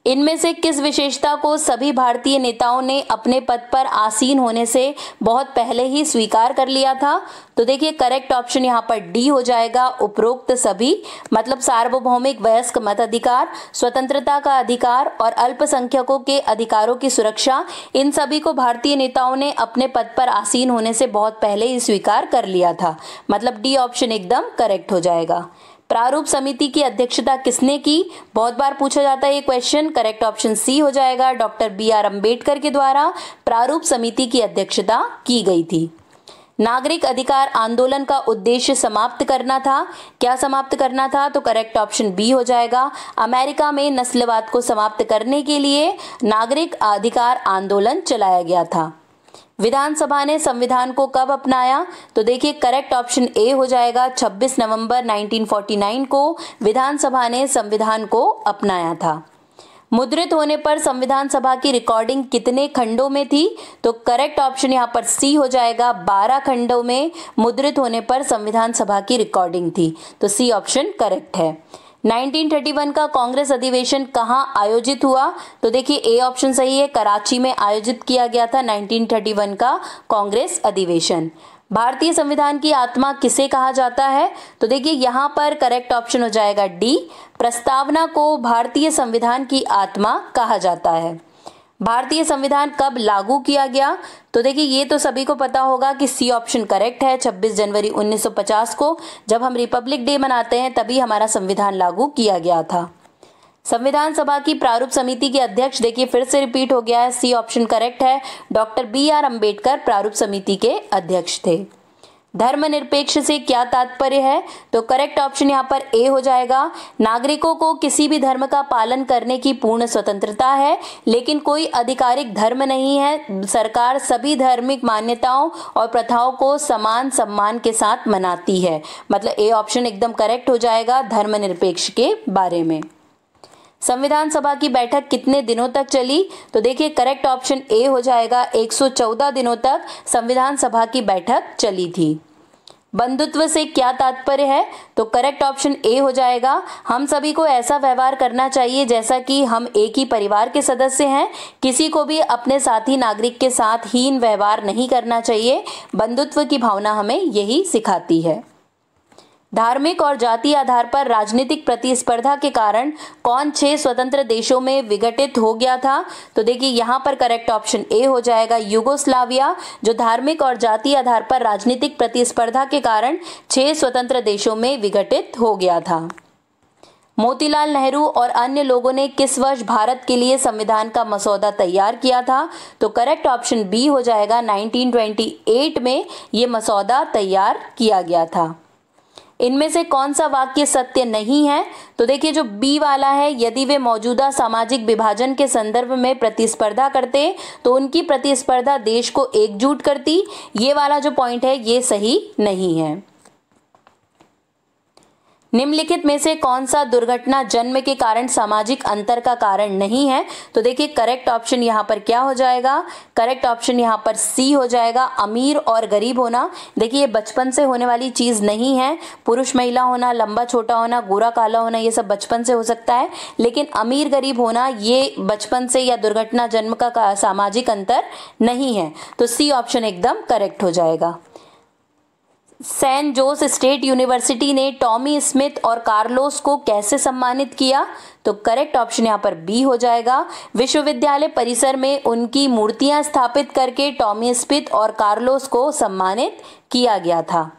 इनमें से किस विशेषता को सभी भारतीय नेताओं ने अपने पद पर आसीन होने से बहुत पहले ही स्वीकार कर लिया था तो देखिए करेक्ट ऑप्शन यहाँ पर डी हो जाएगा उपरोक्त सभी मतलब सार्वभौमिक वयस्क अधिकार स्वतंत्रता का अधिकार और अल्पसंख्यकों के अधिकारों की सुरक्षा इन सभी को भारतीय नेताओं ने अपने पद पर आसीन होने से बहुत पहले ही स्वीकार कर लिया था मतलब डी ऑप्शन एकदम करेक्ट हो जाएगा प्रारूप समिति की अध्यक्षता किसने की बहुत बार पूछा जाता है ये क्वेश्चन करेक्ट ऑप्शन सी हो जाएगा डॉक्टर बी आर अम्बेडकर के द्वारा प्रारूप समिति की अध्यक्षता की गई थी नागरिक अधिकार आंदोलन का उद्देश्य समाप्त करना था क्या समाप्त करना था तो करेक्ट ऑप्शन बी हो जाएगा अमेरिका में नस्लवाद को समाप्त करने के लिए नागरिक अधिकार आंदोलन चलाया गया था विधानसभा ने संविधान को कब अपनाया तो देखिए करेक्ट ऑप्शन ए हो जाएगा 26 नवंबर 1949 को विधानसभा ने संविधान को अपनाया था मुद्रित होने पर संविधान सभा की रिकॉर्डिंग कितने खंडों में थी तो करेक्ट ऑप्शन यहाँ पर सी हो जाएगा 12 खंडों में मुद्रित होने पर संविधान सभा की रिकॉर्डिंग थी तो सी ऑप्शन करेक्ट है 1931 का कांग्रेस अधिवेशन कहाँ आयोजित हुआ तो देखिए ए ऑप्शन सही है कराची में आयोजित किया गया था 1931 का कांग्रेस अधिवेशन भारतीय संविधान की आत्मा किसे कहा जाता है तो देखिए यहाँ पर करेक्ट ऑप्शन हो जाएगा डी प्रस्तावना को भारतीय संविधान की आत्मा कहा जाता है भारतीय संविधान कब लागू किया गया तो देखिए ये तो सभी को पता होगा कि सी ऑप्शन करेक्ट है 26 जनवरी 1950 को जब हम रिपब्लिक डे मनाते हैं तभी हमारा संविधान लागू किया गया था संविधान सभा की प्रारूप समिति के अध्यक्ष देखिए फिर से रिपीट हो गया है सी ऑप्शन करेक्ट है डॉक्टर बी आर अम्बेडकर प्रारूप समिति के अध्यक्ष थे धर्मनिरपेक्ष से क्या तात्पर्य है तो करेक्ट ऑप्शन यहाँ पर ए हो जाएगा नागरिकों को किसी भी धर्म का पालन करने की पूर्ण स्वतंत्रता है लेकिन कोई आधिकारिक धर्म नहीं है सरकार सभी धार्मिक मान्यताओं और प्रथाओं को समान सम्मान के साथ मनाती है मतलब ए ऑप्शन एकदम करेक्ट हो जाएगा धर्मनिरपेक्ष के बारे में संविधान सभा की बैठक कितने दिनों तक चली तो देखिए करेक्ट ऑप्शन ए हो जाएगा 114 दिनों तक संविधान सभा की बैठक चली थी बंधुत्व से क्या तात्पर्य है तो करेक्ट ऑप्शन ए हो जाएगा हम सभी को ऐसा व्यवहार करना चाहिए जैसा कि हम एक ही परिवार के सदस्य हैं किसी को भी अपने साथी नागरिक के साथ हीन व्यवहार नहीं करना चाहिए बंधुत्व की भावना हमें यही सिखाती है धार्मिक और जाति आधार पर राजनीतिक प्रतिस्पर्धा के कारण कौन छह स्वतंत्र देशों में विघटित हो गया था तो देखिए यहाँ पर करेक्ट ऑप्शन ए हो जाएगा युगोस्लाविया जो धार्मिक और जाति आधार पर राजनीतिक प्रतिस्पर्धा के कारण छह स्वतंत्र देशों में विघटित हो गया था मोतीलाल नेहरू और अन्य लोगों ने किस वर्ष भारत के लिए संविधान का मसौदा तैयार किया था तो करेक्ट ऑप्शन बी हो जाएगा 1928 में ये मसौदा तैयार किया गया था इनमें से कौन सा वाक्य सत्य नहीं है तो देखिए जो बी वाला है यदि वे मौजूदा सामाजिक विभाजन के संदर्भ में प्रतिस्पर्धा करते तो उनकी प्रतिस्पर्धा देश को एकजुट करती ये वाला जो पॉइंट है ये सही नहीं है निम्नलिखित में से कौन सा दुर्घटना जन्म के कारण सामाजिक अंतर का कारण नहीं है तो देखिए करेक्ट ऑप्शन यहाँ पर क्या हो जाएगा करेक्ट ऑप्शन यहाँ पर सी हो जाएगा अमीर और गरीब होना देखिए ये बचपन से होने वाली चीज़ नहीं है पुरुष महिला होना लंबा छोटा होना गोरा काला होना ये सब बचपन से हो सकता है लेकिन अमीर गरीब होना ये बचपन से या दुर्घटना जन्म का, का सामाजिक अंतर नहीं है तो सी ऑप्शन एकदम करेक्ट हो जाएगा सैन जोस स्टेट यूनिवर्सिटी ने टॉमी स्मिथ और कार्लोस को कैसे सम्मानित किया तो करेक्ट ऑप्शन यहाँ पर बी हो जाएगा विश्वविद्यालय परिसर में उनकी मूर्तियां स्थापित करके टॉमी स्मिथ और कार्लोस को सम्मानित किया गया था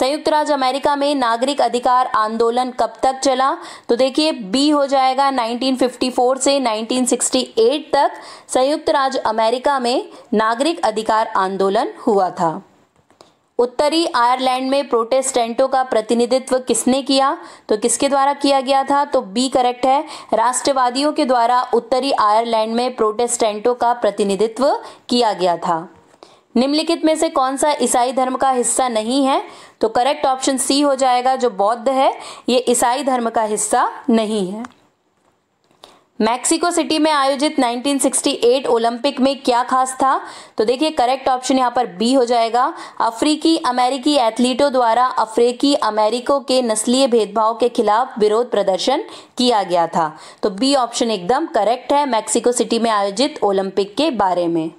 संयुक्त राज्य अमेरिका में नागरिक अधिकार आंदोलन कब तक चला तो देखिए बी हो जाएगा 1954 से 1968 तक संयुक्त राज्य अमेरिका में नागरिक अधिकार आंदोलन हुआ था उत्तरी आयरलैंड में प्रोटेस्टेंटों का प्रतिनिधित्व किसने किया तो किसके द्वारा किया गया था तो बी करेक्ट है राष्ट्रवादियों के द्वारा उत्तरी आयरलैंड में प्रोटेस्टेंटों का प्रतिनिधित्व किया गया था निम्नलिखित में से कौन सा ईसाई धर्म का हिस्सा नहीं है तो करेक्ट ऑप्शन सी हो जाएगा जो बौद्ध है ये ईसाई धर्म का हिस्सा नहीं है मैक्सिको सिटी में आयोजित 1968 ओलंपिक में क्या खास था तो देखिए करेक्ट ऑप्शन यहाँ पर बी हो जाएगा अफ्रीकी अमेरिकी एथलीटों द्वारा अफ्रीकी अमेरिको के नस्लीय भेदभाव के खिलाफ विरोध प्रदर्शन किया गया था तो बी ऑप्शन एकदम करेक्ट है मैक्सिको सिटी में आयोजित ओलंपिक के बारे में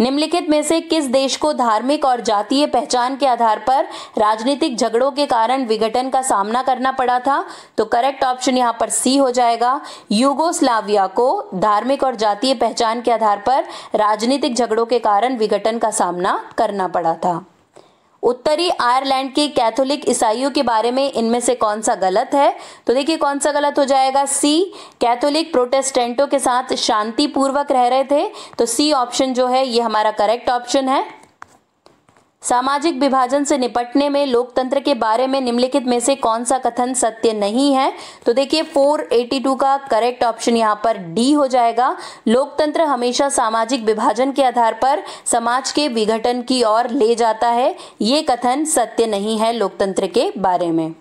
निम्नलिखित में से किस देश को धार्मिक और जातीय पहचान के आधार पर राजनीतिक झगड़ों के कारण विघटन का सामना करना पड़ा था तो करेक्ट ऑप्शन यहाँ पर सी हो जाएगा यूगोस्लाविया को धार्मिक और जातीय पहचान के आधार पर राजनीतिक झगड़ों के कारण विघटन का सामना करना पड़ा था उत्तरी आयरलैंड की कैथोलिक ईसाइयों के बारे में इनमें से कौन सा गलत है तो देखिए कौन सा गलत हो जाएगा सी कैथोलिक प्रोटेस्टेंटों के साथ शांतिपूर्वक रह रहे थे तो सी ऑप्शन जो है ये हमारा करेक्ट ऑप्शन है सामाजिक विभाजन से निपटने में लोकतंत्र के बारे में निम्नलिखित में से कौन सा कथन सत्य नहीं है तो देखिए 482 का करेक्ट ऑप्शन यहाँ पर डी हो जाएगा लोकतंत्र हमेशा सामाजिक विभाजन के आधार पर समाज के विघटन की ओर ले जाता है ये कथन सत्य नहीं है लोकतंत्र के बारे में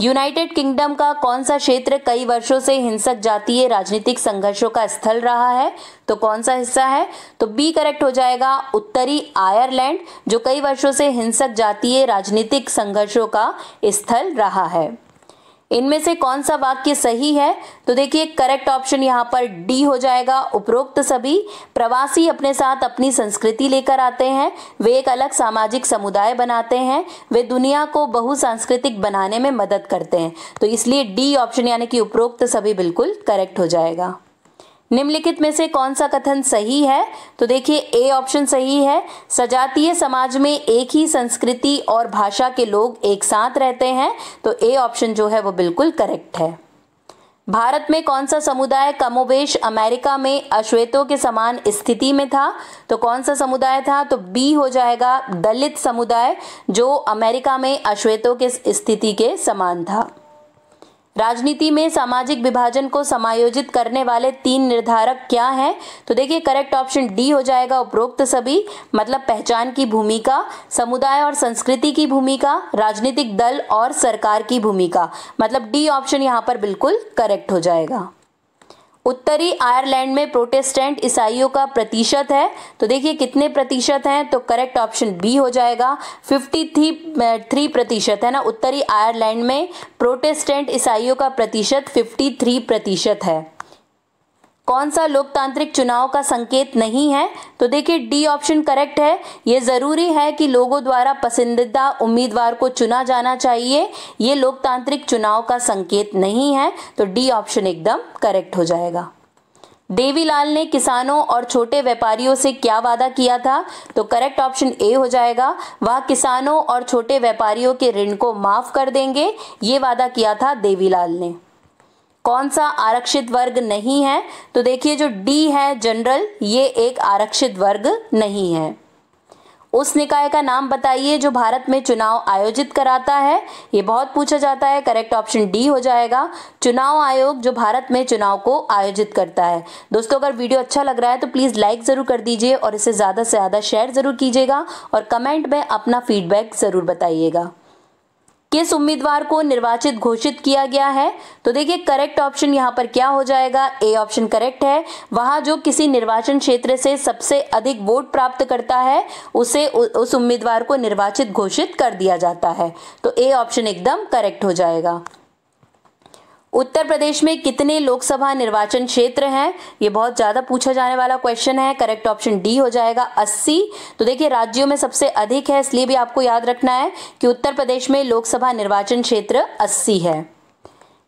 यूनाइटेड किंगडम का कौन सा क्षेत्र कई वर्षों से हिंसक जातीय राजनीतिक संघर्षों का स्थल रहा है तो कौन सा हिस्सा है तो बी करेक्ट हो जाएगा उत्तरी आयरलैंड जो कई वर्षों से हिंसक जातीय राजनीतिक संघर्षों का स्थल रहा है इनमें से कौन सा वाक्य सही है तो देखिए करेक्ट ऑप्शन यहाँ पर डी हो जाएगा उपरोक्त सभी प्रवासी अपने साथ अपनी संस्कृति लेकर आते हैं वे एक अलग सामाजिक समुदाय बनाते हैं वे दुनिया को बहु सांस्कृतिक बनाने में मदद करते हैं तो इसलिए डी ऑप्शन यानी कि उपरोक्त सभी बिल्कुल करेक्ट हो जाएगा निम्नलिखित में से कौन सा कथन सही है तो देखिए ए ऑप्शन सही है सजातीय समाज में एक ही संस्कृति और भाषा के लोग एक साथ रहते हैं तो ए ऑप्शन जो है वो बिल्कुल करेक्ट है भारत में कौन सा समुदाय कमोबेश अमेरिका में अश्वेतों के समान स्थिति में था तो कौन सा समुदाय था तो बी हो जाएगा दलित समुदाय जो अमेरिका में अश्वेतों के स्थिति के समान था राजनीति में सामाजिक विभाजन को समायोजित करने वाले तीन निर्धारक क्या हैं तो देखिए करेक्ट ऑप्शन डी हो जाएगा उपरोक्त सभी मतलब पहचान की भूमिका समुदाय और संस्कृति की भूमिका राजनीतिक दल और सरकार की भूमिका मतलब डी ऑप्शन यहाँ पर बिल्कुल करेक्ट हो जाएगा उत्तरी आयरलैंड में प्रोटेस्टेंट ईसाइयों का प्रतिशत है तो देखिए कितने प्रतिशत हैं तो करेक्ट ऑप्शन बी हो जाएगा फिफ्टी थ्री थ्री प्रतिशत है ना उत्तरी आयरलैंड में प्रोटेस्टेंट ईसाइयों का प्रतिशत फिफ्टी थ्री प्रतिशत है कौन सा लोकतांत्रिक चुनाव का संकेत नहीं है तो देखिए डी ऑप्शन करेक्ट है ये ज़रूरी है कि लोगों द्वारा पसंदीदा उम्मीदवार को चुना जाना चाहिए ये लोकतांत्रिक चुनाव का संकेत नहीं है तो डी ऑप्शन एकदम करेक्ट हो जाएगा देवीलाल ने किसानों और छोटे व्यापारियों से क्या वादा किया था तो करेक्ट ऑप्शन ए हो जाएगा वह किसानों और छोटे व्यापारियों के ऋण को माफ कर देंगे ये वादा किया था देवीलाल ने कौन सा आरक्षित वर्ग नहीं है तो देखिए जो डी है जनरल ये एक आरक्षित वर्ग नहीं है उस निकाय का नाम बताइए जो भारत में चुनाव आयोजित कराता है ये बहुत पूछा जाता है करेक्ट ऑप्शन डी हो जाएगा चुनाव आयोग जो भारत में चुनाव को आयोजित करता है दोस्तों अगर वीडियो अच्छा लग रहा है तो प्लीज़ लाइक ज़रूर कर दीजिए और इसे ज़्यादा से ज़्यादा शेयर ज़रूर कीजिएगा और कमेंट में अपना फीडबैक ज़रूर बताइएगा किस उम्मीदवार को निर्वाचित घोषित किया गया है तो देखिए करेक्ट ऑप्शन यहाँ पर क्या हो जाएगा ए ऑप्शन करेक्ट है वहां जो किसी निर्वाचन क्षेत्र से सबसे अधिक वोट प्राप्त करता है उसे उस उम्मीदवार को निर्वाचित घोषित कर दिया जाता है तो ए ऑप्शन एकदम करेक्ट हो जाएगा उत्तर प्रदेश में कितने लोकसभा निर्वाचन क्षेत्र हैं ये बहुत ज़्यादा पूछा जाने वाला क्वेश्चन है करेक्ट ऑप्शन डी हो जाएगा अस्सी तो देखिए राज्यों में सबसे अधिक है इसलिए भी आपको याद रखना है कि उत्तर प्रदेश में लोकसभा निर्वाचन क्षेत्र अस्सी है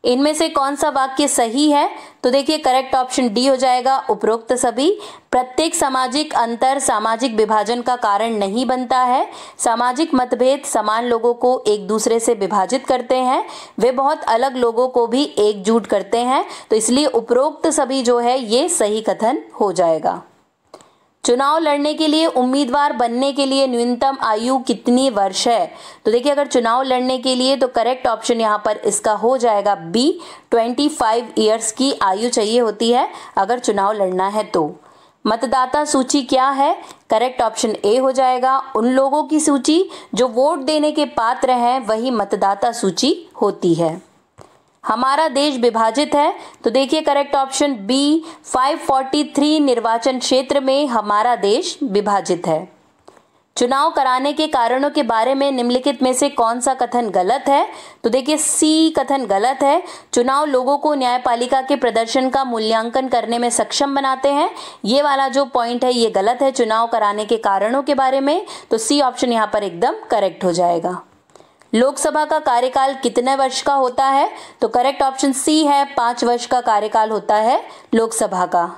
इनमें से कौन सा वाक्य सही है तो देखिए करेक्ट ऑप्शन डी हो जाएगा उपरोक्त सभी प्रत्येक सामाजिक अंतर सामाजिक विभाजन का कारण नहीं बनता है सामाजिक मतभेद समान लोगों को एक दूसरे से विभाजित करते हैं वे बहुत अलग लोगों को भी एकजुट करते हैं तो इसलिए उपरोक्त सभी जो है ये सही कथन हो जाएगा चुनाव लड़ने के लिए उम्मीदवार बनने के लिए न्यूनतम आयु कितनी वर्ष है तो देखिए अगर चुनाव लड़ने के लिए तो करेक्ट ऑप्शन यहाँ पर इसका हो जाएगा बी ट्वेंटी फाइव ईयर्स की आयु चाहिए होती है अगर चुनाव लड़ना है तो मतदाता सूची क्या है करेक्ट ऑप्शन ए हो जाएगा उन लोगों की सूची जो वोट देने के पात्र हैं वही मतदाता सूची होती है हमारा देश विभाजित है तो देखिए करेक्ट ऑप्शन बी 543 निर्वाचन क्षेत्र में हमारा देश विभाजित है चुनाव कराने के कारणों के बारे में निम्नलिखित में से कौन सा कथन गलत है तो देखिए सी कथन गलत है चुनाव लोगों को न्यायपालिका के प्रदर्शन का मूल्यांकन करने में सक्षम बनाते हैं ये वाला जो पॉइंट है ये गलत है चुनाव कराने के कारणों के बारे में तो सी ऑप्शन यहाँ पर एकदम करेक्ट हो जाएगा लोकसभा का कार्यकाल कितने वर्ष का होता है तो करेक्ट ऑप्शन सी है पांच वर्ष का कार्यकाल होता है लोकसभा का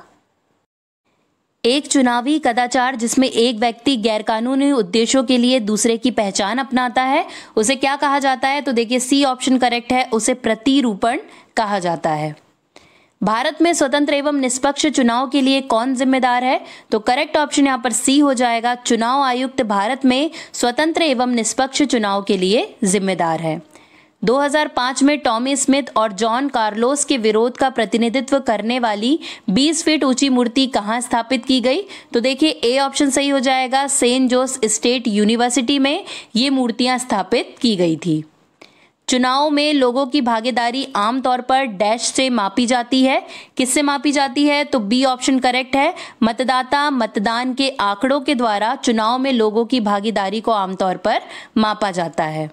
एक चुनावी कदाचार जिसमें एक व्यक्ति गैरकानूनी उद्देश्यों के लिए दूसरे की पहचान अपनाता है उसे क्या कहा जाता है तो देखिए सी ऑप्शन करेक्ट है उसे प्रतिरूपण कहा जाता है भारत में स्वतंत्र एवं निष्पक्ष चुनाव के लिए कौन जिम्मेदार है तो करेक्ट ऑप्शन यहाँ पर सी हो जाएगा चुनाव आयुक्त भारत में स्वतंत्र एवं निष्पक्ष चुनाव के लिए जिम्मेदार है 2005 में टॉमी स्मिथ और जॉन कार्लोस के विरोध का प्रतिनिधित्व करने वाली 20 फीट ऊंची मूर्ति कहाँ स्थापित की गई तो देखिए ए ऑप्शन सही हो जाएगा सेंट जोस स्टेट यूनिवर्सिटी में ये मूर्तियाँ स्थापित की गई थी चुनाव में लोगों की भागीदारी आमतौर पर डैश से मापी जाती है किससे मापी जाती है तो बी ऑप्शन करेक्ट है मतदाता मतदान के आंकड़ों के द्वारा चुनाव में लोगों की भागीदारी को आमतौर पर मापा जाता है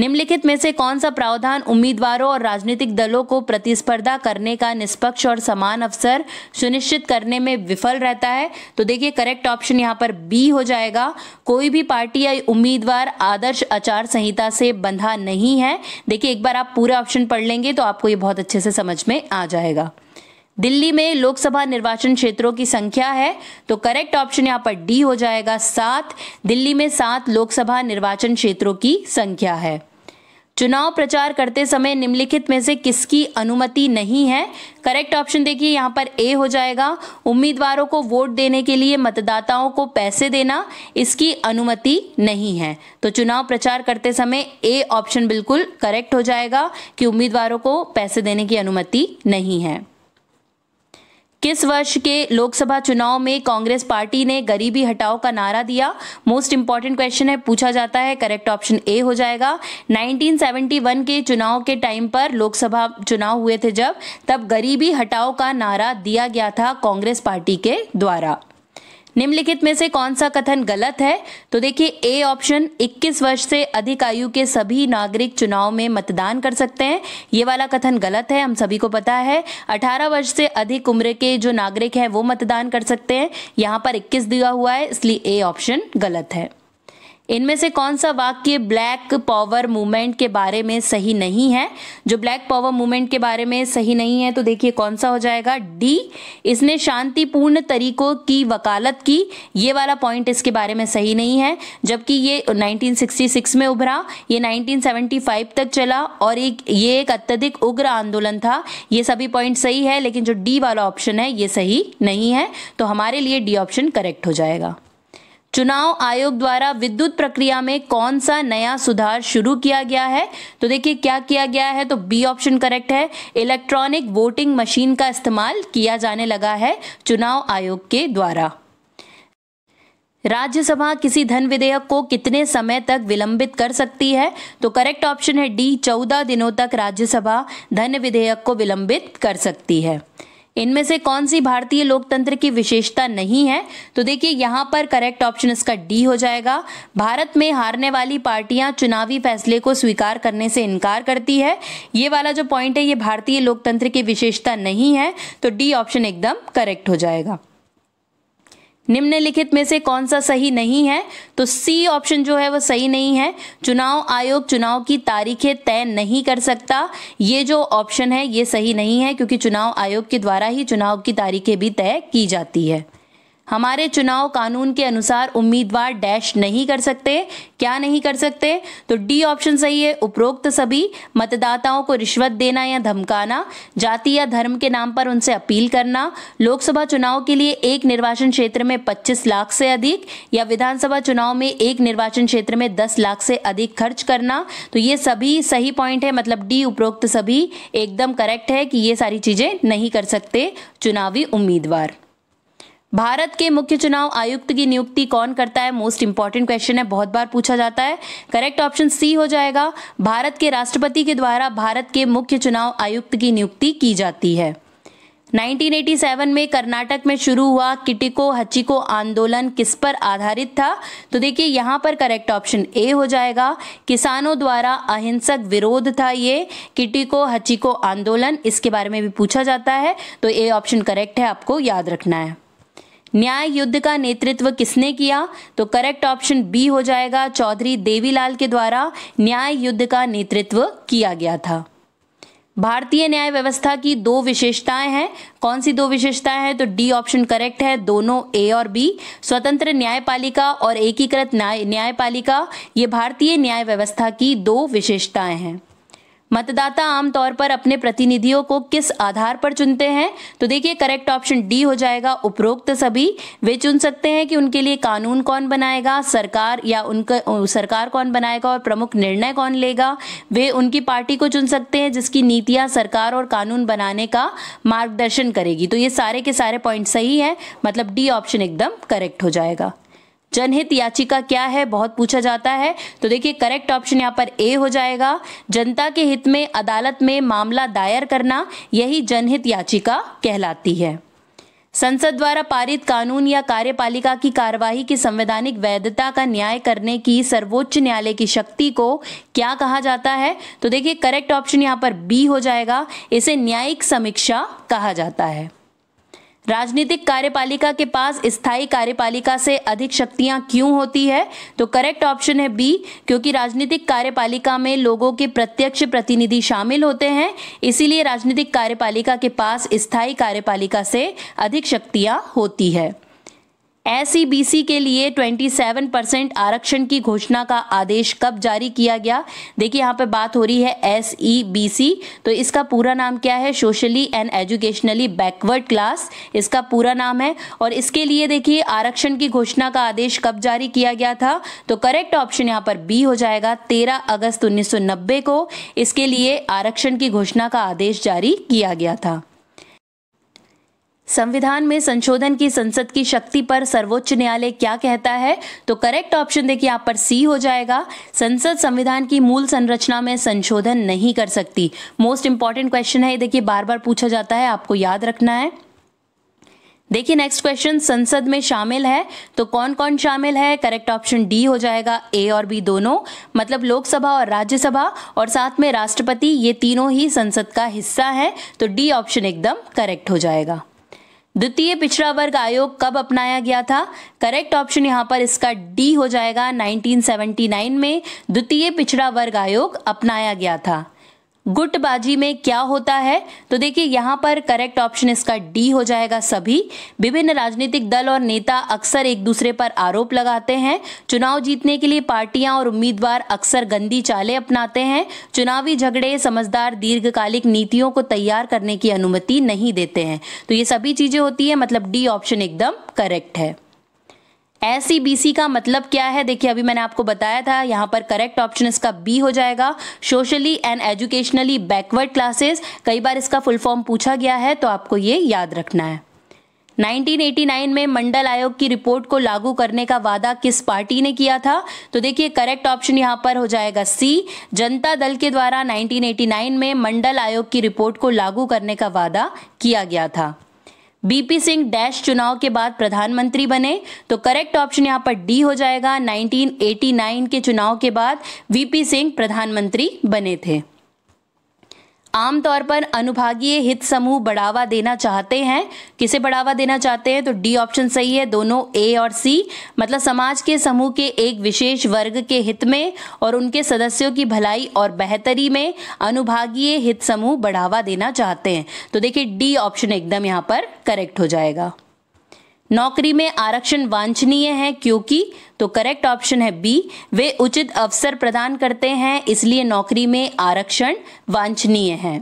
निम्नलिखित में से कौन सा प्रावधान उम्मीदवारों और राजनीतिक दलों को प्रतिस्पर्धा करने का निष्पक्ष और समान अवसर सुनिश्चित करने में विफल रहता है तो देखिए करेक्ट ऑप्शन यहाँ पर बी हो जाएगा कोई भी पार्टी या उम्मीदवार आदर्श आचार संहिता से बंधा नहीं है देखिए एक बार आप पूरे ऑप्शन पढ़ लेंगे तो आपको ये बहुत अच्छे से समझ में आ जाएगा दिल्ली में लोकसभा निर्वाचन क्षेत्रों की संख्या है तो करेक्ट ऑप्शन यहाँ पर डी हो जाएगा सात दिल्ली में सात लोकसभा निर्वाचन क्षेत्रों की संख्या है चुनाव प्रचार करते समय निम्नलिखित में से किसकी अनुमति नहीं है करेक्ट ऑप्शन देखिए यहाँ पर ए हो जाएगा उम्मीदवारों को वोट देने के लिए मतदाताओं को पैसे देना इसकी अनुमति नहीं है तो चुनाव प्रचार करते समय ए ऑप्शन बिल्कुल करेक्ट हो जाएगा कि उम्मीदवारों को पैसे देने की अनुमति नहीं है किस वर्ष के लोकसभा चुनाव में कांग्रेस पार्टी ने गरीबी हटाओ का नारा दिया मोस्ट इंपॉर्टेंट क्वेश्चन है पूछा जाता है करेक्ट ऑप्शन ए हो जाएगा 1971 के चुनाव के टाइम पर लोकसभा चुनाव हुए थे जब तब गरीबी हटाओ का नारा दिया गया था कांग्रेस पार्टी के द्वारा निम्नलिखित में से कौन सा कथन गलत है तो देखिए ए ऑप्शन 21 वर्ष से अधिक आयु के सभी नागरिक चुनाव में मतदान कर सकते हैं ये वाला कथन गलत है हम सभी को पता है 18 वर्ष से अधिक उम्र के जो नागरिक हैं वो मतदान कर सकते हैं यहाँ पर इक्कीस दिया हुआ है इसलिए ए ऑप्शन गलत है इनमें से कौन सा वाक्य ब्लैक पावर मूवमेंट के बारे में सही नहीं है जो ब्लैक पावर मूवमेंट के बारे में सही नहीं है तो देखिए कौन सा हो जाएगा डी इसने शांतिपूर्ण तरीकों की वकालत की ये वाला पॉइंट इसके बारे में सही नहीं है जबकि ये 1966 में उभरा ये 1975 तक चला और एक ये एक अत्यधिक उग्र आंदोलन था ये सभी पॉइंट सही है लेकिन जो डी वाला ऑप्शन है ये सही नहीं है तो हमारे लिए डी ऑप्शन करेक्ट हो जाएगा चुनाव आयोग द्वारा विद्युत प्रक्रिया में कौन सा नया सुधार शुरू किया गया है तो देखिए क्या किया गया है तो बी ऑप्शन करेक्ट है इलेक्ट्रॉनिक वोटिंग मशीन का इस्तेमाल किया जाने लगा है चुनाव आयोग के द्वारा राज्यसभा किसी धन विधेयक को कितने समय तक विलंबित कर सकती है तो करेक्ट ऑप्शन है डी चौदह दिनों तक राज्यसभा धन विधेयक को विलंबित कर सकती है इनमें से कौन सी भारतीय लोकतंत्र की विशेषता नहीं है तो देखिए यहाँ पर करेक्ट ऑप्शन इसका डी हो जाएगा भारत में हारने वाली पार्टियां चुनावी फैसले को स्वीकार करने से इनकार करती है ये वाला जो पॉइंट है ये भारतीय लोकतंत्र की विशेषता नहीं है तो डी ऑप्शन एकदम करेक्ट हो जाएगा निम्नलिखित में से कौन सा सही नहीं है तो सी ऑप्शन जो है वो सही नहीं है चुनाव आयोग चुनाव की तारीखें तय नहीं कर सकता ये जो ऑप्शन है ये सही नहीं है क्योंकि चुनाव आयोग के द्वारा ही चुनाव की तारीखें भी तय की जाती है हमारे चुनाव कानून के अनुसार उम्मीदवार डैश नहीं कर सकते क्या नहीं कर सकते तो डी ऑप्शन सही है उपरोक्त सभी मतदाताओं को रिश्वत देना या धमकाना जाति या धर्म के नाम पर उनसे अपील करना लोकसभा चुनाव के लिए एक निर्वाचन क्षेत्र में 25 लाख से अधिक या विधानसभा चुनाव में एक निर्वाचन क्षेत्र में 10 लाख से अधिक खर्च करना तो ये सभी सही पॉइंट है मतलब डी उपरोक्त सभी एकदम करेक्ट है कि ये सारी चीज़ें नहीं कर सकते चुनावी उम्मीदवार भारत के मुख्य चुनाव आयुक्त की नियुक्ति कौन करता है मोस्ट इंपॉर्टेंट क्वेश्चन है बहुत बार पूछा जाता है करेक्ट ऑप्शन सी हो जाएगा भारत के राष्ट्रपति के द्वारा भारत के मुख्य चुनाव आयुक्त की नियुक्ति की जाती है 1987 में कर्नाटक में शुरू हुआ किटिको हचिको आंदोलन किस पर आधारित था तो देखिए यहाँ पर करेक्ट ऑप्शन ए हो जाएगा किसानों द्वारा अहिंसक विरोध था ये किटिको हचिको आंदोलन इसके बारे में भी पूछा जाता है तो ए ऑप्शन करेक्ट है आपको याद रखना है न्याय युद्ध का नेतृत्व किसने किया तो करेक्ट ऑप्शन बी हो जाएगा चौधरी देवीलाल के द्वारा न्याय युद्ध का नेतृत्व किया गया था भारतीय न्याय व्यवस्था की दो विशेषताएं हैं कौन सी दो विशेषताएं हैं तो डी ऑप्शन करेक्ट है दोनों ए और बी स्वतंत्र न्यायपालिका और एकीकृत न्याय न्यायपालिका ये भारतीय न्याय व्यवस्था की दो विशेषताएं हैं मतदाता आमतौर पर अपने प्रतिनिधियों को किस आधार पर चुनते हैं तो देखिए करेक्ट ऑप्शन डी हो जाएगा उपरोक्त सभी वे चुन सकते हैं कि उनके लिए कानून कौन बनाएगा सरकार या उनका सरकार कौन बनाएगा और प्रमुख निर्णय कौन लेगा वे उनकी पार्टी को चुन सकते हैं जिसकी नीतियाँ सरकार और कानून बनाने का मार्गदर्शन करेगी तो ये सारे के सारे पॉइंट सही है मतलब डी ऑप्शन एकदम करेक्ट हो जाएगा जनहित याचिका क्या है बहुत पूछा जाता है तो देखिए करेक्ट ऑप्शन यहाँ पर ए हो जाएगा जनता के हित में अदालत में मामला दायर करना यही जनहित याचिका कहलाती है संसद द्वारा पारित कानून या कार्यपालिका की कार्यवाही की संवैधानिक वैधता का न्याय करने की सर्वोच्च न्यायालय की शक्ति को क्या कहा जाता है तो देखिए करेक्ट ऑप्शन यहाँ पर बी हो जाएगा इसे न्यायिक समीक्षा कहा जाता है राजनीतिक कार्यपालिका के पास स्थायी कार्यपालिका से अधिक शक्तियां क्यों होती है तो करेक्ट ऑप्शन है बी क्योंकि राजनीतिक कार्यपालिका में लोगों के प्रत्यक्ष प्रतिनिधि शामिल होते हैं इसीलिए राजनीतिक कार्यपालिका के पास स्थायी कार्यपालिका से अधिक शक्तियां होती है एसईबीसी e के लिए 27 परसेंट आरक्षण की घोषणा का आदेश कब जारी किया गया देखिए यहाँ पे बात हो रही है एसईबीसी e तो इसका पूरा नाम क्या है socially and educationally backward class इसका पूरा नाम है और इसके लिए देखिए आरक्षण की घोषणा का आदेश कब जारी किया गया था तो करेक्ट ऑप्शन यहाँ पर बी हो जाएगा तेरह अगस्त उन्नीस को इसके लिए आरक्षण की घोषणा का आदेश जारी किया गया था संविधान में संशोधन की संसद की शक्ति पर सर्वोच्च न्यायालय क्या कहता है तो करेक्ट ऑप्शन देखिए यहाँ पर सी हो जाएगा संसद संविधान की मूल संरचना में संशोधन नहीं कर सकती मोस्ट इंपॉर्टेंट क्वेश्चन है देखिए बार बार पूछा जाता है आपको याद रखना है देखिए नेक्स्ट क्वेश्चन संसद में शामिल है तो कौन कौन शामिल है करेक्ट ऑप्शन डी हो जाएगा ए और बी दोनों मतलब लोकसभा और राज्यसभा और साथ में राष्ट्रपति ये तीनों ही संसद का हिस्सा है तो डी ऑप्शन एकदम करेक्ट हो जाएगा द्वितीय पिछड़ा वर्ग आयोग कब अपनाया गया था करेक्ट ऑप्शन यहाँ पर इसका डी हो जाएगा 1979 में द्वितीय पिछड़ा वर्ग आयोग अपनाया गया था गुटबाजी में क्या होता है तो देखिए यहाँ पर करेक्ट ऑप्शन इसका डी हो जाएगा सभी विभिन्न राजनीतिक दल और नेता अक्सर एक दूसरे पर आरोप लगाते हैं चुनाव जीतने के लिए पार्टियां और उम्मीदवार अक्सर गंदी चालें अपनाते हैं चुनावी झगड़े समझदार दीर्घकालिक नीतियों को तैयार करने की अनुमति नहीं देते हैं तो ये सभी चीज़ें होती मतलब है मतलब डी ऑप्शन एकदम करेक्ट है एस e का मतलब क्या है देखिए अभी मैंने आपको बताया था यहाँ पर करेक्ट ऑप्शन इसका बी हो जाएगा socially and educationally backward classes कई बार इसका फुल फॉर्म पूछा गया है तो आपको ये याद रखना है 1989 में मंडल आयोग की रिपोर्ट को लागू करने का वादा किस पार्टी ने किया था तो देखिए करेक्ट ऑप्शन यहाँ पर हो जाएगा सी जनता दल के द्वारा नाइनटीन में मंडल आयोग की रिपोर्ट को लागू करने का वादा किया गया था बीपी सिंह डैश चुनाव के बाद प्रधानमंत्री बने तो करेक्ट ऑप्शन यहां पर डी हो जाएगा 1989 के चुनाव के बाद वीपी सिंह प्रधानमंत्री बने थे आमतौर पर अनुभागीय हित समूह बढ़ावा देना चाहते हैं किसे बढ़ावा देना चाहते हैं तो डी ऑप्शन सही है दोनों ए और सी मतलब समाज के समूह के एक विशेष वर्ग के हित में और उनके सदस्यों की भलाई और बेहतरी में अनुभागीय हित समूह बढ़ावा देना चाहते हैं तो देखिए डी ऑप्शन एकदम यहाँ पर करेक्ट हो जाएगा नौकरी में आरक्षण वांछनीय है क्योंकि तो करेक्ट ऑप्शन है बी वे उचित अवसर प्रदान करते हैं इसलिए नौकरी में आरक्षण वांछनीय है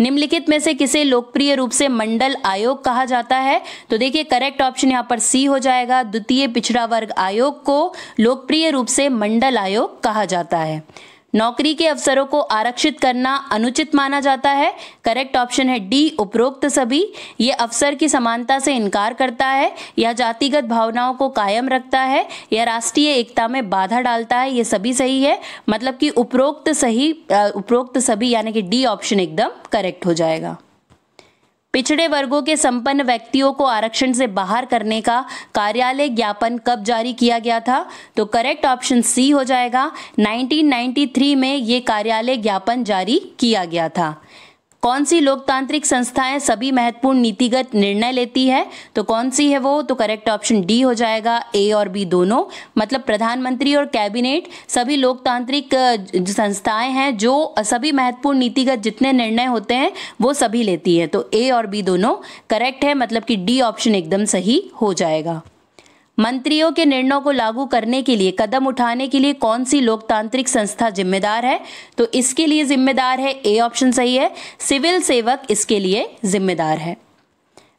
निम्नलिखित में से किसे लोकप्रिय रूप से मंडल आयोग कहा जाता है तो देखिए करेक्ट ऑप्शन यहाँ पर सी हो जाएगा द्वितीय पिछड़ा वर्ग आयोग को लोकप्रिय रूप से मंडल आयोग कहा जाता है नौकरी के अवसरों को आरक्षित करना अनुचित माना जाता है करेक्ट ऑप्शन है डी उपरोक्त सभी ये अवसर की समानता से इनकार करता है यह जातिगत भावनाओं को कायम रखता है यह राष्ट्रीय एकता में बाधा डालता है ये सभी सही है मतलब कि उपरोक्त सही उपरोक्त सभी यानी कि डी ऑप्शन एकदम करेक्ट हो जाएगा पिछड़े वर्गों के संपन्न व्यक्तियों को आरक्षण से बाहर करने का कार्यालय ज्ञापन कब जारी किया गया था तो करेक्ट ऑप्शन सी हो जाएगा 1993 में ये कार्यालय ज्ञापन जारी किया गया था कौन सी लोकतांत्रिक संस्थाएं सभी महत्वपूर्ण नीतिगत निर्णय लेती है तो कौन सी है वो तो करेक्ट ऑप्शन डी हो जाएगा ए और बी दोनों मतलब प्रधानमंत्री और कैबिनेट सभी लोकतांत्रिक संस्थाएं हैं जो सभी महत्वपूर्ण नीतिगत जितने निर्णय होते हैं वो सभी लेती है तो ए और बी दोनों करेक्ट है मतलब कि डी ऑप्शन एकदम सही हो जाएगा मंत्रियों के निर्णयों को लागू करने के लिए कदम उठाने के लिए कौन सी लोकतांत्रिक संस्था जिम्मेदार है तो इसके लिए जिम्मेदार है ए ऑप्शन सही है सिविल सेवक इसके लिए जिम्मेदार है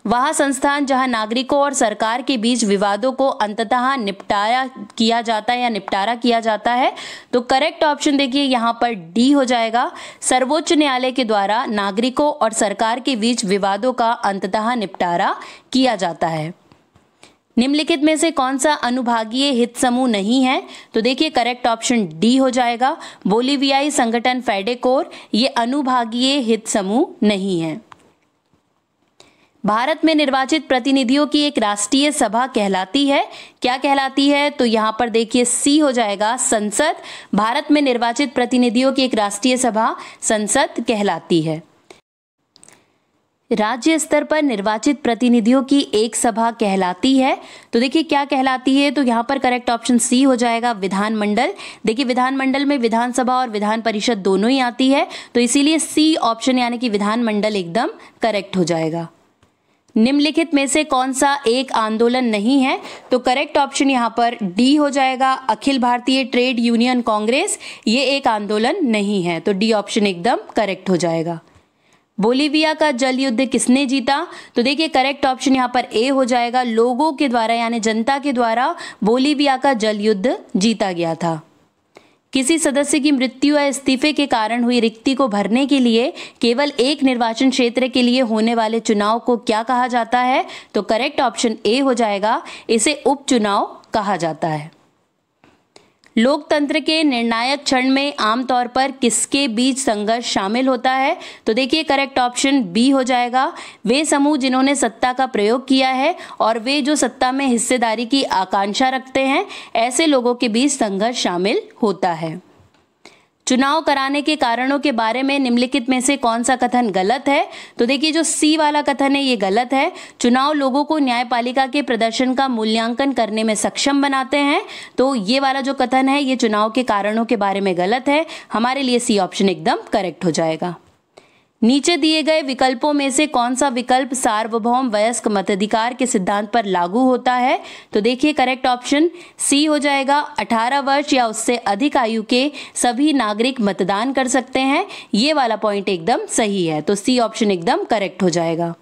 वह संस्थान जहां नागरिकों और सरकार के बीच विवादों को अंततः निपटारा किया जाता है या निपटारा किया जाता है तो करेक्ट ऑप्शन देखिए यहाँ पर डी हो जाएगा सर्वोच्च न्यायालय के द्वारा नागरिकों और सरकार के बीच विवादों का अंततः निपटारा किया जाता है निम्नलिखित में से कौन सा अनुभागीय हित समूह नहीं है तो देखिए करेक्ट ऑप्शन डी हो जाएगा बोलीवियाई संगठन फेडेकोर ये अनुभागीय हित समूह नहीं है भारत में निर्वाचित प्रतिनिधियों की एक राष्ट्रीय सभा कहलाती है क्या कहलाती है तो यहाँ पर देखिए सी हो जाएगा संसद भारत में निर्वाचित प्रतिनिधियों की एक राष्ट्रीय सभा संसद कहलाती है राज्य स्तर पर निर्वाचित प्रतिनिधियों की एक सभा कहलाती है तो देखिए क्या कहलाती है तो यहाँ पर करेक्ट ऑप्शन सी हो जाएगा विधानमंडल देखिए विधानमंडल में विधानसभा और विधान परिषद दोनों ही आती है तो इसीलिए सी ऑप्शन यानी कि विधानमंडल एकदम करेक्ट हो जाएगा निम्नलिखित में से कौन सा एक आंदोलन नहीं है तो करेक्ट ऑप्शन यहाँ पर डी हो जाएगा अखिल भारतीय ट्रेड यूनियन कांग्रेस ये एक आंदोलन नहीं है तो डी ऑप्शन एकदम करेक्ट हो जाएगा बोलीविया का जल युद्ध किसने जीता तो देखिए करेक्ट ऑप्शन यहाँ पर ए हो जाएगा लोगों के द्वारा यानी जनता के द्वारा बोलीविया का जल युद्ध जीता गया था किसी सदस्य की मृत्यु या इस्तीफे के कारण हुई रिक्ति को भरने के लिए केवल एक निर्वाचन क्षेत्र के लिए होने वाले चुनाव को क्या कहा जाता है तो करेक्ट ऑप्शन ए हो जाएगा इसे उपचुनाव कहा जाता है लोकतंत्र के निर्णायक क्षण में आमतौर पर किसके बीच संघर्ष शामिल होता है तो देखिए करेक्ट ऑप्शन बी हो जाएगा वे समूह जिन्होंने सत्ता का प्रयोग किया है और वे जो सत्ता में हिस्सेदारी की आकांक्षा रखते हैं ऐसे लोगों के बीच संघर्ष शामिल होता है चुनाव कराने के कारणों के बारे में निम्नलिखित में से कौन सा कथन गलत है तो देखिए जो सी वाला कथन है ये गलत है चुनाव लोगों को न्यायपालिका के प्रदर्शन का मूल्यांकन करने में सक्षम बनाते हैं तो ये वाला जो कथन है ये चुनाव के कारणों के बारे में गलत है हमारे लिए सी ऑप्शन एकदम करेक्ट हो जाएगा नीचे दिए गए विकल्पों में से कौन सा विकल्प सार्वभौम वयस्क मताधिकार के सिद्धांत पर लागू होता है तो देखिए करेक्ट ऑप्शन सी हो जाएगा 18 वर्ष या उससे अधिक आयु के सभी नागरिक मतदान कर सकते हैं ये वाला पॉइंट एकदम सही है तो सी ऑप्शन एकदम करेक्ट हो जाएगा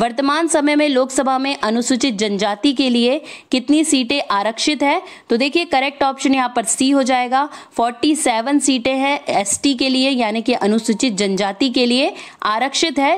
वर्तमान समय में लोकसभा में अनुसूचित जनजाति के लिए कितनी सीटें आरक्षित है तो देखिए करेक्ट ऑप्शन यहाँ पर सी हो जाएगा 47 सीटें हैं एसटी के लिए यानी कि अनुसूचित जनजाति के लिए आरक्षित है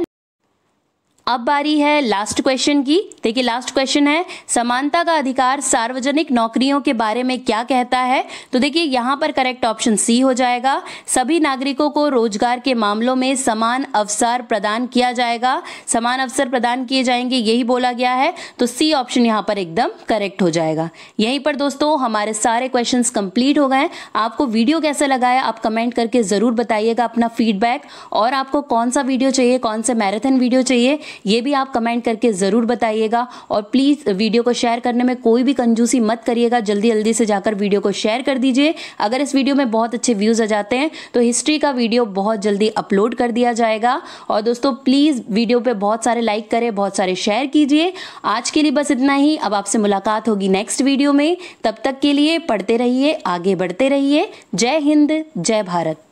अब बारी है लास्ट क्वेश्चन की देखिए लास्ट क्वेश्चन है समानता का अधिकार सार्वजनिक नौकरियों के बारे में क्या कहता है तो देखिए यहाँ पर करेक्ट ऑप्शन सी हो जाएगा सभी नागरिकों को रोजगार के मामलों में समान अवसर प्रदान किया जाएगा समान अवसर प्रदान किए जाएंगे यही बोला गया है तो सी ऑप्शन यहाँ पर एकदम करेक्ट हो जाएगा यहीं पर दोस्तों हमारे सारे क्वेश्चन कंप्लीट हो गए आपको वीडियो कैसा लगा है आप कमेंट करके ज़रूर बताइएगा अपना फीडबैक और आपको कौन सा वीडियो चाहिए कौन सा मैराथन वीडियो चाहिए ये भी आप कमेंट करके ज़रूर बताइएगा और प्लीज़ वीडियो को शेयर करने में कोई भी कंजूसी मत करिएगा जल्दी जल्दी से जाकर वीडियो को शेयर कर दीजिए अगर इस वीडियो में बहुत अच्छे व्यूज़ आ जाते हैं तो हिस्ट्री का वीडियो बहुत जल्दी अपलोड कर दिया जाएगा और दोस्तों प्लीज़ वीडियो पर बहुत सारे लाइक करें बहुत सारे शेयर कीजिए आज के लिए बस इतना ही अब आपसे मुलाकात होगी नेक्स्ट वीडियो में तब तक के लिए पढ़ते रहिए आगे बढ़ते रहिए जय हिंद जय भारत